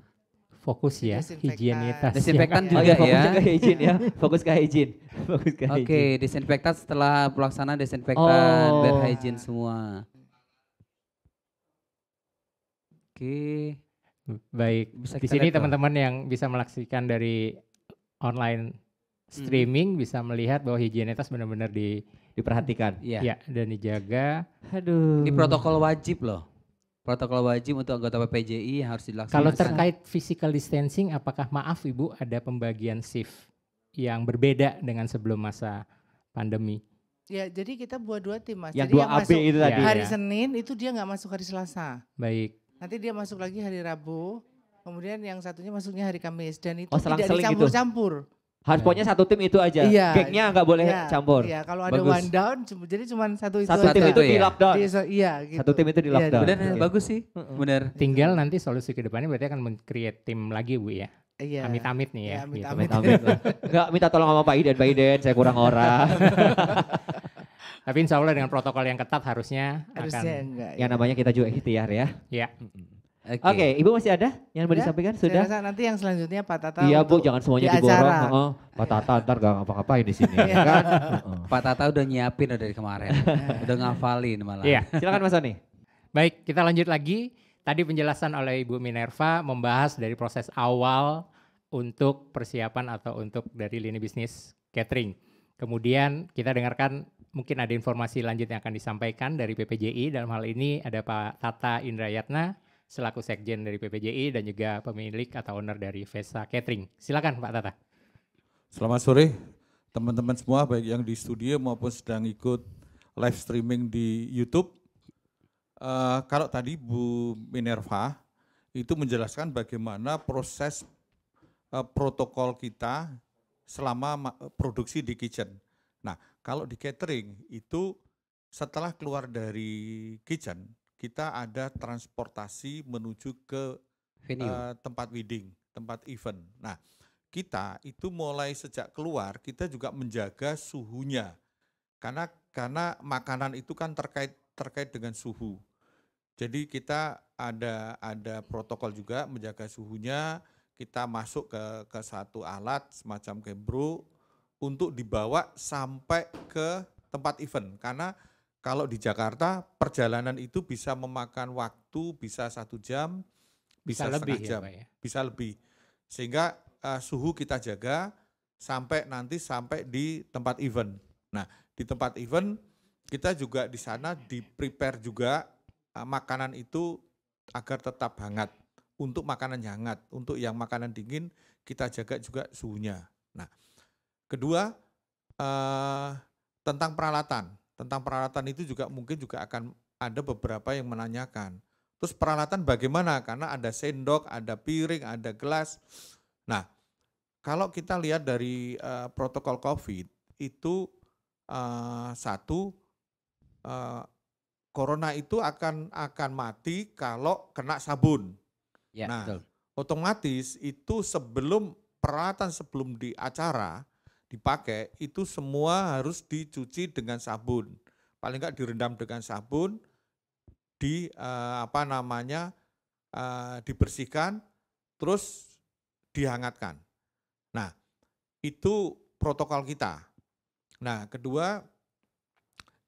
[SPEAKER 3] Fokus ya, higienitas. Desinfektan iya. juga oh, ya. Fokus ke hygiene ya,
[SPEAKER 2] fokus ke hygiene. Oke, okay, desinfektan setelah pelaksanaan desinfektan oh. biar hygiene semua. Oke. Okay.
[SPEAKER 10] Baik. Bisa di sini teman-teman yang bisa melaksikan dari online hmm. streaming hmm. bisa melihat bahwa higienitas benar-benar di diperhatikan. Iya. Ya,
[SPEAKER 2] dan dijaga.
[SPEAKER 3] Aduh. Ini protokol
[SPEAKER 2] wajib loh. Protokol wajib untuk anggota PPJI yang harus dilaksanakan. Kalau terkait
[SPEAKER 10] physical distancing, apakah maaf Ibu ada pembagian shift yang berbeda dengan sebelum masa pandemi?
[SPEAKER 5] Ya, jadi kita buat dua tim mas. Yang jadi dua yang masuk itu tadi. Hari ya. Senin itu dia nggak masuk hari Selasa. Baik. Nanti dia masuk lagi hari Rabu. Kemudian yang satunya masuknya hari Kamis dan itu oh, tidak gitu? dicampur-campur. Gitu. Hard iya. satu
[SPEAKER 3] tim itu aja. Iya. Gengnya nggak boleh iya, campur. Iya, kalau ada one
[SPEAKER 5] down, jadi cuma satu itu. Satu tim itu di iya. lockdown. Di, iya, gitu.
[SPEAKER 2] Satu tim itu di iya, lockdown. Iya, Benar, bagus sih. benar.
[SPEAKER 3] Tinggal
[SPEAKER 10] nanti solusi kedepannya berarti akan men-create tim lagi bu ya. Iya. Amit-amit nih ya. Gitu. Amit-amit. Ya,
[SPEAKER 3] amit, Gak minta tolong sama Pak Iden, Pak Iden saya kurang orang. Tapi insya Allah dengan protokol yang ketat harusnya, harusnya akan. Enggak, ya. Yang namanya kita juga ikhtiar ya.
[SPEAKER 10] Iya. Oke,
[SPEAKER 3] okay. okay, Ibu masih ada
[SPEAKER 5] yang mau ya, disampaikan? Sudah. Saya rasa nanti yang selanjutnya Pak Tata. Iya, Bu, jangan semuanya di digorong. Acara. Oh,
[SPEAKER 3] Pak Tata ntar gak ngapa-ngapain di sini. Iya. Ya kan?
[SPEAKER 2] Pak Tata udah nyiapin udah dari kemarin. udah ngafalin malah.
[SPEAKER 10] Iya, silakan Mas
[SPEAKER 2] Oni. Baik, kita lanjut lagi. Tadi penjelasan
[SPEAKER 10] oleh Ibu Minerva membahas dari proses awal untuk persiapan atau untuk dari lini bisnis catering. Kemudian kita dengarkan mungkin ada informasi lanjut yang akan disampaikan dari PPJI dalam hal ini ada Pak Tata Indrayatna selaku sekjen dari PPJI dan juga pemilik atau owner dari Vesa Catering. Silakan Pak Tata.
[SPEAKER 4] Selamat sore teman-teman semua baik yang di studio maupun sedang ikut live streaming di YouTube. Uh, kalau tadi Bu Minerva itu menjelaskan bagaimana proses uh, protokol kita selama produksi di kitchen. Nah, kalau di catering itu setelah keluar dari kitchen kita ada transportasi menuju ke Uh, tempat wedding, tempat event. Nah, kita itu mulai sejak keluar kita juga menjaga suhunya. Karena karena makanan itu kan terkait terkait dengan suhu. Jadi kita ada ada protokol juga menjaga suhunya. Kita masuk ke ke satu alat semacam kebro untuk dibawa sampai ke tempat event karena kalau di Jakarta perjalanan itu bisa memakan waktu bisa satu jam,
[SPEAKER 10] bisa, bisa setengah lebih ya, jam, ya, Pak, ya?
[SPEAKER 4] bisa lebih. Sehingga uh, suhu kita jaga sampai nanti sampai di tempat event. Nah di tempat event kita juga di sana di prepare juga uh, makanan itu agar tetap hangat. Untuk makanan yang hangat, untuk yang makanan dingin kita jaga juga suhunya. Nah kedua uh, tentang peralatan tentang peralatan itu juga mungkin juga akan ada beberapa yang menanyakan. Terus peralatan bagaimana? Karena ada sendok, ada piring, ada gelas. Nah, kalau kita lihat dari uh, protokol COVID itu uh, satu uh, corona itu akan akan mati kalau kena sabun. Ya, nah, betul. otomatis itu sebelum peralatan sebelum di acara dipakai itu semua harus dicuci dengan sabun. Paling enggak direndam dengan sabun, di eh, apa namanya eh, dibersihkan, terus dihangatkan. Nah, itu protokol kita. Nah, kedua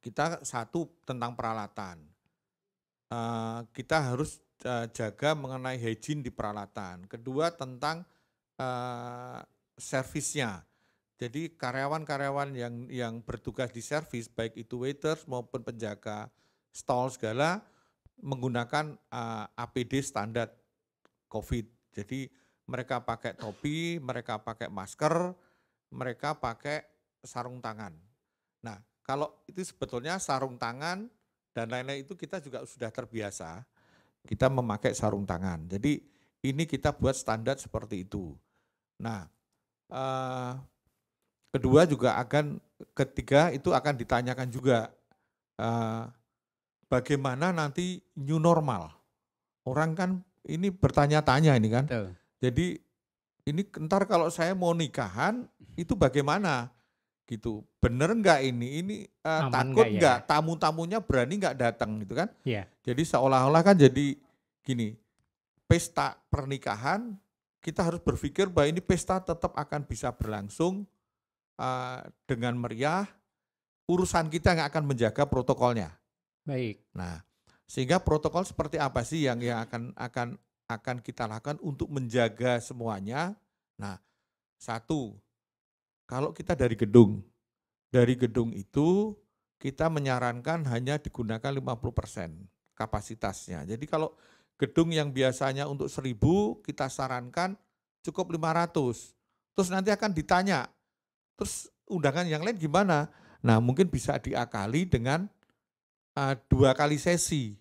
[SPEAKER 4] kita satu tentang peralatan. Eh, kita harus eh, jaga mengenai hygiene di peralatan. Kedua tentang eh, servisnya jadi karyawan-karyawan yang yang bertugas di servis baik itu waiters maupun penjaga stall segala menggunakan uh, eh, APD standar COVID. Jadi mereka pakai topi, mereka pakai masker, mereka pakai sarung tangan. Nah, kalau itu sebetulnya sarung tangan dan lain-lain itu kita juga sudah terbiasa kita memakai sarung tangan. Jadi ini kita buat standar seperti itu. Nah, uh, Kedua juga akan ketiga itu akan ditanyakan juga uh, bagaimana nanti new normal. Orang kan ini bertanya-tanya ini kan. Betul. Jadi ini ntar kalau saya mau nikahan itu bagaimana gitu bener nggak ini ini uh, takut ya? nggak ya? tamu-tamunya berani nggak datang gitu kan yeah. jadi seolah-olah kan jadi gini pesta pernikahan kita harus berpikir bahwa ini pesta tetap akan bisa berlangsung Eh, dengan meriah, urusan kita yang akan menjaga protokolnya. Baik. Nah, sehingga protokol seperti apa sih yang yang akan akan akan kita lakukan untuk menjaga semuanya? Nah, satu, kalau kita dari gedung, dari gedung itu kita menyarankan hanya digunakan 50% kapasitasnya. Jadi kalau gedung yang biasanya untuk seribu kita sarankan cukup 500. Terus nanti akan ditanya Terus undangan yang lain gimana? Nah mungkin bisa diakali dengan uh, dua kali sesi.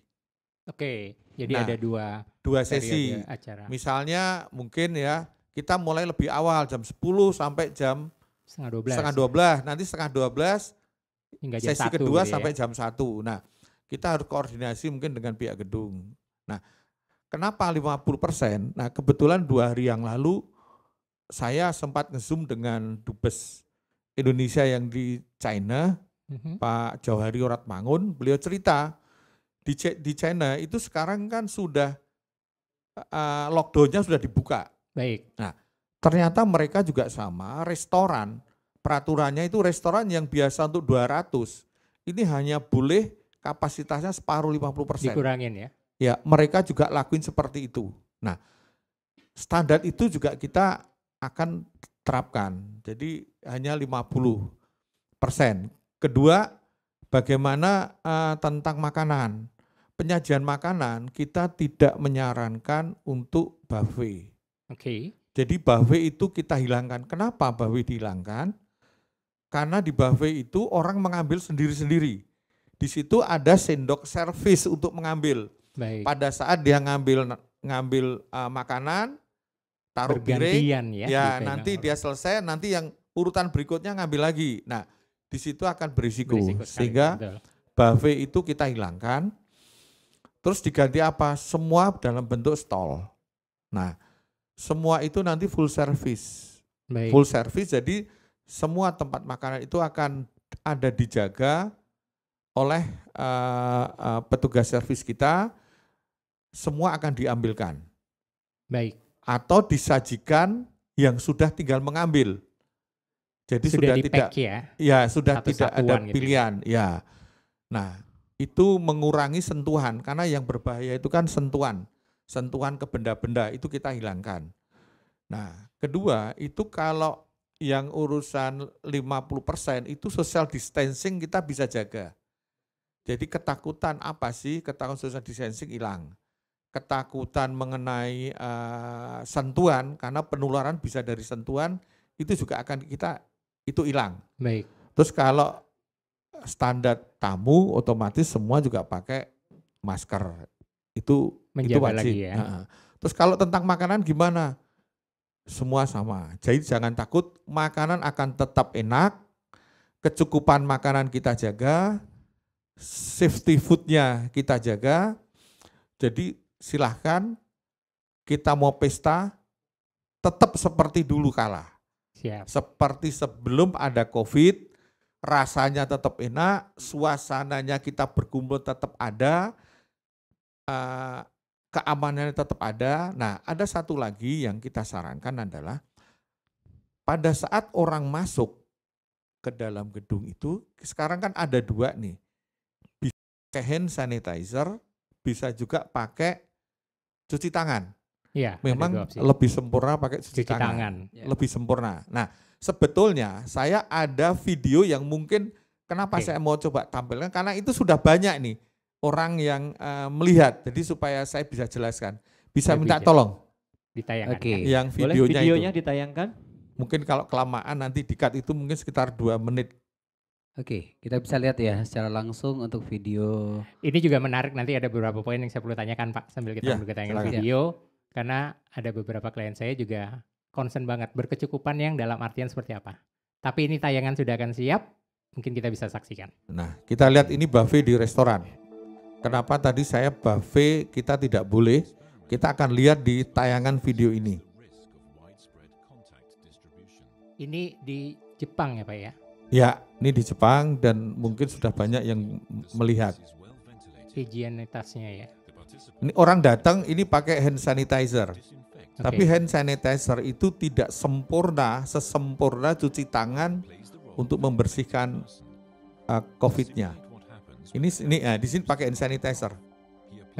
[SPEAKER 4] Oke, jadi nah, ada dua dua sesi acara. Misalnya mungkin ya kita mulai lebih awal jam 10 sampai jam setengah dua belas. Setengah dua belas. Nanti setengah dua belas Hingga jam sesi kedua gitu ya. sampai jam satu. Nah kita harus koordinasi mungkin dengan pihak gedung. Nah kenapa 50 persen? Nah kebetulan dua hari yang lalu saya sempat ngezoom dengan dubes Indonesia yang di China, mm-hmm. Pak Jauhari Oratmangun, beliau cerita di di China itu sekarang kan sudah uh, lockdownnya sudah dibuka. Baik. Nah, ternyata mereka juga sama restoran peraturannya itu restoran yang biasa untuk 200 ini hanya boleh kapasitasnya separuh 50 persen. Dikurangin ya? Ya, mereka juga lakuin seperti itu. Nah, standar itu juga kita akan terapkan. Jadi hanya 50 persen. Kedua, bagaimana uh, tentang makanan. Penyajian makanan kita tidak menyarankan untuk buffet. Oke. Okay. Jadi buffet itu kita hilangkan. Kenapa buffet dihilangkan? Karena di buffet itu orang mengambil sendiri-sendiri. Di situ ada sendok servis untuk mengambil. Baik. Pada saat dia ngambil ngambil uh, makanan, taruh piring ya, ya nanti dia selesai nanti yang urutan berikutnya ngambil lagi nah di situ akan berisiko, berisiko sehingga buffet itu kita hilangkan terus diganti apa semua dalam bentuk stall nah semua itu nanti full service Baik. full service jadi semua tempat makanan itu akan ada dijaga oleh uh, uh, petugas servis kita semua akan diambilkan. Baik atau disajikan yang sudah tinggal mengambil. Jadi sudah, sudah tidak ya. Ya, sudah tidak ada gitu ya? pilihan, ya. Nah, itu mengurangi sentuhan karena yang berbahaya itu kan sentuhan. Sentuhan ke benda-benda itu kita hilangkan. Nah, kedua itu kalau yang urusan 50% itu social distancing kita bisa jaga. Jadi ketakutan apa sih? Ketakutan social distancing hilang ketakutan mengenai uh, sentuhan karena penularan bisa dari sentuhan itu juga akan kita itu hilang. Baik. Terus kalau standar tamu otomatis semua juga pakai masker. Itu Menjaga itu wajib. Lagi ya. Nah. Terus kalau tentang makanan gimana? Semua sama. Jadi jangan takut, makanan akan tetap enak. Kecukupan makanan kita jaga, safety foodnya kita jaga. Jadi silahkan kita mau pesta tetap seperti dulu kala. Siap. Seperti sebelum ada COVID, rasanya tetap enak, suasananya kita berkumpul tetap ada, eh, keamanannya tetap ada. Nah, ada satu lagi yang kita sarankan adalah pada saat orang masuk ke dalam gedung itu, sekarang kan ada dua nih, bisa hand sanitizer, bisa juga pakai cuci tangan. Iya. Memang lebih sempurna pakai cuci, cuci tangan. tangan. Ya. Lebih sempurna. Nah, sebetulnya saya ada video yang mungkin kenapa okay. saya mau coba tampilkan karena itu sudah banyak nih orang yang uh, melihat. Jadi supaya saya bisa jelaskan. Bisa lebih minta jelas. tolong ditayangkan. Oke. Okay. Yang videonya Boleh videonya itu. ditayangkan? Mungkin kalau kelamaan nanti dikat itu mungkin sekitar dua menit Oke, kita bisa lihat ya secara langsung untuk
[SPEAKER 2] video.
[SPEAKER 10] Ini juga menarik nanti ada beberapa poin yang saya perlu tanyakan Pak sambil kita ya, tayangkan video. Karena ada beberapa klien saya juga concern banget berkecukupan yang dalam artian seperti apa. Tapi ini tayangan sudah akan siap, mungkin kita bisa saksikan.
[SPEAKER 4] Nah, kita lihat ini buffet di restoran. Kenapa tadi saya buffet kita tidak boleh? Kita akan lihat di tayangan video ini.
[SPEAKER 10] Ini di Jepang ya Pak ya?
[SPEAKER 4] Ya, ini di Jepang dan mungkin sudah banyak yang melihat.
[SPEAKER 10] Higienitasnya ya.
[SPEAKER 4] Ini orang datang ini pakai hand sanitizer. Okay. Tapi hand sanitizer itu tidak sempurna, sesempurna cuci tangan untuk membersihkan uh, COVID-nya. Ini ini nah, di sini pakai hand sanitizer.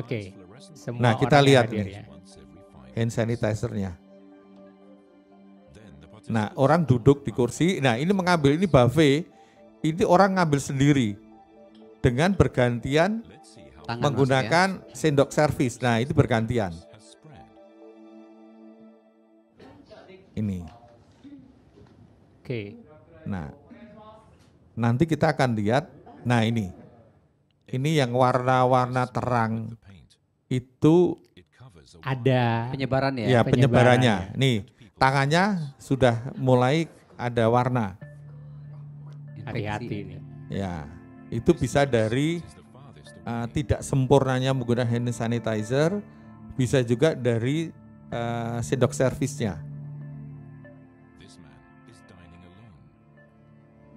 [SPEAKER 4] Oke. Okay. nah, kita lihat nih. Ya. Hand sanitizer Nah, orang duduk di kursi. Nah, ini mengambil ini buffet. Ini orang ngambil sendiri dengan bergantian Tangan menggunakan ya. sendok servis. Nah, itu bergantian. Ini. Oke. Okay. Nah, nanti kita akan lihat. Nah, ini. Ini yang warna-warna terang itu ada penyebaran ya. Ya, penyebarannya. penyebarannya. Nih, tangannya sudah mulai ada warna. Hati-hati ini. Ya, itu bisa dari uh, tidak sempurnanya menggunakan hand sanitizer, bisa juga dari uh, sendok servisnya.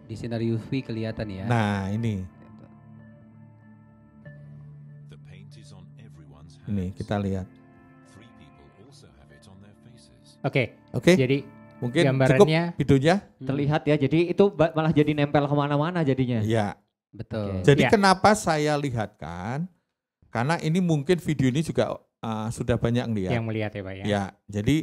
[SPEAKER 4] Di sinar UV kelihatan ya. Nah ini. Ini kita lihat. Oke. Okay. Oke. Okay.
[SPEAKER 3] Jadi
[SPEAKER 10] mungkin gambarannya cukup videonya hmm.
[SPEAKER 4] terlihat ya. Jadi itu malah jadi nempel kemana-mana jadinya. Iya. Betul. Okay. Jadi ya. kenapa saya lihatkan? Karena ini mungkin video ini juga uh, sudah banyak yang lihat. Yang melihat ya pak ya. Ya. Jadi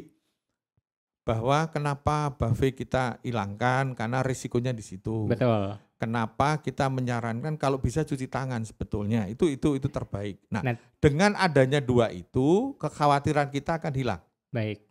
[SPEAKER 4] bahwa kenapa buffet kita hilangkan karena risikonya di situ. Betul. Kenapa kita menyarankan kalau bisa cuci tangan sebetulnya itu itu itu terbaik. Nah, nah dengan adanya dua itu kekhawatiran kita akan hilang. Baik.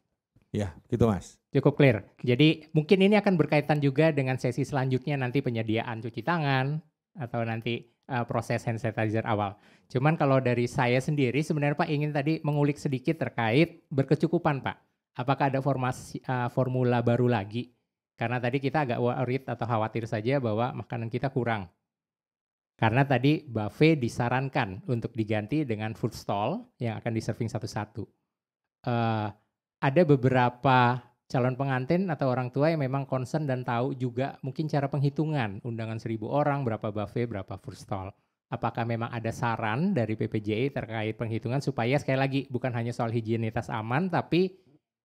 [SPEAKER 4] Ya, gitu Mas. Cukup clear. Jadi mungkin ini akan berkaitan
[SPEAKER 10] juga dengan sesi selanjutnya nanti penyediaan cuci tangan atau nanti uh, proses hand sanitizer awal. Cuman kalau dari saya sendiri sebenarnya Pak ingin tadi mengulik sedikit terkait berkecukupan Pak. Apakah ada formasi uh, formula baru lagi? Karena tadi kita agak worried atau khawatir saja bahwa makanan kita kurang. Karena tadi buffet disarankan untuk diganti dengan food stall yang akan diserving satu-satu. Uh, ada beberapa calon pengantin atau orang tua yang memang concern dan tahu juga mungkin cara penghitungan undangan seribu orang, berapa buffet, berapa food stall. Apakah memang ada saran dari PPJI e terkait penghitungan supaya sekali lagi bukan hanya soal higienitas aman tapi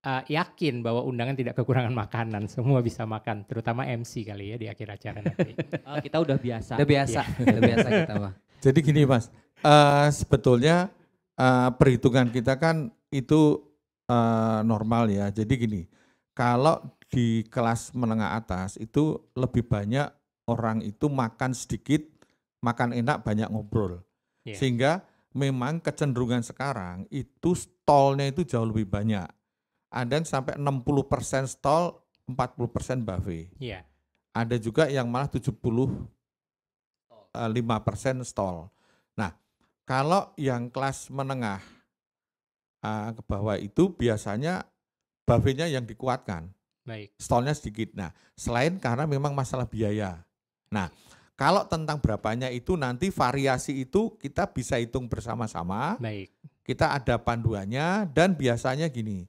[SPEAKER 10] uh, yakin bahwa undangan tidak kekurangan makanan, semua bisa makan, terutama MC kali ya di akhir acara nanti. uh, kita udah biasa. Udah biasa, ya. udah biasa kita mah.
[SPEAKER 4] Jadi gini mas, uh, sebetulnya uh, perhitungan kita kan itu Eh, normal ya. Jadi gini, kalau di kelas menengah atas itu lebih banyak orang itu makan sedikit, makan enak banyak ngobrol. Yeah. Sehingga memang kecenderungan sekarang itu stolnya itu jauh lebih banyak. Ada sampai 60% stol, 40% buffet. Yeah. Ada juga yang malah 75% eh, stol. Nah, kalau yang kelas menengah uh, ke bawah itu biasanya buffetnya yang dikuatkan. Baik. Stolnya sedikit. Nah, selain karena memang masalah biaya. Nah, kalau tentang berapanya itu nanti variasi itu kita bisa hitung bersama-sama. Baik. Kita ada panduannya dan biasanya gini.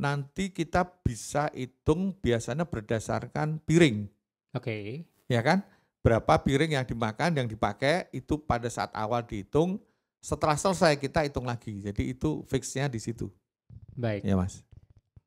[SPEAKER 4] Nanti kita bisa hitung biasanya berdasarkan piring. Oke. Okay. Ya kan? Berapa piring yang dimakan, yang dipakai itu pada saat awal dihitung setelah selesai kita hitung lagi. Jadi itu fixnya di situ. Baik. Ya Mas.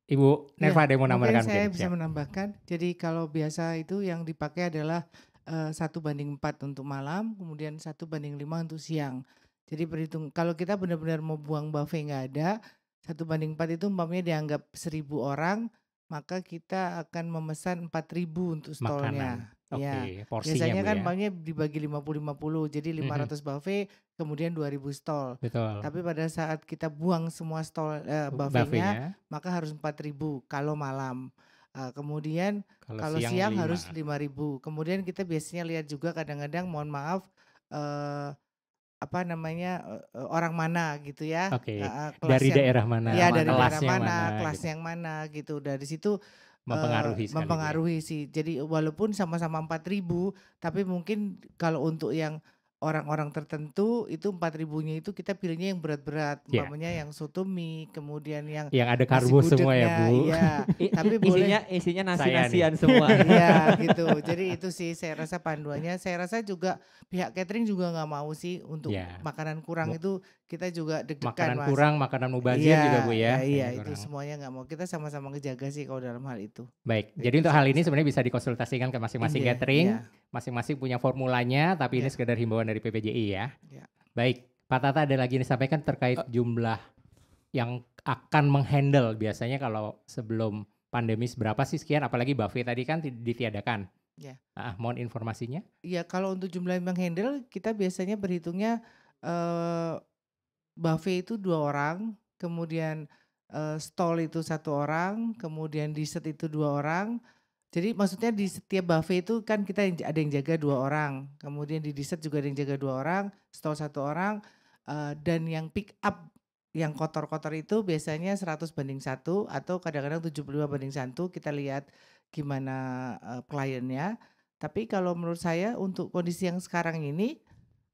[SPEAKER 4] Ibu Nerva ya, ada yang mau menambahkan? saya mungkin. bisa
[SPEAKER 5] menambahkan. Jadi kalau biasa itu yang dipakai adalah eh, satu banding empat untuk malam, kemudian satu banding lima untuk siang. Jadi berhitung kalau kita benar-benar mau buang buffet nggak ada, satu banding empat itu umpamanya dianggap seribu orang, maka kita akan memesan empat ribu untuk stolnya okay, ya. porsinya Biasanya kan ya? banknya dibagi 50-50, jadi 500 mm -hmm. buffet, kemudian 2000 stall. Betul. Tapi pada saat kita buang semua stall uh, buffetnya, buffet maka harus 4000 kalau malam. Uh, kemudian kalau, kalau siang, siang 5. harus 5000. Kemudian kita biasanya lihat juga kadang-kadang mohon maaf uh, apa namanya uh, orang mana gitu ya okay. uh, dari yang, daerah mana ya mana, dari daerah mana, mana kelas gitu. yang mana gitu dari situ mempengaruhi uh, mempengaruhi sih. Jadi walaupun sama-sama 4000 tapi mungkin kalau untuk yang orang-orang tertentu itu empat ribunya itu kita pilihnya yang berat-berat, yeah. umpamanya yang soto mie, kemudian yang yang ada karbo semua ya, Bu. Iya. Tapi isinya boleh, isinya nasi-nasian semua. Iya, gitu. Jadi itu sih saya rasa panduannya. Saya rasa juga pihak catering juga nggak mau sih untuk yeah. makanan kurang itu kita juga deg-degan Makanan mas. kurang, makanan mubazir
[SPEAKER 10] yeah, juga Bu ya. Iya, iya itu kurang.
[SPEAKER 5] semuanya nggak mau. Kita sama-sama ngejaga sih kalau dalam hal itu.
[SPEAKER 10] Baik. Jadi, jadi untuk hal ini sebenarnya bisa dikonsultasikan ke masing-masing yeah, catering. Iya. Masing-masing yeah. punya formulanya, tapi yeah. ini iya. sekedar himbauan bukan dari PPJI ya. ya. Baik, Pak Tata ada lagi yang disampaikan terkait uh, jumlah yang akan menghandle biasanya kalau sebelum pandemi berapa sih sekian apalagi Buffet tadi kan ditiadakan. Ya. Ah, mohon informasinya.
[SPEAKER 5] Ya kalau untuk jumlah yang menghandle kita biasanya berhitungnya uh, eh, Buffet itu dua orang, kemudian uh, stall itu satu orang, kemudian dessert itu dua orang, jadi maksudnya di setiap buffet itu kan kita ada yang jaga dua orang, kemudian di dessert juga ada yang jaga dua orang, stall satu orang, uh, dan yang pick up yang kotor-kotor itu biasanya 100 banding satu atau kadang-kadang 75 banding satu kita lihat gimana uh, kliennya. Tapi kalau menurut saya untuk kondisi yang sekarang ini,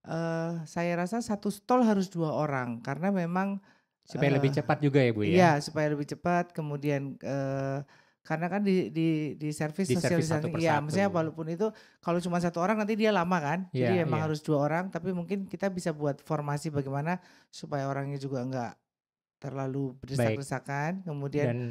[SPEAKER 5] uh, saya rasa satu stall harus dua orang karena memang supaya uh, lebih cepat
[SPEAKER 10] juga ya bu ya. Iya
[SPEAKER 5] supaya lebih cepat, kemudian uh, karena kan di di di service servis sosialisasi ya maksudnya walaupun itu kalau cuma satu orang nanti dia lama kan yeah, jadi iya, emang yeah. harus dua orang tapi mungkin kita bisa buat formasi bagaimana supaya orangnya juga enggak terlalu berdesak-desakan kemudian Dan,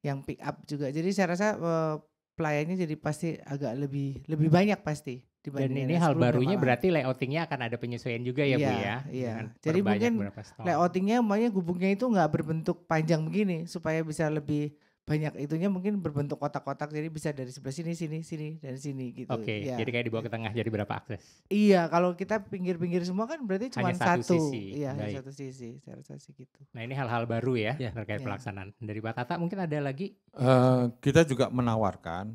[SPEAKER 5] yang pick up juga jadi saya rasa uh, pelayannya jadi pasti agak lebih lebih banyak pasti dan ini hal barunya berarti
[SPEAKER 10] layoutingnya akan ada penyesuaian juga ya, ya bu iya, ya. Iya. Jadi mungkin
[SPEAKER 5] layoutingnya, makanya gubuknya itu nggak berbentuk panjang begini supaya bisa lebih banyak itunya mungkin berbentuk kotak-kotak jadi bisa dari sebelah sini sini sini dan sini gitu. Oke, okay, ya. jadi
[SPEAKER 10] kayak dibawa ke tengah jadi berapa akses?
[SPEAKER 5] Iya, kalau kita pinggir-pinggir semua kan berarti cuma hanya satu, satu. Sisi. Iya, Baik. hanya satu sisi, satu gitu.
[SPEAKER 4] Nah,
[SPEAKER 10] ini hal-hal baru ya ya terkait ya. pelaksanaan. Dari Pak Tata mungkin ada lagi?
[SPEAKER 4] Uh, kita juga menawarkan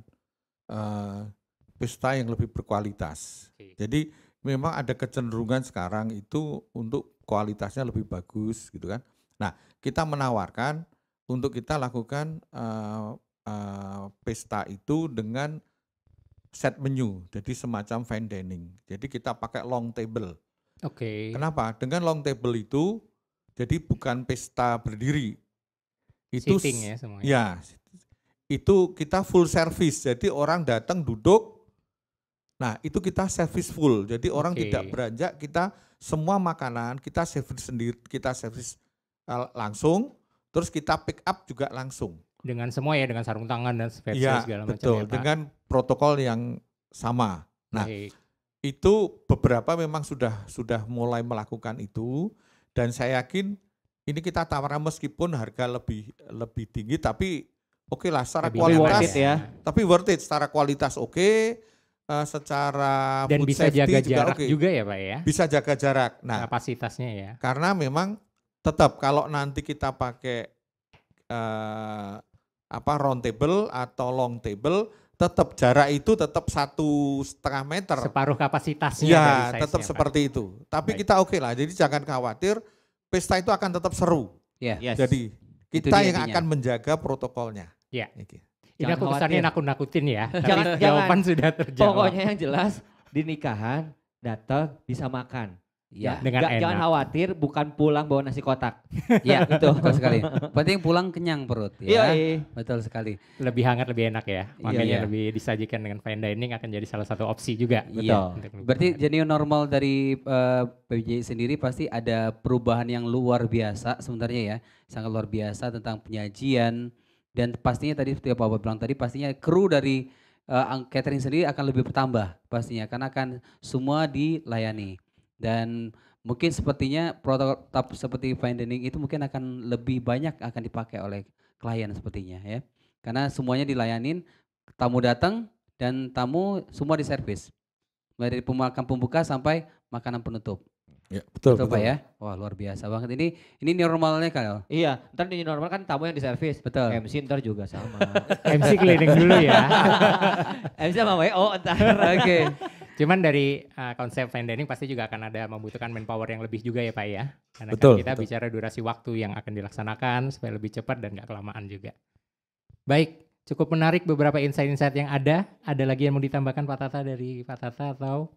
[SPEAKER 4] uh, pesta yang lebih berkualitas. Okay. Jadi memang ada kecenderungan sekarang itu untuk kualitasnya lebih bagus gitu kan. Nah, kita menawarkan untuk kita lakukan uh, uh, pesta itu dengan set menu, jadi semacam fine dining. Jadi kita pakai long table. Oke. Okay. Kenapa? Dengan long table itu, jadi bukan pesta berdiri. Itu Sitting ya semuanya. Ya, itu kita full service. Jadi orang datang duduk. Nah itu kita service full. Jadi okay. orang tidak beranjak. Kita semua makanan kita service sendiri, kita service eh, langsung Terus kita pick up juga langsung. Dengan semua ya, dengan sarung tangan dan sepeda ya, segala macam betul, ya dengan protokol yang sama. Nah, Baik. itu beberapa memang sudah sudah mulai melakukan itu dan saya yakin ini kita tawaran meskipun harga lebih lebih tinggi tapi oke okay lah secara Lebih kualitas worth it ya. Tapi worth it secara kualitas oke, okay, uh, eh, secara dan bisa jaga juga jarak okay. juga ya pak ya. Bisa jaga jarak. Nah kapasitasnya ya. Karena memang tetap kalau nanti kita pakai eh, apa round table atau long table tetap jarak itu tetap satu setengah meter separuh kapasitasnya ya dari tetap seperti itu tapi Baik. kita oke okay lah jadi jangan khawatir pesta itu akan tetap seru ya yes. jadi kita yang akan menjaga protokolnya ya okay. ini aku kesannya nakut-nakutin ya jangan jawaban
[SPEAKER 10] jangan. sudah terjawab pokoknya yang jelas
[SPEAKER 3] di nikahan datang bisa makan Ya, dengan Gak, enak. jangan khawatir, bukan pulang bawa nasi kotak.
[SPEAKER 2] Iya, itu betul sekali. Penting pulang kenyang perut ya. Iya, iya,
[SPEAKER 10] betul sekali. Lebih hangat, lebih enak ya. Iya, Makanya iya. lebih disajikan dengan fine
[SPEAKER 2] dining akan jadi salah satu opsi juga. Iya. Berarti jadi normal dari uh, eh, PJ sendiri pasti ada perubahan yang luar biasa sebenarnya ya. Sangat luar biasa tentang penyajian dan pastinya tadi seperti Pak bilang tadi pastinya kru dari uh, catering sendiri akan lebih bertambah pastinya karena akan semua dilayani dan mungkin sepertinya protokol tap, seperti fine dining itu mungkin akan lebih banyak akan dipakai oleh klien sepertinya ya karena semuanya dilayanin tamu datang dan tamu semua diservis dari pemakan pembuka sampai makanan penutup Ya,
[SPEAKER 4] betul, gitu, betul, betul. Pak ya.
[SPEAKER 2] Wah, luar biasa banget. Ini ini normalnya kan. Iya, ntar di normal kan tamu yang diservis. Betul. MC ntar juga sama. MC cleaning dulu ya. MC sama
[SPEAKER 3] WO ntar. Oke. Okay.
[SPEAKER 10] Cuman dari uh, konsep fine dining pasti juga akan ada membutuhkan manpower yang lebih juga ya Pak ya. Karena kan betul, kan kita betul. bicara durasi waktu yang akan dilaksanakan supaya lebih cepat dan gak kelamaan juga. Baik, cukup menarik beberapa insight-insight yang ada. Ada lagi yang mau ditambahkan Pak Tata dari Pak Tata atau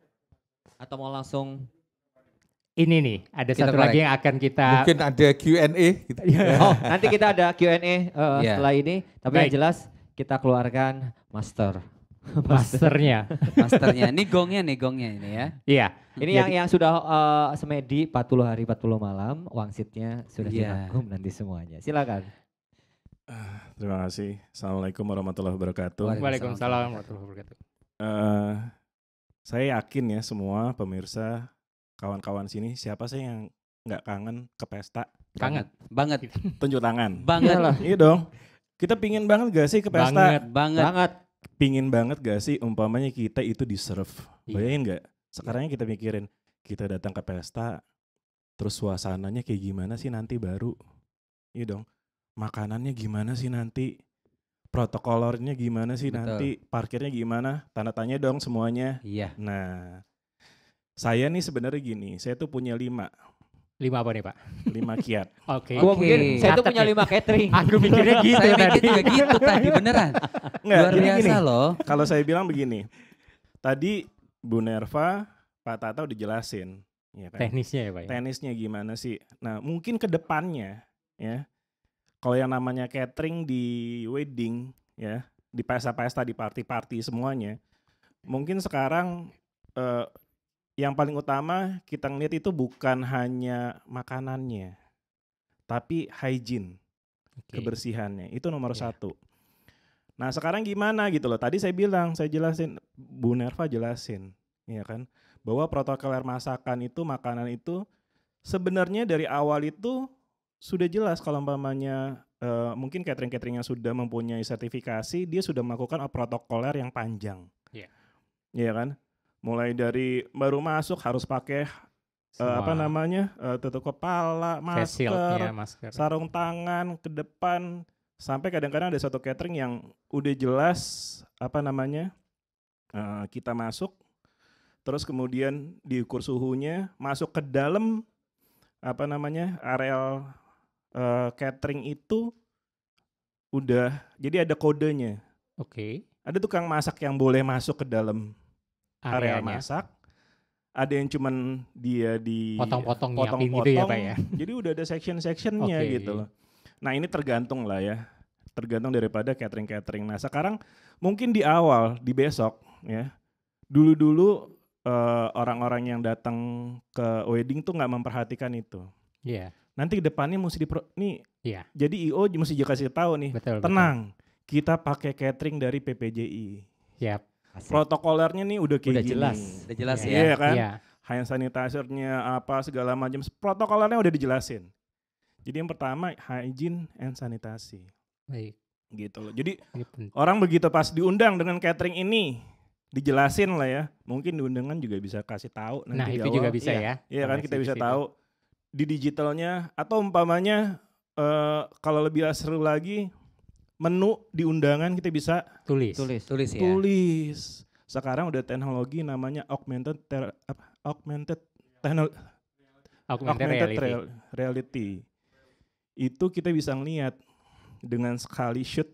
[SPEAKER 3] atau mau langsung ini nih ada kita satu korek. lagi yang akan kita mungkin ada Q&A gitu. ya. oh nanti kita ada Q&A uh, eh, yeah. setelah ini tapi Baik. yang jelas kita keluarkan master Masternya. Masternya. Ini gongnya nih, gongnya ini ya. Iya. Ini Jadi, yang yang sudah uh, semedi 40 hari 40 malam, wangsitnya sudah iya. dirangkum nanti semuanya. Silakan. Uh, terima
[SPEAKER 6] kasih. Assalamualaikum warahmatullahi wabarakatuh. Waalaikumsalam warahmatullahi wabarakatuh. Uh, saya yakin ya semua pemirsa kawan-kawan sini siapa sih yang nggak kangen ke pesta? Kangen banget. Tunjuk tangan. Banget. lah. Iya dong. Kita pingin banget gak sih ke pesta? Banget, banget. Banget pingin banget gak sih umpamanya kita itu deserve? Iya. Bayangin gak? Iya. Sekarangnya kita mikirin, kita datang ke pesta, terus suasananya kayak gimana sih nanti baru? Iya dong. Makanannya gimana sih nanti? protokolornya gimana sih Betul. nanti? Parkirnya gimana? Tanda tanya dong semuanya. Iya. Nah, saya nih sebenarnya gini, saya tuh punya lima Lima apa nih Pak? Lima kiat. Oke. Okay. Gua mungkin saya tuh punya lima
[SPEAKER 3] catering. Aku
[SPEAKER 2] mikirnya gitu saya tadi. Saya gitu tadi beneran. Nggak, Luar biasa gini, loh.
[SPEAKER 6] Kalau saya bilang begini, tadi Bu Nerva, Pak Tata udah jelasin. Ya kan? Teknisnya ya Pak? Ya? Teknisnya gimana sih? Nah mungkin ke depannya ya, kalau yang namanya catering di wedding ya, di pesta-pesta, di party-party semuanya, mungkin sekarang uh, yang paling utama kita ngeliat itu bukan hanya makanannya, tapi hygiene, okay. kebersihannya. Itu nomor yeah. satu. Nah sekarang gimana gitu loh. Tadi saya bilang, saya jelasin, Bu Nerva jelasin, ya kan, bahwa protokol masakan itu, makanan itu sebenarnya dari awal itu sudah jelas kalau umpamanya uh, mungkin catering-catering yang sudah mempunyai sertifikasi, dia sudah melakukan protokoler yang panjang. Yeah. Iya kan? mulai dari baru masuk harus pakai uh, apa namanya uh, tutup kepala masker, iya, masker sarung tangan ke depan sampai kadang-kadang ada satu catering yang udah jelas apa namanya uh, kita masuk terus kemudian diukur suhunya masuk ke dalam apa namanya areal uh, catering itu udah jadi ada kodenya oke okay. ada tukang masak yang boleh masuk ke dalam area masak ada yang cuman dia di potong-potong potong, -potong, gitu ya Pak ya. Jadi udah ada section-sectionnya okay. gitu loh. Nah, ini tergantung lah ya. Tergantung daripada catering-catering. Nah, sekarang mungkin di awal, di besok ya. Dulu-dulu uh, orang-orang yang datang ke wedding tuh nggak memperhatikan itu. Iya. Yeah. Nanti depannya mesti dipro nih. Iya. Yeah. Jadi IO mesti juga kasih tahu nih. Betul, Tenang, betul. kita pakai catering dari PPJI. Yap Asik. protokolernya nih udah kayak udah gini. jelas udah jelas iya ya, ya. Kan? Iya kan yeah. hand sanitizer apa segala macam protokolernya udah dijelasin jadi yang pertama hygiene and sanitasi baik gitu loh jadi orang begitu pas diundang dengan catering ini dijelasin lah ya mungkin diundangan juga bisa kasih tahu nanti nah di itu awal. juga bisa iya. ya iya kan kita bisa tahu di digitalnya atau umpamanya uh, kalau lebih seru lagi menu di undangan kita bisa tulis. Tulis. Tulis ya. Tulis. Sekarang udah teknologi namanya augmented ter, apa, augmented teknologi augmented, augmented reality. Real, reality. Itu kita bisa ngeliat dengan sekali shoot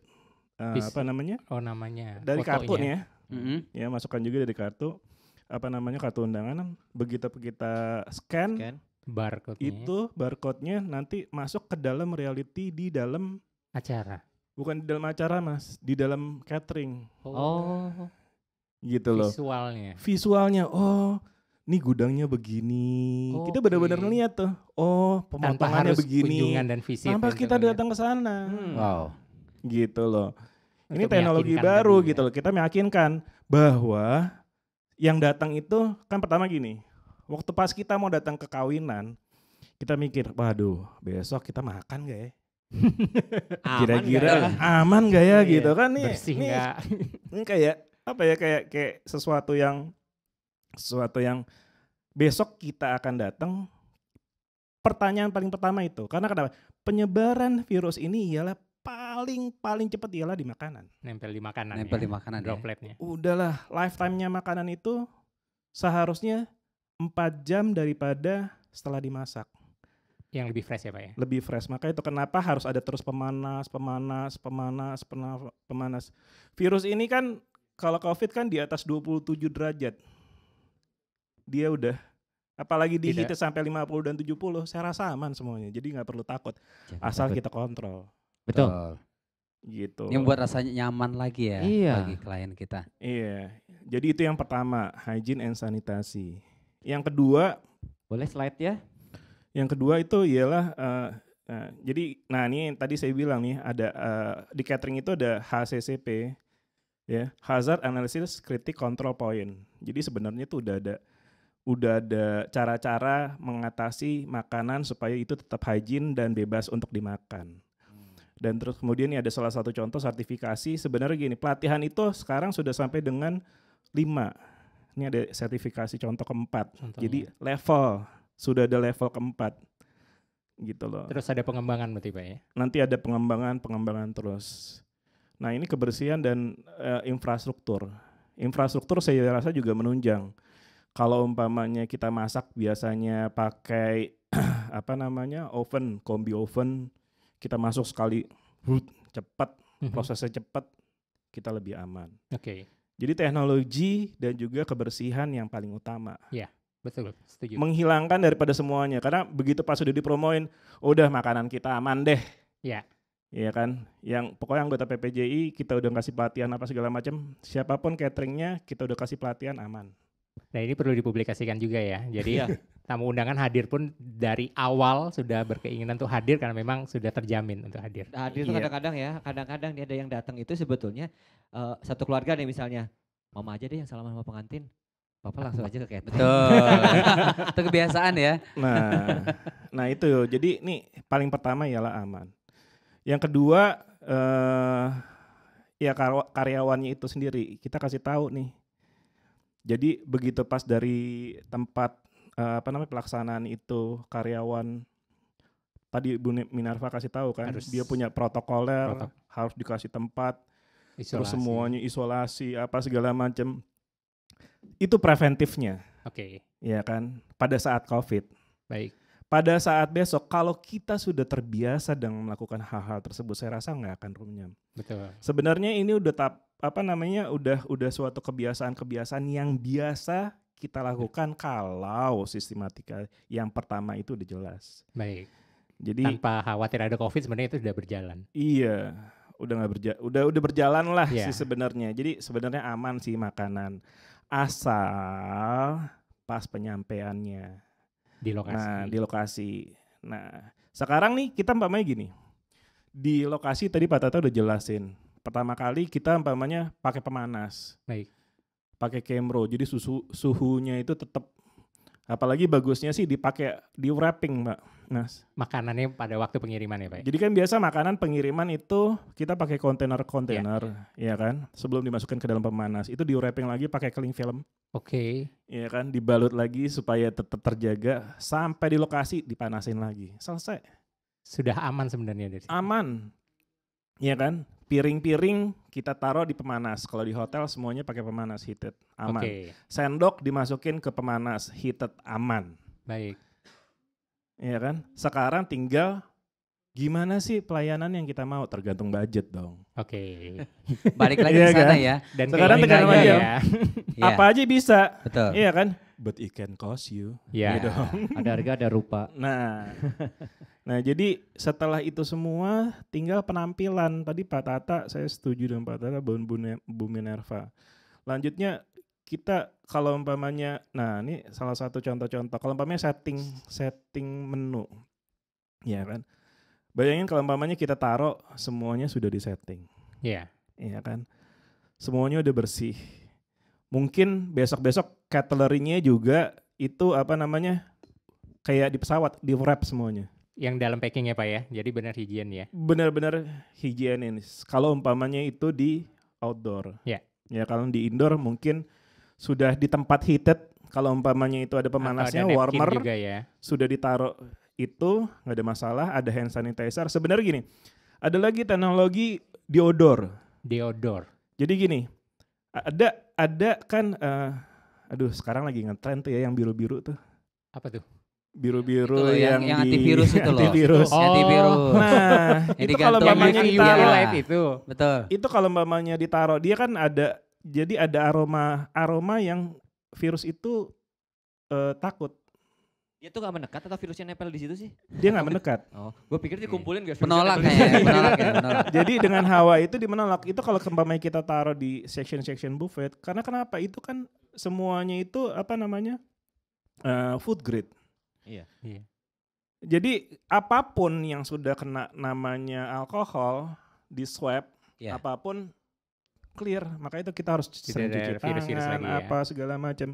[SPEAKER 6] uh, apa namanya?
[SPEAKER 10] Oh, namanya. Dari kartu ya. Mm -hmm.
[SPEAKER 6] Ya, masukkan juga dari kartu apa namanya kartu undangan begitu kita scan, scan
[SPEAKER 10] barcode itu
[SPEAKER 6] barcode-nya nanti masuk ke dalam reality di dalam acara bukan di dalam acara mas di dalam catering oh gitu loh visualnya visualnya oh ini gudangnya begini oh, kita benar-benar okay. lihat tuh oh pemotongannya begini dan visit tanpa kita datang ke sana hmm. wow gitu loh
[SPEAKER 7] Untuk ini teknologi baru
[SPEAKER 6] ya. gitu loh kita meyakinkan bahwa yang datang itu kan pertama gini waktu pas kita mau datang ke kawinan kita mikir waduh besok kita makan gak ya
[SPEAKER 7] Kira-kira aman gak ya, iya. gitu kan nih. Bersih nih, gak?
[SPEAKER 6] Ini kayak apa ya kayak kayak sesuatu yang sesuatu yang besok kita akan datang pertanyaan paling pertama itu karena kenapa penyebaran virus ini ialah paling paling cepat ialah di makanan
[SPEAKER 10] nempel di makanan nempel ya. di makanan ya. dropletnya ya.
[SPEAKER 6] udahlah lifetime-nya makanan itu seharusnya empat jam daripada setelah dimasak
[SPEAKER 10] yang lebih fresh ya pak ya
[SPEAKER 6] lebih fresh makanya itu kenapa harus ada terus pemanas pemanas pemanas pemanas virus ini kan kalau covid kan di atas 27 derajat dia udah apalagi di heat sampai 50 dan 70 saya rasa aman semuanya jadi nggak perlu takut Jangan asal takut. kita kontrol betul
[SPEAKER 2] gitu yang buat rasanya nyaman lagi ya iya. bagi klien kita
[SPEAKER 6] iya jadi itu yang pertama hygiene and sanitasi yang kedua boleh slide ya yang kedua itu ialah uh, nah, jadi nah ini tadi saya bilang nih ada uh, di catering itu ada HCCP ya, Hazard Analysis Critic Control Point. Jadi sebenarnya itu udah ada udah ada cara-cara mengatasi makanan supaya itu tetap hygiene dan bebas untuk dimakan. Hmm. Dan terus kemudian ini ada salah satu contoh sertifikasi. Sebenarnya gini, pelatihan itu sekarang sudah sampai dengan lima Ini ada sertifikasi contoh keempat. Contohnya. Jadi level sudah ada level keempat gitu loh. Terus ada pengembangan berarti Pak ya? Nanti ada pengembangan, pengembangan terus. Nah ini kebersihan dan uh, infrastruktur. Infrastruktur saya rasa juga menunjang. Kalau umpamanya kita masak biasanya pakai apa namanya oven, kombi oven, kita masuk sekali, hut, cepat, mhm. prosesnya cepat, kita lebih aman. Oke. Okay. Jadi teknologi dan juga kebersihan yang paling utama. Yeah. Betul, setuju. Menghilangkan daripada semuanya karena begitu pas sudah dipromoin, udah makanan kita aman deh. Iya. Iya kan? Yang pokoknya anggota PPJI kita udah kasih pelatihan apa segala macam, siapapun cateringnya kita
[SPEAKER 10] udah kasih pelatihan aman. Nah ini perlu dipublikasikan juga ya. Jadi iya. tamu undangan hadir pun dari awal sudah berkeinginan untuk hadir karena memang sudah terjamin untuk hadir. Hadir itu iya. kadang-kadang
[SPEAKER 3] ya, kadang-kadang ada yang datang itu sebetulnya uh, satu keluarga nih misalnya, mama aja deh yang salaman sama pengantin. Bapak langsung aja ke Ken. Betul. itu kebiasaan ya. Nah,
[SPEAKER 6] nah itu jadi nih paling pertama ialah aman. Yang kedua eh ya karyawannya itu sendiri kita kasih tahu nih. Jadi begitu pas dari tempat eh, apa namanya pelaksanaan itu karyawan tadi Bu Minarva kasih tahu kan harus dia punya protokoler protok. harus dikasih tempat isolasi. terus semuanya isolasi apa segala macam itu preventifnya. Oke. Okay. Ya kan? Pada saat COVID. Baik. Pada saat besok, kalau kita sudah terbiasa dengan melakukan hal-hal tersebut, saya rasa nggak akan runyam. Betul. Sebenarnya ini udah tap, apa namanya, udah udah suatu kebiasaan-kebiasaan yang biasa kita lakukan kalau sistematika yang pertama
[SPEAKER 10] itu udah jelas. Baik. Jadi tanpa khawatir ada COVID sebenarnya itu sudah berjalan.
[SPEAKER 6] Iya, udah nggak berja udah udah berjalan lah yeah. sih sebenarnya. Jadi sebenarnya aman sih makanan asal pas penyampaiannya di lokasi. Nah, di lokasi. Nah, sekarang nih kita umpamanya gini. Di lokasi tadi Pak Tata udah jelasin. Pertama kali kita umpamanya pakai pemanas. Baik. Pakai kemro. Jadi suhu suhunya itu tetap Apalagi bagusnya sih dipakai di wrapping, Mbak.
[SPEAKER 10] Nah, makanannya pada waktu pengiriman ya, Pak.
[SPEAKER 6] Ya? Jadi kan biasa makanan pengiriman itu kita pakai kontainer-kontainer, ya. ya kan? Sebelum dimasukkan ke dalam pemanas, itu di wrapping lagi pakai keling film. Oke. Okay. Iya kan, dibalut lagi supaya tetap terjaga sampai di lokasi dipanasin lagi. Selesai. Sudah aman sebenarnya dari. Aman. Iya kan? Piring-piring kita taruh di pemanas. Kalau di hotel semuanya pakai pemanas heated, aman. Okay. Sendok dimasukin ke pemanas heated, aman. Baik. Iya kan? Sekarang tinggal gimana sih pelayanan yang kita mau tergantung budget dong.
[SPEAKER 1] Oke. Okay. Balik lagi iya ke sana kan? ya. Dan sekarang tergantung budget. Ya.
[SPEAKER 6] Iya. Apa aja bisa. Betul. Iya kan? But it can cost you. Ya, iya yeah. dong. ada harga ada rupa. Nah, nah jadi setelah itu semua tinggal penampilan. Tadi Pak Tata, saya setuju dengan Pak Tata, Bun Bumi Nerva. Lanjutnya kita kalau umpamanya, nah ini salah satu contoh-contoh. Kalau umpamanya setting setting menu, ya kan. Bayangin kalau umpamanya kita taruh semuanya sudah di setting. Iya. Yeah. Iya kan. Semuanya udah bersih. Mungkin besok-besok cateringnya juga itu apa namanya kayak di pesawat di wrap semuanya
[SPEAKER 10] yang dalam packing ya pak ya jadi benar higien ya
[SPEAKER 6] benar-benar higienis kalau umpamanya itu di outdoor ya yeah. ya kalau di indoor mungkin sudah di tempat heated kalau umpamanya itu ada pemanasnya ada warmer juga ya. sudah ditaruh itu nggak ada masalah ada hand sanitizer sebenarnya gini ada lagi teknologi deodor deodor jadi gini ada ada kan uh, aduh sekarang lagi ngetrend tuh ya yang biru-biru tuh. Apa tuh? biru-biru yang, yang, yang di, antivirus itu loh. Antivirus. Oh. Antivirus. Nah, nah, itu kalau mamanya ditaruh iya. itu. Betul. Itu kalau mamanya ditaruh, dia kan ada jadi ada aroma aroma yang virus itu uh, takut.
[SPEAKER 3] Dia tuh gak menekat atau virusnya nempel di situ sih? Dia gak menekat. Oh, gue pikir dikumpulin iya. virusnya. Menolak ya, menolak ya, menolak. Jadi dengan
[SPEAKER 6] hawa itu dimenolak. Itu kalau kempamai kita taruh di section-section buffet, karena kenapa? Itu kan semuanya itu apa namanya? Uh, food grade. Iya. iya. Jadi apapun yang sudah kena namanya alkohol di swab, iya. apapun clear. Maka itu kita harus sering cuci tangan, virus -virus lagi, ya. apa ya. segala macam.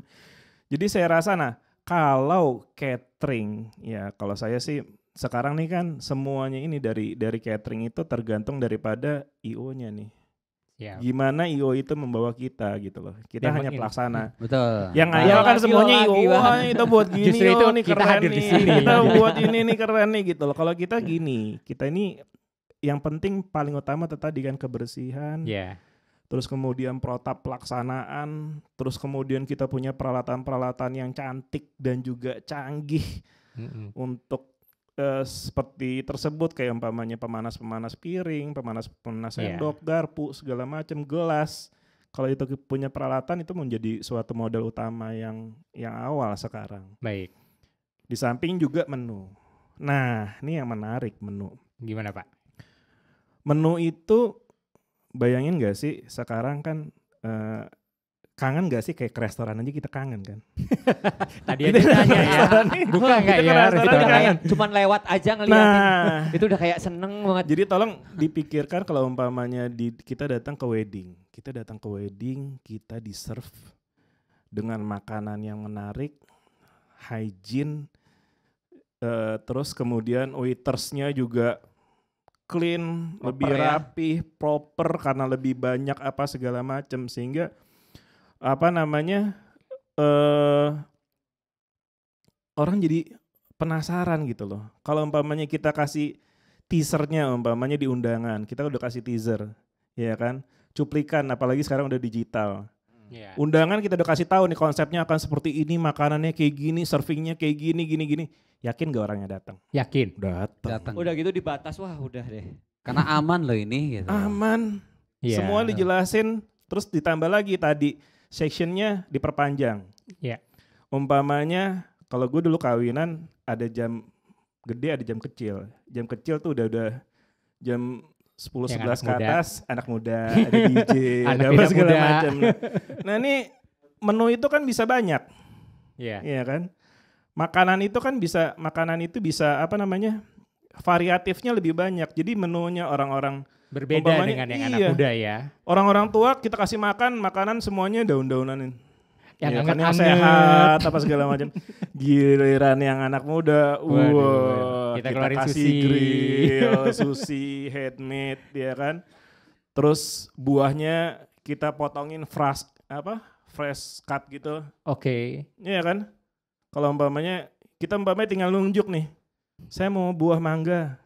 [SPEAKER 6] Jadi saya rasa nah kalau catering ya kalau saya sih sekarang nih kan semuanya ini dari dari catering itu tergantung daripada IO-nya nih. Ya. Gimana IO itu membawa kita gitu loh. Kita Memang hanya pelaksana. Ini. Hmm, betul. Yang nah, kan semuanya IO wah itu buat gini Justru oh, itu nih kita keren hadir nih. Di sini. Kita buat ini nih keren nih gitu loh. Kalau kita gini, kita ini yang penting paling utama tetap kan kebersihan. Yeah terus kemudian protap pelaksanaan, terus kemudian kita punya peralatan-peralatan yang cantik dan juga canggih mm-hmm. untuk uh, seperti tersebut kayak umpamanya pemanas-pemanas piring, pemanas-pemanas iya. sendok, yeah. garpu, segala macam, gelas. Kalau itu punya peralatan itu menjadi suatu modal utama yang yang awal sekarang. Baik. Di samping juga menu. Nah, ini yang menarik menu. Gimana, Pak? Menu itu bayangin gak sih sekarang kan uh, kangen gak sih kayak ke restoran aja kita kangen kan? Tadi aja nanya ya. Bukan gak ya. Restoran cuman lewat aja ngeliatin. Nah, itu udah kayak seneng banget. Jadi tolong dipikirkan kalau umpamanya di, kita datang ke wedding. Kita datang ke wedding, kita di serve dengan makanan yang menarik, hygiene, uh, terus kemudian waitersnya juga clean, proper lebih rapi, ya? proper karena lebih banyak apa segala macam sehingga apa namanya eh uh, orang jadi penasaran gitu loh. Kalau umpamanya kita kasih teasernya umpamanya di undangan, kita udah kasih teaser, ya kan? Cuplikan apalagi sekarang udah digital. Yeah. Undangan kita udah kasih tahu nih konsepnya akan seperti ini, makanannya kayak gini, servingnya kayak gini, gini, gini. Yakin gak orangnya datang? Yakin. Datang. Udah
[SPEAKER 3] gitu dibatas, wah udah deh.
[SPEAKER 6] Karena aman loh ini. Gitu. Aman. Yeah. Semua dijelasin, terus ditambah lagi tadi sectionnya diperpanjang. Iya. Yeah. Umpamanya kalau gue dulu kawinan ada jam gede ada jam kecil. Jam kecil tuh udah udah jam Sepuluh, sebelas ke atas anak muda, ada DJ, ada apa segala macam. Nah, ini menu itu kan bisa banyak. Iya. Yeah. Iya kan? Makanan itu kan bisa makanan itu bisa apa namanya? variatifnya lebih banyak. Jadi menunya orang-orang berbeda dengan yang iya, anak muda ya. Orang-orang tua kita kasih makan makanan semuanya daun daunan ini
[SPEAKER 10] yang ya, iya, kan yang sehat apa segala
[SPEAKER 6] macam giliran yang anak muda wow, Waduh, kita, kita kasih sushi. grill sushi handmade ya kan terus buahnya kita potongin fresh apa fresh cut gitu oke okay. iya kan kalau umpamanya kita umpamanya tinggal nunjuk nih saya mau buah mangga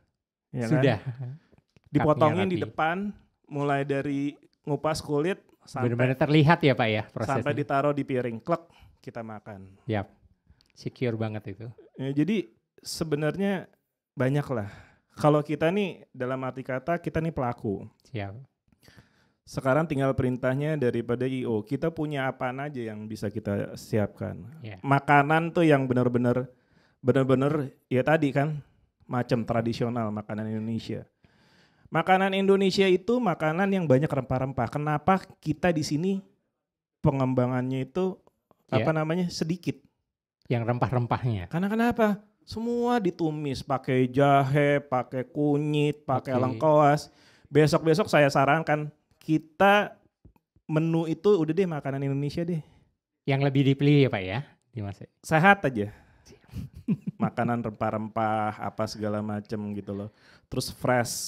[SPEAKER 6] ya sudah kan? dipotongin di depan mulai dari ngupas kulit benar-benar terlihat ya pak ya prosesnya. Sampai ditaruh di piring, klek kita makan.
[SPEAKER 10] Yap, secure banget itu.
[SPEAKER 6] Ya, jadi sebenarnya banyak lah. Kalau kita nih dalam arti kata kita nih pelaku. Siap. Sekarang tinggal perintahnya daripada IO. Kita punya apa aja yang bisa kita siapkan. Yeah. Makanan tuh yang benar-benar benar-benar ya tadi kan macam tradisional makanan Indonesia. Makanan Indonesia itu makanan yang banyak rempah-rempah. Kenapa kita di sini pengembangannya itu yeah. apa namanya sedikit? Yang rempah-rempahnya. Karena kenapa? Semua ditumis pakai jahe, pakai kunyit, pakai okay. lengkoas. Besok-besok saya sarankan kita menu itu udah deh makanan Indonesia deh.
[SPEAKER 10] Yang lebih dipilih ya Pak ya? di masa ya? Sehat aja makanan
[SPEAKER 6] rempah-rempah apa segala macam gitu loh terus fresh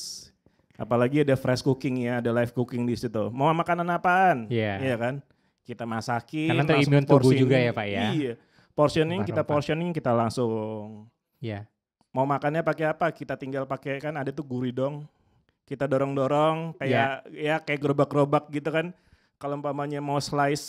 [SPEAKER 6] Apalagi ada fresh cooking ya, ada live cooking di situ. Mau makanan apaan? Iya. Yeah. Iya kan? Kita masakin. Karena itu imun tubuh juga ya Pak ya? Iya. Portioning Rupa kita portioning kita langsung. Iya. Yeah. Mau makannya pakai apa? Kita tinggal pakai kan ada tuh guridong. Kita dorong-dorong iya. kayak yeah. ya kayak gerobak-gerobak gitu kan. Kalau umpamanya mau slice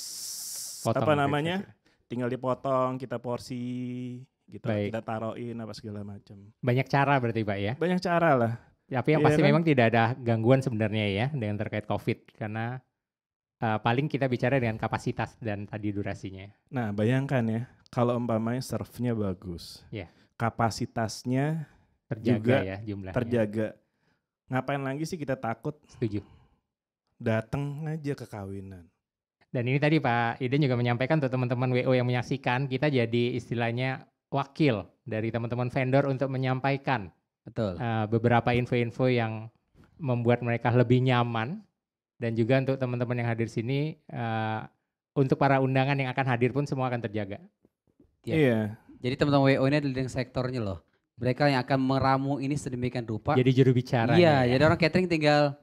[SPEAKER 6] Potong apa namanya? Gitu. Tinggal dipotong, kita porsi gitu kita taruhin apa segala macam.
[SPEAKER 10] Banyak cara berarti Pak ya? Banyak cara lah Ya, tapi yang iya pasti kan? memang tidak ada gangguan sebenarnya ya dengan terkait COVID karena uh, paling kita bicara dengan kapasitas dan tadi durasinya.
[SPEAKER 6] Nah, bayangkan ya kalau umpamanya serve-nya bagus. Yeah. Kapasitasnya terjaga juga ya jumlahnya. Terjaga. Ngapain lagi sih kita takut? Setuju. Datang
[SPEAKER 10] aja ke kawinan. Dan ini tadi Pak Iden juga menyampaikan untuk teman-teman WO yang menyaksikan, kita jadi istilahnya wakil dari teman-teman vendor untuk menyampaikan Betul. Uh, beberapa info-info yang membuat mereka lebih nyaman dan juga untuk teman-teman yang hadir sini uh, untuk para undangan
[SPEAKER 2] yang akan hadir pun semua akan terjaga. Iya. Yeah. Jadi teman-teman WO ini ada di sektornya loh. Mereka yang akan meramu ini sedemikian rupa. Jadi juru bicara. Iya, yeah, jadi orang catering tinggal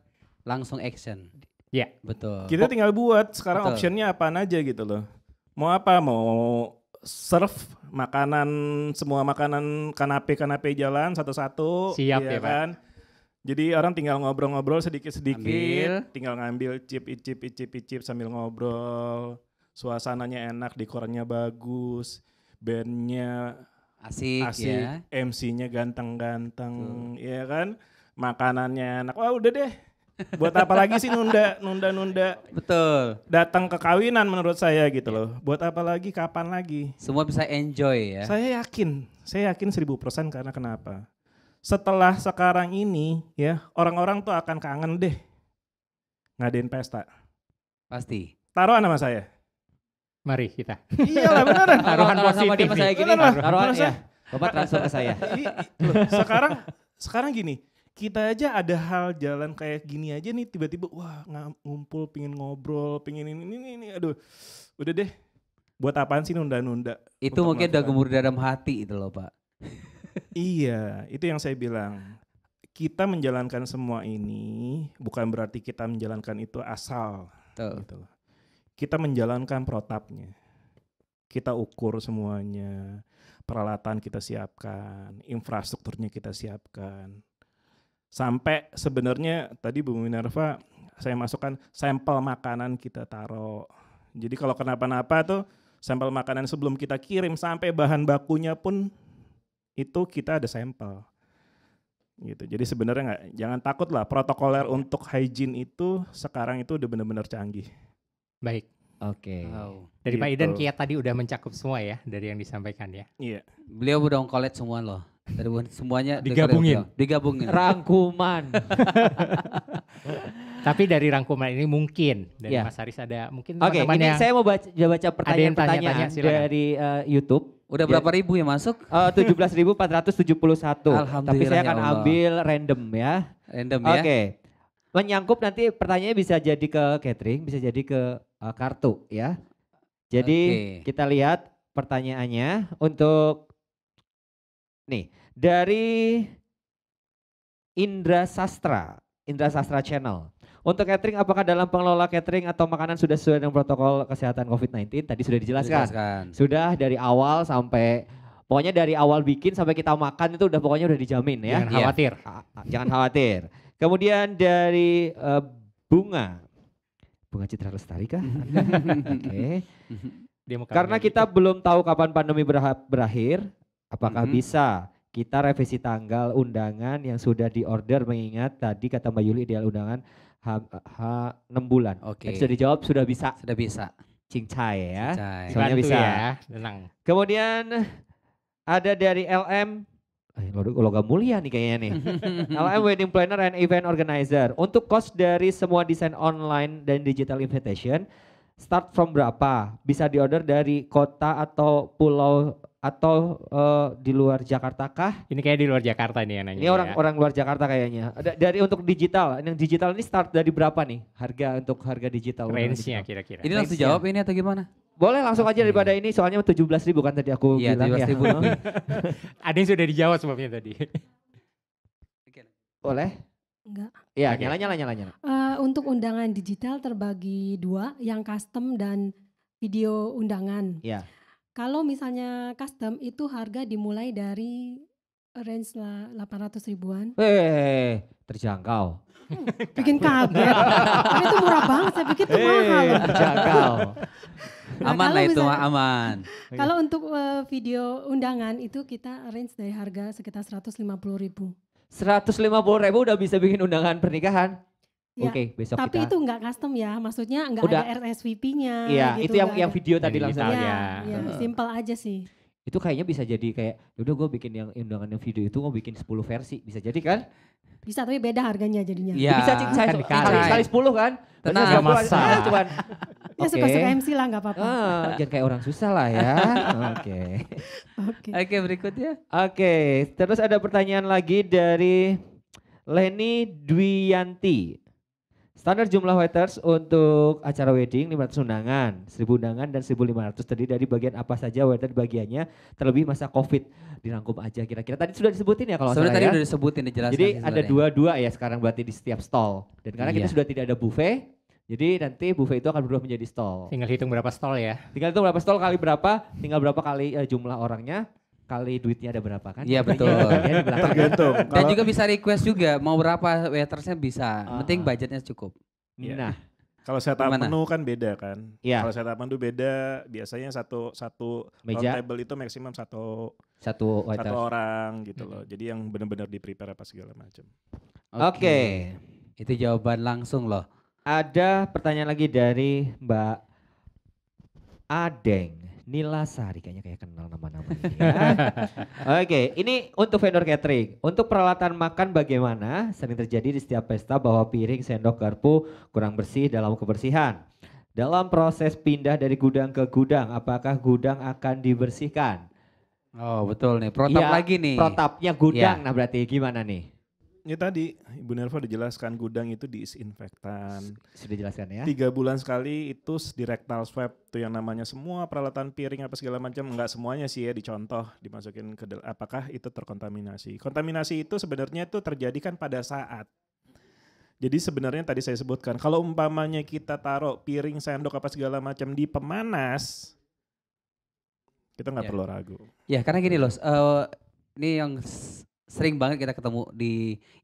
[SPEAKER 2] langsung action.
[SPEAKER 6] Iya. Yeah. Betul. Kita tinggal buat sekarang Betul. optionnya apa aja gitu loh. Mau apa? Mau serve makanan semua makanan kanape-kanape jalan satu-satu. Siap iya ya, ya kan. Pak. Jadi orang tinggal ngobrol-ngobrol sedikit-sedikit, tinggal ngambil chip, icip, icip, icip sambil ngobrol. Suasananya enak, dekornya bagus, bandnya asik, ya. asik ya. MC-nya ganteng-ganteng, hmm. ya kan? Makanannya enak. Wah udah deh, Buat apa lagi sih nunda nunda nunda? Betul. Datang ke kawinan menurut saya gitu loh. Buat apa lagi? Kapan lagi? Semua bisa enjoy ya. Saya yakin, saya yakin seribu persen karena kenapa? Setelah sekarang ini ya orang-orang tuh akan kangen deh ngadain pesta. Pasti. Taruh nama saya. Mari kita. Iyalah benar Taruhan positif. sama saya gini. Taruhan, ya. Bapak transfer ke saya. Sekarang sekarang gini, kita aja ada hal jalan kayak gini aja nih tiba-tiba wah ngumpul pingin ngobrol pingin ini ini ini aduh udah deh buat apaan sih nunda-nunda itu mungkin udah gemur dalam hati itu loh pak iya itu yang saya bilang kita menjalankan semua ini bukan berarti kita menjalankan itu asal Tuh. gitu kita menjalankan protapnya kita ukur semuanya peralatan kita siapkan infrastrukturnya kita siapkan sampai sebenarnya tadi Bu Minerva saya masukkan sampel makanan kita taruh. Jadi kalau kenapa-napa tuh sampel makanan sebelum kita kirim sampai bahan bakunya pun itu kita ada sampel. Gitu. Jadi sebenarnya nggak jangan takut lah protokoler untuk hygiene itu sekarang itu udah benar-benar canggih. Baik. Oke. Okay. Wow. Dari gitu. Pak
[SPEAKER 10] Idan gitu. Kia tadi udah mencakup semua ya dari yang disampaikan ya. Iya. Beliau udah ngkolet semua loh dari semuanya digabungin digabungin rangkuman
[SPEAKER 3] tapi dari rangkuman ini mungkin dari yeah. Mas Haris
[SPEAKER 10] ada mungkin oke okay, ini saya
[SPEAKER 3] mau baca baca pertanyaan-pertanyaan dari uh, YouTube udah ya. berapa ya. ribu yang masuk eh, tujuh belas ribu empat ratus tujuh puluh satu tapi saya akan Allah. ambil random ya
[SPEAKER 2] random okay. ya oke
[SPEAKER 3] menyangkup nanti pertanyaannya bisa jadi ke catering bisa jadi ke uh, kartu ya jadi okay. kita lihat pertanyaannya untuk Nih, dari Indra Sastra, Indra Sastra Channel. Untuk catering, apakah dalam pengelola catering atau makanan sudah sesuai dengan protokol kesehatan COVID-19? Tadi sudah dijelaskan. dijelaskan. Sudah dari awal sampai pokoknya dari awal bikin sampai kita makan itu udah pokoknya udah dijamin ya. Jangan iya. khawatir. Ya. Jangan khawatir. Kemudian dari uh, bunga, bunga Citra Lestari kah? Oke. Okay. Karena kita belum tahu kapan pandemi berakhir, Apakah mm -hmm. bisa kita revisi tanggal undangan yang sudah diorder mengingat tadi kata Mbak Yuli ideal undangan H, H 6 bulan. Oke. Okay. sudah dijawab sudah bisa. Sudah bisa. Cincai ya. Cincai. Soalnya bisa. Ya, tenang. Kemudian ada dari LM eh, logam mulia nih kayaknya nih. LM Wedding Planner and Event Organizer. Untuk cost dari semua desain online dan digital invitation, start from berapa? Bisa diorder dari kota atau pulau atau uh, di luar Jakarta kah? Ini kayak di luar Jakarta nih yang nanya. Ini orang-orang ya. orang luar Jakarta kayaknya. Ada, dari untuk digital, yang digital ini start dari berapa nih harga untuk harga digital? Range-nya kira-kira. Ini langsung jawab ini atau gimana? Boleh langsung aja daripada ini soalnya 17 ribu kan tadi aku iya, ya, bilang 17 ribu. ya. Ada yang sudah dijawab sebabnya tadi. Boleh? Enggak. Ya, okay. nyala nyala nyala nyala.
[SPEAKER 7] Uh, untuk undangan digital terbagi dua, yang custom dan video undangan. Yeah kalau misalnya custom itu harga dimulai dari range lah 800 ribuan.
[SPEAKER 3] Eh, terjangkau. Hmm, bikin kaget. Ini tuh murah banget, saya pikir itu mahal. Terjangkau. Nah, aman lah
[SPEAKER 7] itu, misalnya, aman. Kalau untuk uh, video undangan itu kita range dari harga sekitar 150 ribu.
[SPEAKER 3] 150 ribu udah bisa bikin undangan pernikahan? Ya, Oke, okay, besok Tapi kita... itu
[SPEAKER 7] enggak custom ya, maksudnya enggak ada RSVP-nya. Iya, gitu, itu yang kan. yang video tadi langsung. Iya, ya. uh. aja sih
[SPEAKER 3] itu kayaknya bisa jadi kayak ya udah gue bikin yang undangan yang video itu gue bikin 10 versi bisa jadi kan
[SPEAKER 7] bisa tapi beda harganya jadinya ya, bisa saya kan kali, kali 10 kan tenang gak masa iya, cuman ya okay. suka-suka MC lah enggak apa-apa Uh, jangan
[SPEAKER 3] kayak orang susah lah ya oke okay.
[SPEAKER 2] oke okay. okay, berikutnya
[SPEAKER 3] oke okay, terus ada pertanyaan lagi dari Leni Dwiyanti Standar jumlah waiters untuk acara wedding 500 undangan, 1000 undangan dan 1500 terdiri dari bagian apa saja waiter bagiannya terlebih masa Covid dirangkum aja kira-kira. Tadi sudah disebutin ya kalau sudah tadi sudah ya? disebutin dijelaskan. Jadi ada dua-dua ya sekarang berarti di setiap stall. Dan karena iya. kita sudah tidak ada buffet, jadi nanti buffet itu akan berubah menjadi stall. Tinggal hitung berapa stall ya. Tinggal hitung berapa stall kali berapa, tinggal berapa kali uh, jumlah orangnya kali duitnya ada berapa kan? Iya betul.
[SPEAKER 2] Ya, Tergantung. Dan juga bisa request juga mau berapa waitersnya bisa. Uh, Penting ah. budgetnya cukup. Yeah. Nah, kalau saya Gimana? menu kan beda kan. Yeah. Kalau setup menu beda,
[SPEAKER 6] biasanya satu satu Meja. table itu maksimum satu
[SPEAKER 2] satu, satu
[SPEAKER 6] orang gitu loh. Jadi yang benar-benar di prepare apa segala macam.
[SPEAKER 2] Oke. Okay.
[SPEAKER 3] Okay. Itu jawaban langsung loh. Ada pertanyaan lagi dari Mbak Adeng. Nila Sari kayaknya kayak kenal nama-nama ini. Ya. Oke, okay, ini untuk vendor catering. Untuk peralatan makan bagaimana? Sering terjadi di setiap pesta bahwa piring, sendok, garpu kurang bersih dalam kebersihan. Dalam proses pindah dari gudang ke gudang, apakah gudang akan dibersihkan? Oh, betul nih. Protap ya, lagi nih. Protapnya gudang. Ya. Nah, berarti gimana nih?
[SPEAKER 6] ya tadi Ibu Nerva udah jelaskan gudang itu disinfektan.
[SPEAKER 3] Sudah jelaskan ya. Tiga
[SPEAKER 6] bulan sekali itu di rectal swab tuh yang namanya semua peralatan piring apa segala macam nggak semuanya sih ya dicontoh dimasukin ke apakah itu terkontaminasi. Kontaminasi itu sebenarnya itu terjadi kan pada saat jadi sebenarnya tadi saya sebutkan kalau umpamanya kita taruh piring sendok apa segala macam di pemanas
[SPEAKER 2] kita nggak ya. perlu ragu. Ya karena gini loh, uh, ini yang sering banget kita ketemu di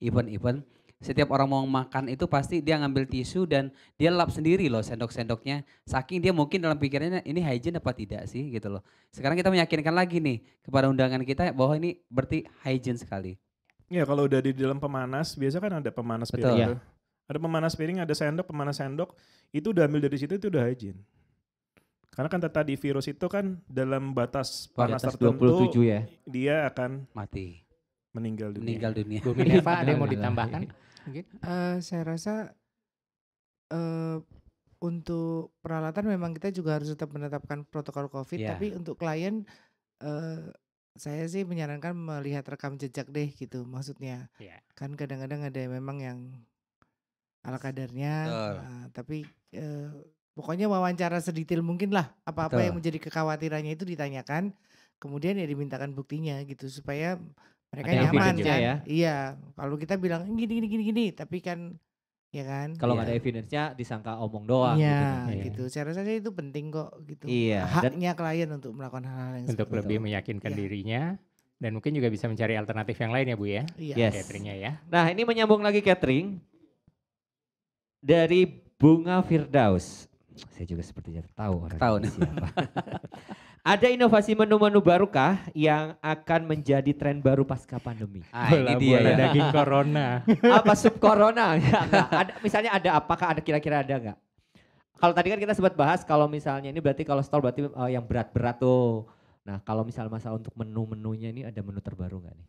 [SPEAKER 2] event-event setiap orang mau makan itu pasti dia ngambil tisu dan dia lap sendiri loh sendok-sendoknya. Saking dia mungkin dalam pikirannya ini hygiene apa tidak sih gitu loh. Sekarang kita meyakinkan lagi nih kepada undangan kita bahwa ini berarti hygiene sekali. Ya kalau udah di dalam
[SPEAKER 6] pemanas, biasa kan ada pemanas piring. Ya. Ada pemanas piring, ada sendok, pemanas sendok. Itu udah ambil dari situ itu udah hygiene. Karena kan tadi virus itu kan dalam batas panas tertentu 27 ya. dia akan mati meninggal dunia. Meninggal dunia. Bu Minerva ada yang mau ditambahkan?
[SPEAKER 5] Mungkin. Uh, saya rasa uh, untuk peralatan memang kita juga harus tetap menetapkan protokol COVID, yeah. tapi untuk klien uh, saya sih menyarankan melihat rekam jejak deh gitu maksudnya. Yeah. Kan kadang-kadang ada yang memang yang ala kadarnya, uh. Uh, tapi uh, pokoknya wawancara sedetail mungkin lah apa-apa yang menjadi kekhawatirannya itu ditanyakan, kemudian ya dimintakan buktinya gitu supaya mereka ada nyaman kan. Ya. Iya, kalau kita bilang gini gini gini gini, tapi kan ya kan. Kalau iya. nggak ya. ada
[SPEAKER 3] evidence-nya disangka
[SPEAKER 5] omong doang. Iya, gitu, kan, Iya, gitu. Saya rasa itu penting kok gitu. Iya. Haknya dan klien untuk melakukan hal-hal yang untuk lebih itu.
[SPEAKER 10] meyakinkan ya. dirinya dan mungkin juga bisa mencari alternatif
[SPEAKER 3] yang lain ya Bu ya.
[SPEAKER 5] Iya. Yes. Cateringnya ya.
[SPEAKER 3] Nah ini menyambung lagi catering dari Bunga Firdaus. Saya juga sepertinya tahu orang tahu siapa. Ada inovasi menu-menu baru kah yang akan menjadi tren baru pasca pandemi? Ah, bola, ini dia bola ya. daging corona. apa sub corona? Ya, ada, misalnya ada apakah ada kira-kira ada nggak? Kalau tadi kan kita sempat bahas kalau misalnya ini berarti kalau stall berarti uh, yang berat-berat tuh. Nah kalau misal masa untuk menu-menunya ini ada menu terbaru nggak nih?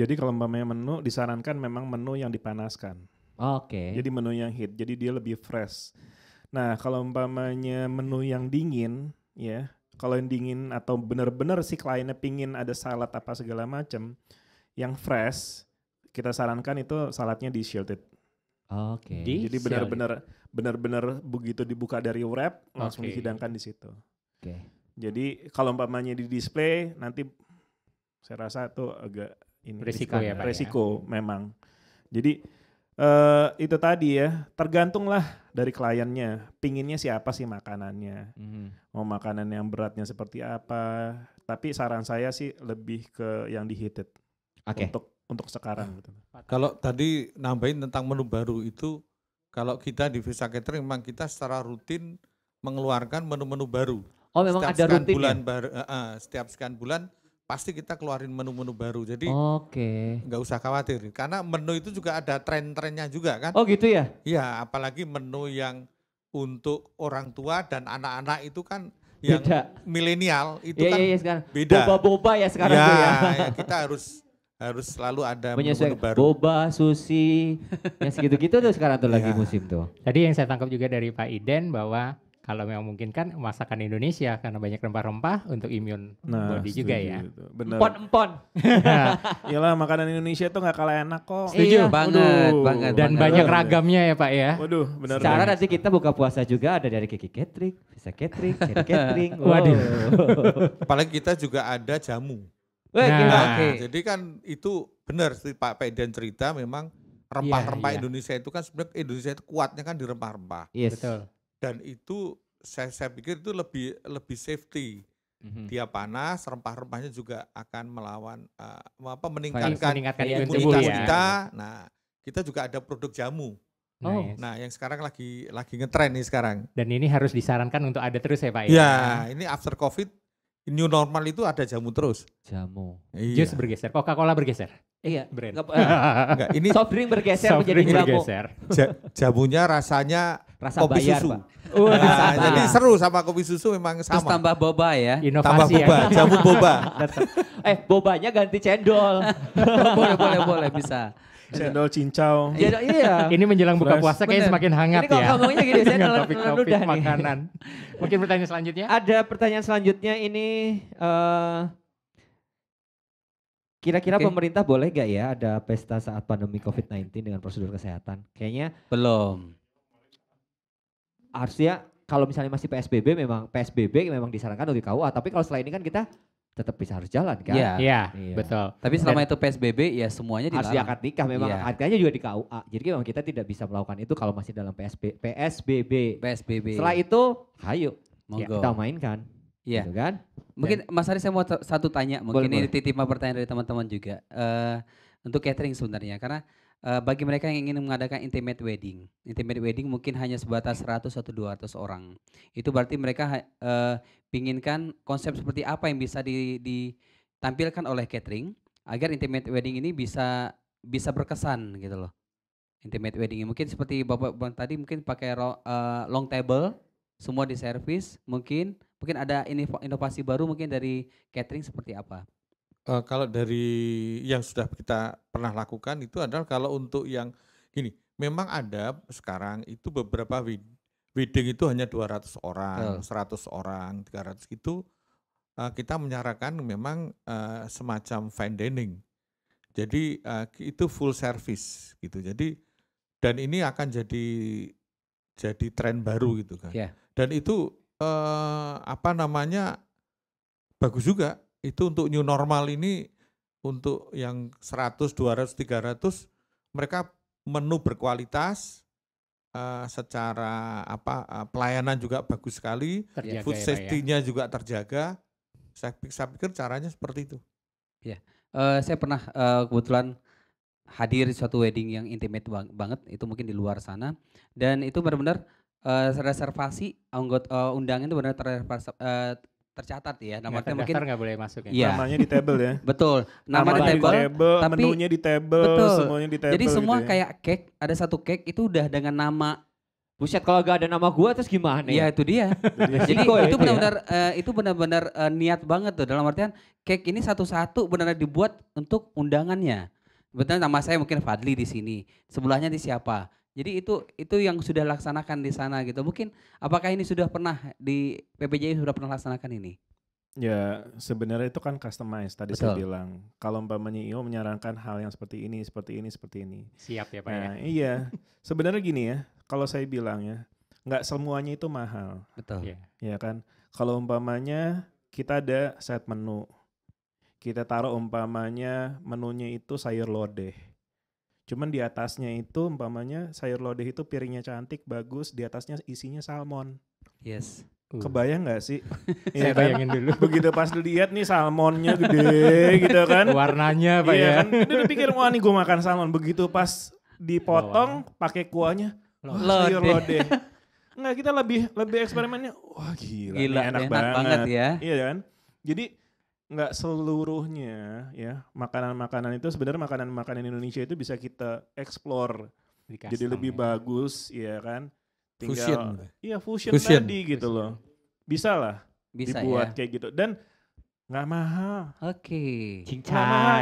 [SPEAKER 3] Jadi kalau memang menu disarankan memang menu yang dipanaskan.
[SPEAKER 10] Oke. Okay.
[SPEAKER 6] Jadi menu yang hit, jadi dia lebih fresh. Nah kalau umpamanya menu yang dingin, ya kalau yang dingin atau benar-benar si kliennya pingin ada salad apa segala macam yang fresh kita sarankan itu saladnya di shielded Oke. Okay. Jadi benar-benar benar-benar begitu dibuka dari wrap langsung okay. dihidangkan di situ. Oke. Okay. Jadi kalau umpamanya di display nanti saya rasa itu agak ini risiko ya, Pak resiko ya. ya? memang. Jadi Uh, itu tadi ya, tergantunglah dari kliennya. Pinginnya siapa sih makanannya? Mm. Mau makanan yang beratnya seperti apa? Tapi saran saya sih lebih ke yang heated okay. untuk untuk sekarang. Gitu.
[SPEAKER 4] Kalau tadi nambahin tentang menu baru itu, kalau kita di Visa Catering memang kita secara rutin mengeluarkan menu-menu baru. Oh, memang setiap ada rutin bulan ya? baru, uh, uh, setiap sekian bulan pasti kita keluarin menu-menu baru. Jadi oke. Okay. nggak usah khawatir karena menu itu juga ada tren-trennya juga kan. Oh gitu ya? Iya, apalagi menu yang untuk orang tua dan anak-anak itu kan yang beda. milenial itu ya, kan ya, ya, sekarang. beda. Boba-boba ya sekarang ya, ya. ya. kita harus harus selalu ada menu menu baru.
[SPEAKER 3] Boba, sushi, yang segitu-gitu tuh sekarang tuh ya. lagi iya. musim tuh.
[SPEAKER 10] Tadi yang saya tangkap juga dari Pak Iden bahwa kalau memang mungkin kan masakan Indonesia karena banyak rempah-rempah untuk imun nah, body juga ya. Empon empon. Ya. iyalah
[SPEAKER 6] makanan Indonesia tuh nggak kalah enak kok. Setuju iya. banget, banget. Dan banget. banyak
[SPEAKER 3] ragamnya ya Pak ya. Waduh, benar. Cara nanti kita buka puasa juga ada dari Kiki Ketrik, bisa Ketrik, Ketrik. catering. Waduh. Apalagi
[SPEAKER 4] kita juga ada jamu. Nah, nah okay. jadi kan itu benar sih Pak Peden cerita memang rempah-rempah yeah, yeah. Indonesia itu kan sebenarnya Indonesia itu kuatnya kan di rempah-rempah. Yes. Betul dan itu saya, saya pikir itu lebih lebih safety mm Dia panas, rempah-rempahnya juga akan melawan uh, apa meningkatkan, meningkatkan iya, imunitas ya. kita. Iya. Nah, kita juga ada produk jamu. Oh. Nah, yang sekarang lagi lagi ngetren nih sekarang. Dan ini harus disarankan untuk ada terus ya, Pak ya. Ya, ini after Covid new normal itu ada jamu terus. Jamu. Iya. Jus bergeser, Coca-Cola bergeser. Iya. Brand. Nggak, Enggak, eh, ini soft drink bergeser soft menjadi drink jamu. Ja, jamunya rasanya Rasa kopi bayar, susu. Oh, nah, jadi seru sama kopi susu memang sama. Terus tambah boba ya. Inovasi tambah ya. boba, ya. jamu boba. eh, bobanya ganti cendol.
[SPEAKER 3] boleh, boleh, boleh bisa. Cendol
[SPEAKER 10] cincau. Ya, iya. Ini menjelang buka puasa kayaknya semakin
[SPEAKER 3] hangat ini ya. Ini kalau ngomongnya gini, saya nelen udah makanan. Mungkin pertanyaan selanjutnya? Ada pertanyaan selanjutnya ini uh, Kira-kira okay. pemerintah boleh gak ya ada pesta saat pandemi COVID-19 dengan prosedur kesehatan? Kayaknya belum. Harusnya kalau misalnya masih PSBB memang PSBB memang disarankan untuk KUA, tapi kalau setelah ini kan kita tetap bisa harus jalan kan? Iya, yeah. yeah, betul. Tapi selama Dan
[SPEAKER 2] itu PSBB ya
[SPEAKER 3] semuanya dilarang. Harus diakad nikah memang yeah. akadnya juga di KUA. Jadi memang kita tidak bisa melakukan itu kalau masih dalam PSB, PSBB. PSBB. Setelah itu, hayuk. Ya, kita mainkan.
[SPEAKER 2] Iya. Gitu kan? Mungkin Dan, Mas Ari saya mau satu tanya, mungkin boleh, ini boleh. titipan pertanyaan dari teman-teman juga. Uh, untuk catering sebenarnya karena uh, bagi mereka yang ingin mengadakan intimate wedding, intimate wedding mungkin hanya sebatas 100 atau 200 orang. Itu berarti mereka uh, pinginkan konsep seperti apa yang bisa di, ditampilkan oleh catering agar intimate wedding ini bisa bisa berkesan gitu loh. Intimate wedding mungkin seperti Bapak bapak tadi mungkin pakai ro, uh, long table semua di service mungkin mungkin ada inovasi baru mungkin dari catering seperti apa?
[SPEAKER 4] Uh, kalau dari yang sudah kita pernah lakukan itu adalah kalau untuk yang gini, memang ada sekarang itu beberapa wedding itu hanya 200 orang, uh. 100 orang, 300 itu uh, kita menyarankan memang uh, semacam fine dining. Jadi uh, itu full service gitu. Jadi dan ini akan jadi jadi tren baru gitu kan. Yeah. Dan itu eh, apa namanya bagus juga itu untuk new normal ini untuk yang 100, 200, 300 mereka menu berkualitas eh, secara apa eh, pelayanan juga bagus sekali, terjaga food ya, ya? safety-nya ya. juga terjaga. Saya, saya pikir caranya seperti itu.
[SPEAKER 2] Ya, uh, saya pernah uh, kebetulan hadir di suatu wedding yang intimate bang banget, itu mungkin di luar sana dan itu benar-benar uh, reservasi anggota uh, eh, undangan itu benar ter, uh, eh, tercatat ya nomornya nah, mungkin nggak boleh masuk ya. ya. namanya di table ya betul nama di table, di table tapi menunya di table betul. semuanya di table jadi semua gitu ya. kayak cake ada satu cake itu udah dengan nama Buset kalau gak ada nama gua terus gimana ya? Ya itu dia. Jadi ya ya? itu benar-benar ya? uh, itu benar-benar uh, niat banget tuh dalam artian cake ini satu-satu benar benar dibuat untuk undangannya. Betul nama saya mungkin Fadli di sini. Sebelahnya di siapa? Jadi itu itu yang sudah laksanakan di sana gitu. Mungkin apakah ini sudah pernah di PPJI sudah pernah laksanakan ini?
[SPEAKER 6] Ya sebenarnya itu kan customize tadi Betul. saya bilang. Kalau umpamanya Menyio menyarankan hal yang seperti ini, seperti ini, seperti ini. Siap ya Pak nah, ya? Iya. sebenarnya gini ya, kalau saya bilang ya, nggak semuanya itu mahal. Betul. Yeah. Ya iya kan? Kalau umpamanya kita ada set menu. Kita taruh umpamanya menunya itu sayur lodeh Cuman di atasnya itu umpamanya sayur lodeh itu piringnya cantik, bagus, di atasnya isinya salmon. Yes. Uh. Kebayang gak sih? ya Saya kan? bayangin dulu. Begitu pas lihat nih salmonnya gede gitu kan. Warnanya Pak iya ya. kan? Dia pikir wah nih gue makan salmon. Begitu pas dipotong pakai kuahnya lodeh. sayur lodeh. Enggak, kita lebih lebih eksperimennya. Wah
[SPEAKER 1] gila, gila enak, enak banget. banget ya.
[SPEAKER 6] Iya kan? Jadi nggak seluruhnya ya makanan-makanan itu sebenarnya makanan-makanan Indonesia itu bisa kita explore jadi lebih ya. bagus ya kan tinggal fusion. iya fusion, fusion tadi gitu fusion. loh bisa lah bisa, dibuat
[SPEAKER 2] ya. kayak gitu dan nggak mahal oke okay. nggak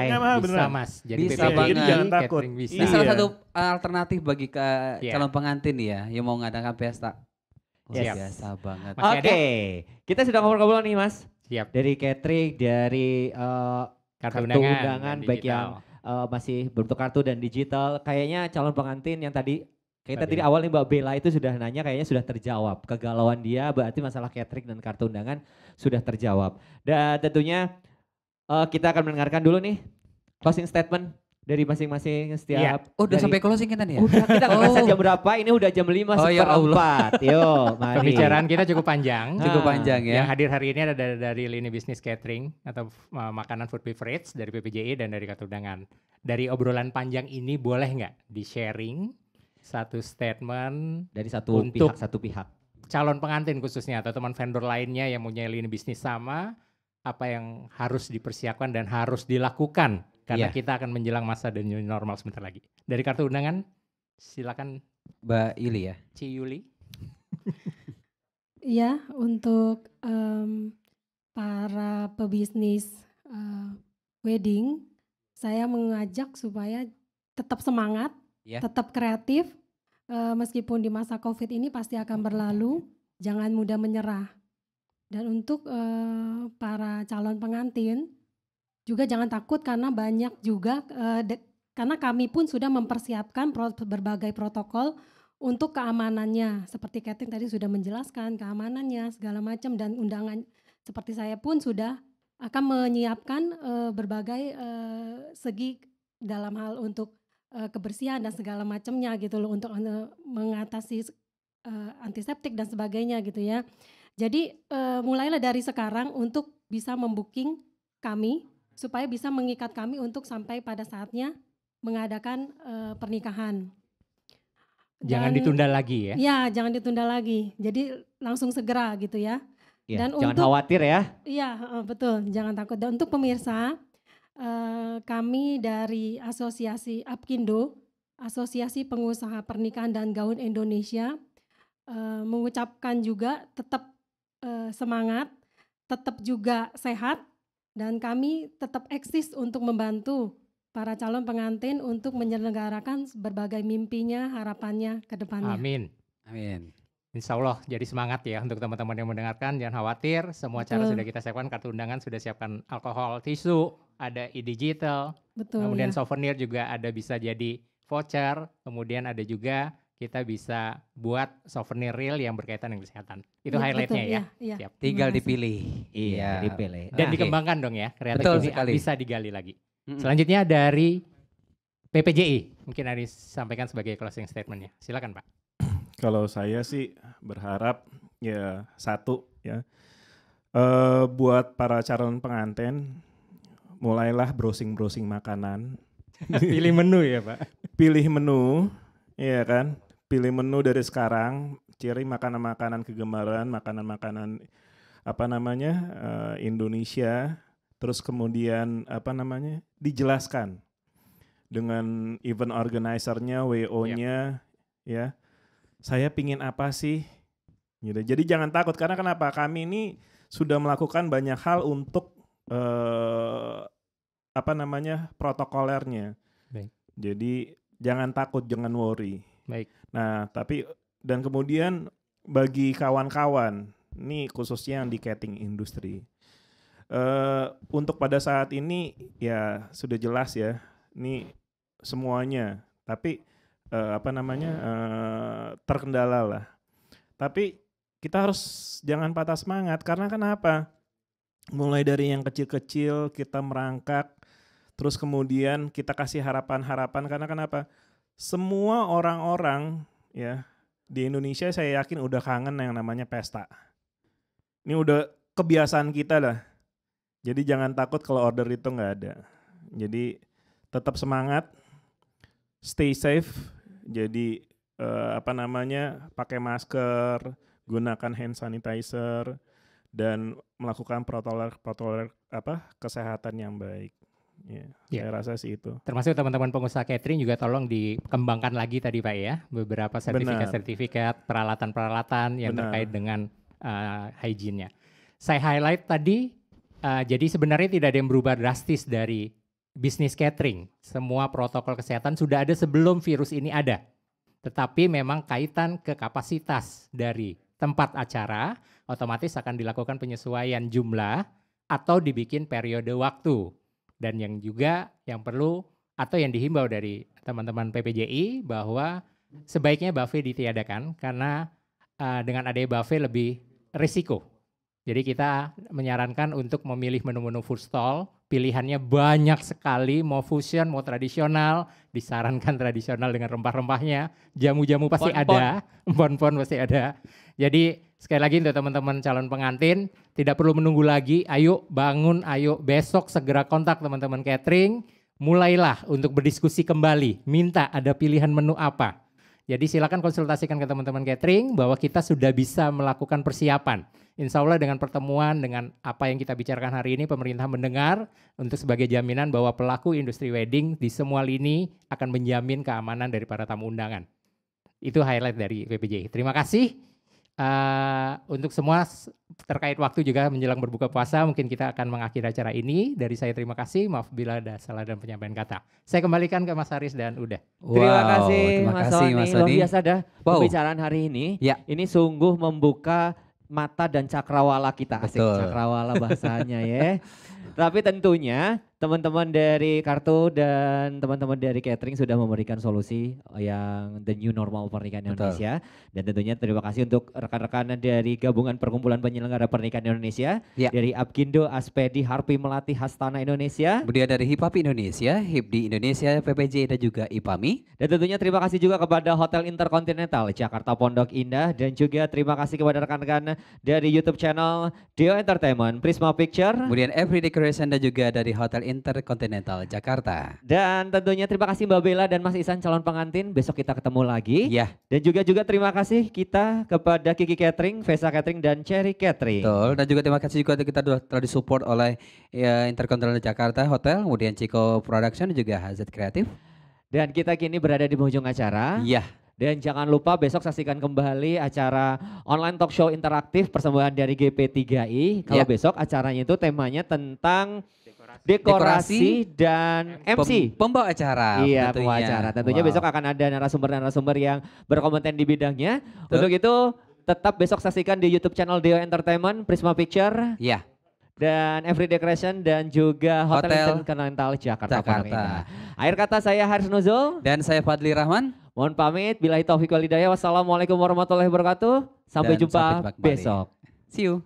[SPEAKER 2] mahal, mahal bisa mas jadi bisa banget jadi jangan takut bisa. Nah, salah iya. satu alternatif bagi ke yeah. calon pengantin ya yang mau ngadakan pesta Luar yes. biasa banget. Oke, okay. kita sudah
[SPEAKER 3] ngobrol-ngobrol nih, Mas. Siap. Dari catering, dari uh, kartu, undangan, baik digital. yang uh, masih berbentuk kartu dan digital. Kayaknya calon pengantin yang tadi kita tadi, tadi awal nih Mbak Bella itu sudah nanya kayaknya sudah terjawab. Kegalauan dia berarti masalah catering dan kartu undangan sudah terjawab. Dan tentunya uh, kita akan mendengarkan dulu nih closing statement dari masing-masing setiap. Iya. Oh, udah
[SPEAKER 2] dari,
[SPEAKER 10] sampai
[SPEAKER 3] closing kita nih ya? Udah, kita oh. ngerasa jam berapa, ini udah jam lima oh, ya Allah. Yo, mari. Pembicaraan
[SPEAKER 10] kita cukup panjang. Ah. cukup panjang ya. Yang hadir hari ini ada dari, dari lini bisnis catering atau uh, makanan food beverage dari PPJI e dan dari Katudangan. Dari obrolan panjang ini boleh nggak di-sharing satu statement
[SPEAKER 3] dari satu untuk pihak satu pihak?
[SPEAKER 10] Calon pengantin khususnya atau teman vendor lainnya yang punya lini bisnis sama apa yang harus dipersiapkan dan harus dilakukan karena yeah. kita akan menjelang masa the new normal sebentar lagi. Dari kartu undangan silakan Mbak Yuli ya. Ci Yuli.
[SPEAKER 7] Ya, untuk um, para pebisnis uh, wedding, saya mengajak supaya tetap semangat, yeah. tetap kreatif, uh, meskipun di masa COVID ini pasti akan berlalu, jangan mudah menyerah. Dan untuk uh, para calon pengantin, juga jangan takut karena banyak juga uh, de, karena kami pun sudah mempersiapkan pro, berbagai protokol untuk keamanannya. Seperti Catherine tadi sudah menjelaskan keamanannya segala macam dan undangan seperti saya pun sudah akan menyiapkan uh, berbagai uh, segi dalam hal untuk uh, kebersihan dan segala macamnya gitu loh untuk uh, mengatasi uh, antiseptik dan sebagainya gitu ya. Jadi uh, mulailah dari sekarang untuk bisa membooking kami supaya bisa mengikat kami untuk sampai pada saatnya mengadakan uh, pernikahan. Jangan ditunda lagi ya. Ya, jangan ditunda lagi. Jadi langsung segera gitu ya. ya dan jangan untuk, khawatir ya. Iya, betul. Jangan takut. Dan untuk pemirsa, uh, kami dari Asosiasi Apkindo, Asosiasi Pengusaha Pernikahan dan Gaun Indonesia, uh, mengucapkan juga tetap uh, semangat, tetap juga sehat, dan kami tetap eksis untuk membantu para calon pengantin untuk menyelenggarakan berbagai mimpinya, harapannya ke depannya.
[SPEAKER 10] Amin. Amin. Insya Allah jadi semangat ya untuk teman-teman yang mendengarkan. Jangan khawatir, semua Betul. cara sudah kita siapkan. Kartu undangan sudah siapkan alkohol, tisu, ada e-digital. Kemudian ya. souvenir juga ada bisa jadi voucher. Kemudian ada juga kita bisa buat souvenir real yang berkaitan dengan kesehatan. Itu iya, ya, highlightnya ya. ya. Siap. Tinggal
[SPEAKER 2] dipilih. Iya.
[SPEAKER 10] iya, dipilih. Dan okay. dikembangkan dong ya, kreatif ini sekali. bisa digali lagi. Mm-hmm. Selanjutnya dari PPJI, mungkin ada sampaikan sebagai closing statementnya. Silakan Pak.
[SPEAKER 6] Kalau saya sih berharap ya satu ya uh, buat para calon pengantin mulailah browsing browsing makanan. Pilih menu ya Pak. Pilih menu, iya kan pilih menu dari sekarang, ciri makanan-makanan kegemaran, makanan-makanan apa namanya uh, Indonesia, terus kemudian apa namanya dijelaskan dengan event organisernya wo-nya, ya saya pingin apa sih? Gitu. Jadi jangan takut karena kenapa kami ini sudah melakukan banyak hal untuk uh, apa namanya protokolernya. Baik. Jadi jangan takut, jangan worry. Baik. Nah, tapi dan kemudian bagi kawan-kawan, ini khususnya yang di catering industri. Uh, untuk pada saat ini ya sudah jelas ya, ini semuanya. Tapi uh, apa namanya uh, terkendala lah. Tapi kita harus jangan patah semangat karena kenapa? Mulai dari yang kecil-kecil kita merangkak, terus kemudian kita kasih harapan-harapan karena kenapa? semua orang-orang ya di Indonesia saya yakin udah kangen yang namanya pesta. Ini udah kebiasaan kita lah. Jadi jangan takut kalau order itu nggak ada. Jadi tetap semangat, stay safe. Jadi eh, apa namanya pakai masker, gunakan hand sanitizer dan melakukan protokol protokol apa kesehatan yang baik. Yeah, yeah. Saya rasa sih itu.
[SPEAKER 10] Termasuk teman-teman pengusaha catering juga tolong dikembangkan lagi tadi Pak ya, beberapa sertifikat-sertifikat, peralatan-peralatan yang Benar. terkait dengan uh, hygiene-nya. Saya highlight tadi, uh, jadi sebenarnya tidak ada yang berubah drastis dari bisnis catering. Semua protokol kesehatan sudah ada sebelum virus ini ada. Tetapi memang kaitan ke kapasitas dari tempat acara, otomatis akan dilakukan penyesuaian jumlah atau dibikin periode waktu dan yang juga yang perlu atau yang dihimbau dari teman-teman PPJI bahwa sebaiknya buffet ditiadakan karena uh, dengan adanya buffet lebih risiko. Jadi kita menyarankan untuk memilih menu-menu food stall, pilihannya banyak sekali, mau fusion, mau tradisional, disarankan tradisional dengan rempah-rempahnya, jamu-jamu pasti pon -pon. ada, pon-pon pasti ada. Jadi Sekali lagi untuk teman-teman calon pengantin, tidak perlu menunggu lagi. Ayo bangun, ayo besok segera kontak teman-teman catering. Mulailah untuk berdiskusi kembali, minta ada pilihan menu apa. Jadi silakan konsultasikan ke teman-teman catering bahwa kita sudah bisa melakukan persiapan. Insya Allah dengan pertemuan, dengan apa yang kita bicarakan hari ini, pemerintah mendengar untuk sebagai jaminan bahwa pelaku industri wedding di semua lini akan menjamin keamanan dari para tamu undangan. Itu highlight dari PPJ. Terima kasih. Uh, untuk semua terkait waktu juga menjelang berbuka puasa mungkin kita akan mengakhiri acara ini. Dari saya terima kasih, maaf bila ada salah dan penyampaian kata. Saya
[SPEAKER 3] kembalikan ke Mas Haris dan Udah Wow, terima kasih terima Mas kasih, Mas Luar biasa dah wow. pembicaraan hari ini. Ya. Ini sungguh membuka mata dan cakrawala kita. Asik cakrawala bahasanya ya. Tapi tentunya teman-teman dari Kartu dan teman-teman dari catering sudah memberikan solusi yang the new normal pernikahan Indonesia. Dan tentunya terima kasih untuk rekan-rekan dari gabungan perkumpulan penyelenggara pernikahan Indonesia ya. dari Apkindo Aspedi, Harpi Melati, Hastana Indonesia. Kemudian dari Hipap Indonesia, Hipdi Indonesia, PPJ dan juga IPAMI. Dan tentunya terima kasih juga kepada Hotel Intercontinental Jakarta Pondok Indah dan juga terima kasih kepada rekan-rekan dari YouTube channel Dio Entertainment, Prisma Picture. Kemudian Every Decoration dan juga dari Hotel Intercontinental Jakarta. Dan tentunya terima kasih Mbak Bella dan Mas Isan calon pengantin. Besok kita ketemu lagi. Iya. Dan juga juga terima kasih kita kepada Kiki Catering, Vesa Catering dan Cherry Catering. Betul. Dan juga terima kasih juga kita
[SPEAKER 2] telah disupport oleh ya, Interkontinental Jakarta Hotel, kemudian Ciko Production juga HZ Kreatif.
[SPEAKER 3] Dan kita kini berada di penghujung acara. Iya. Dan jangan lupa besok saksikan kembali acara online talk show interaktif persembahan dari GP3I. Kalau yeah. besok acaranya itu temanya tentang dekorasi, dekorasi dan MC. pembawa acara. Iya, pembawa acara. Tentunya wow. besok akan ada narasumber-narasumber yang berkompeten di bidangnya. Tuh. Untuk itu tetap besok saksikan di YouTube channel Dio Entertainment, Prisma Picture. Iya. Yeah. Dan Every Decoration dan juga Hotel, Hotel Jakarta. Jakarta. Akhir kata saya Haris Nuzul. Dan saya Fadli Rahman. Mohon pamit. Bila itu walidaya Wassalamualaikum warahmatullahi wabarakatuh. Sampai dan jumpa sampai besok. See you.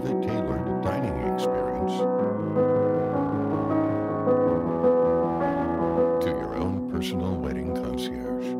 [SPEAKER 1] private tailored dining experience to your own personal wedding concierge.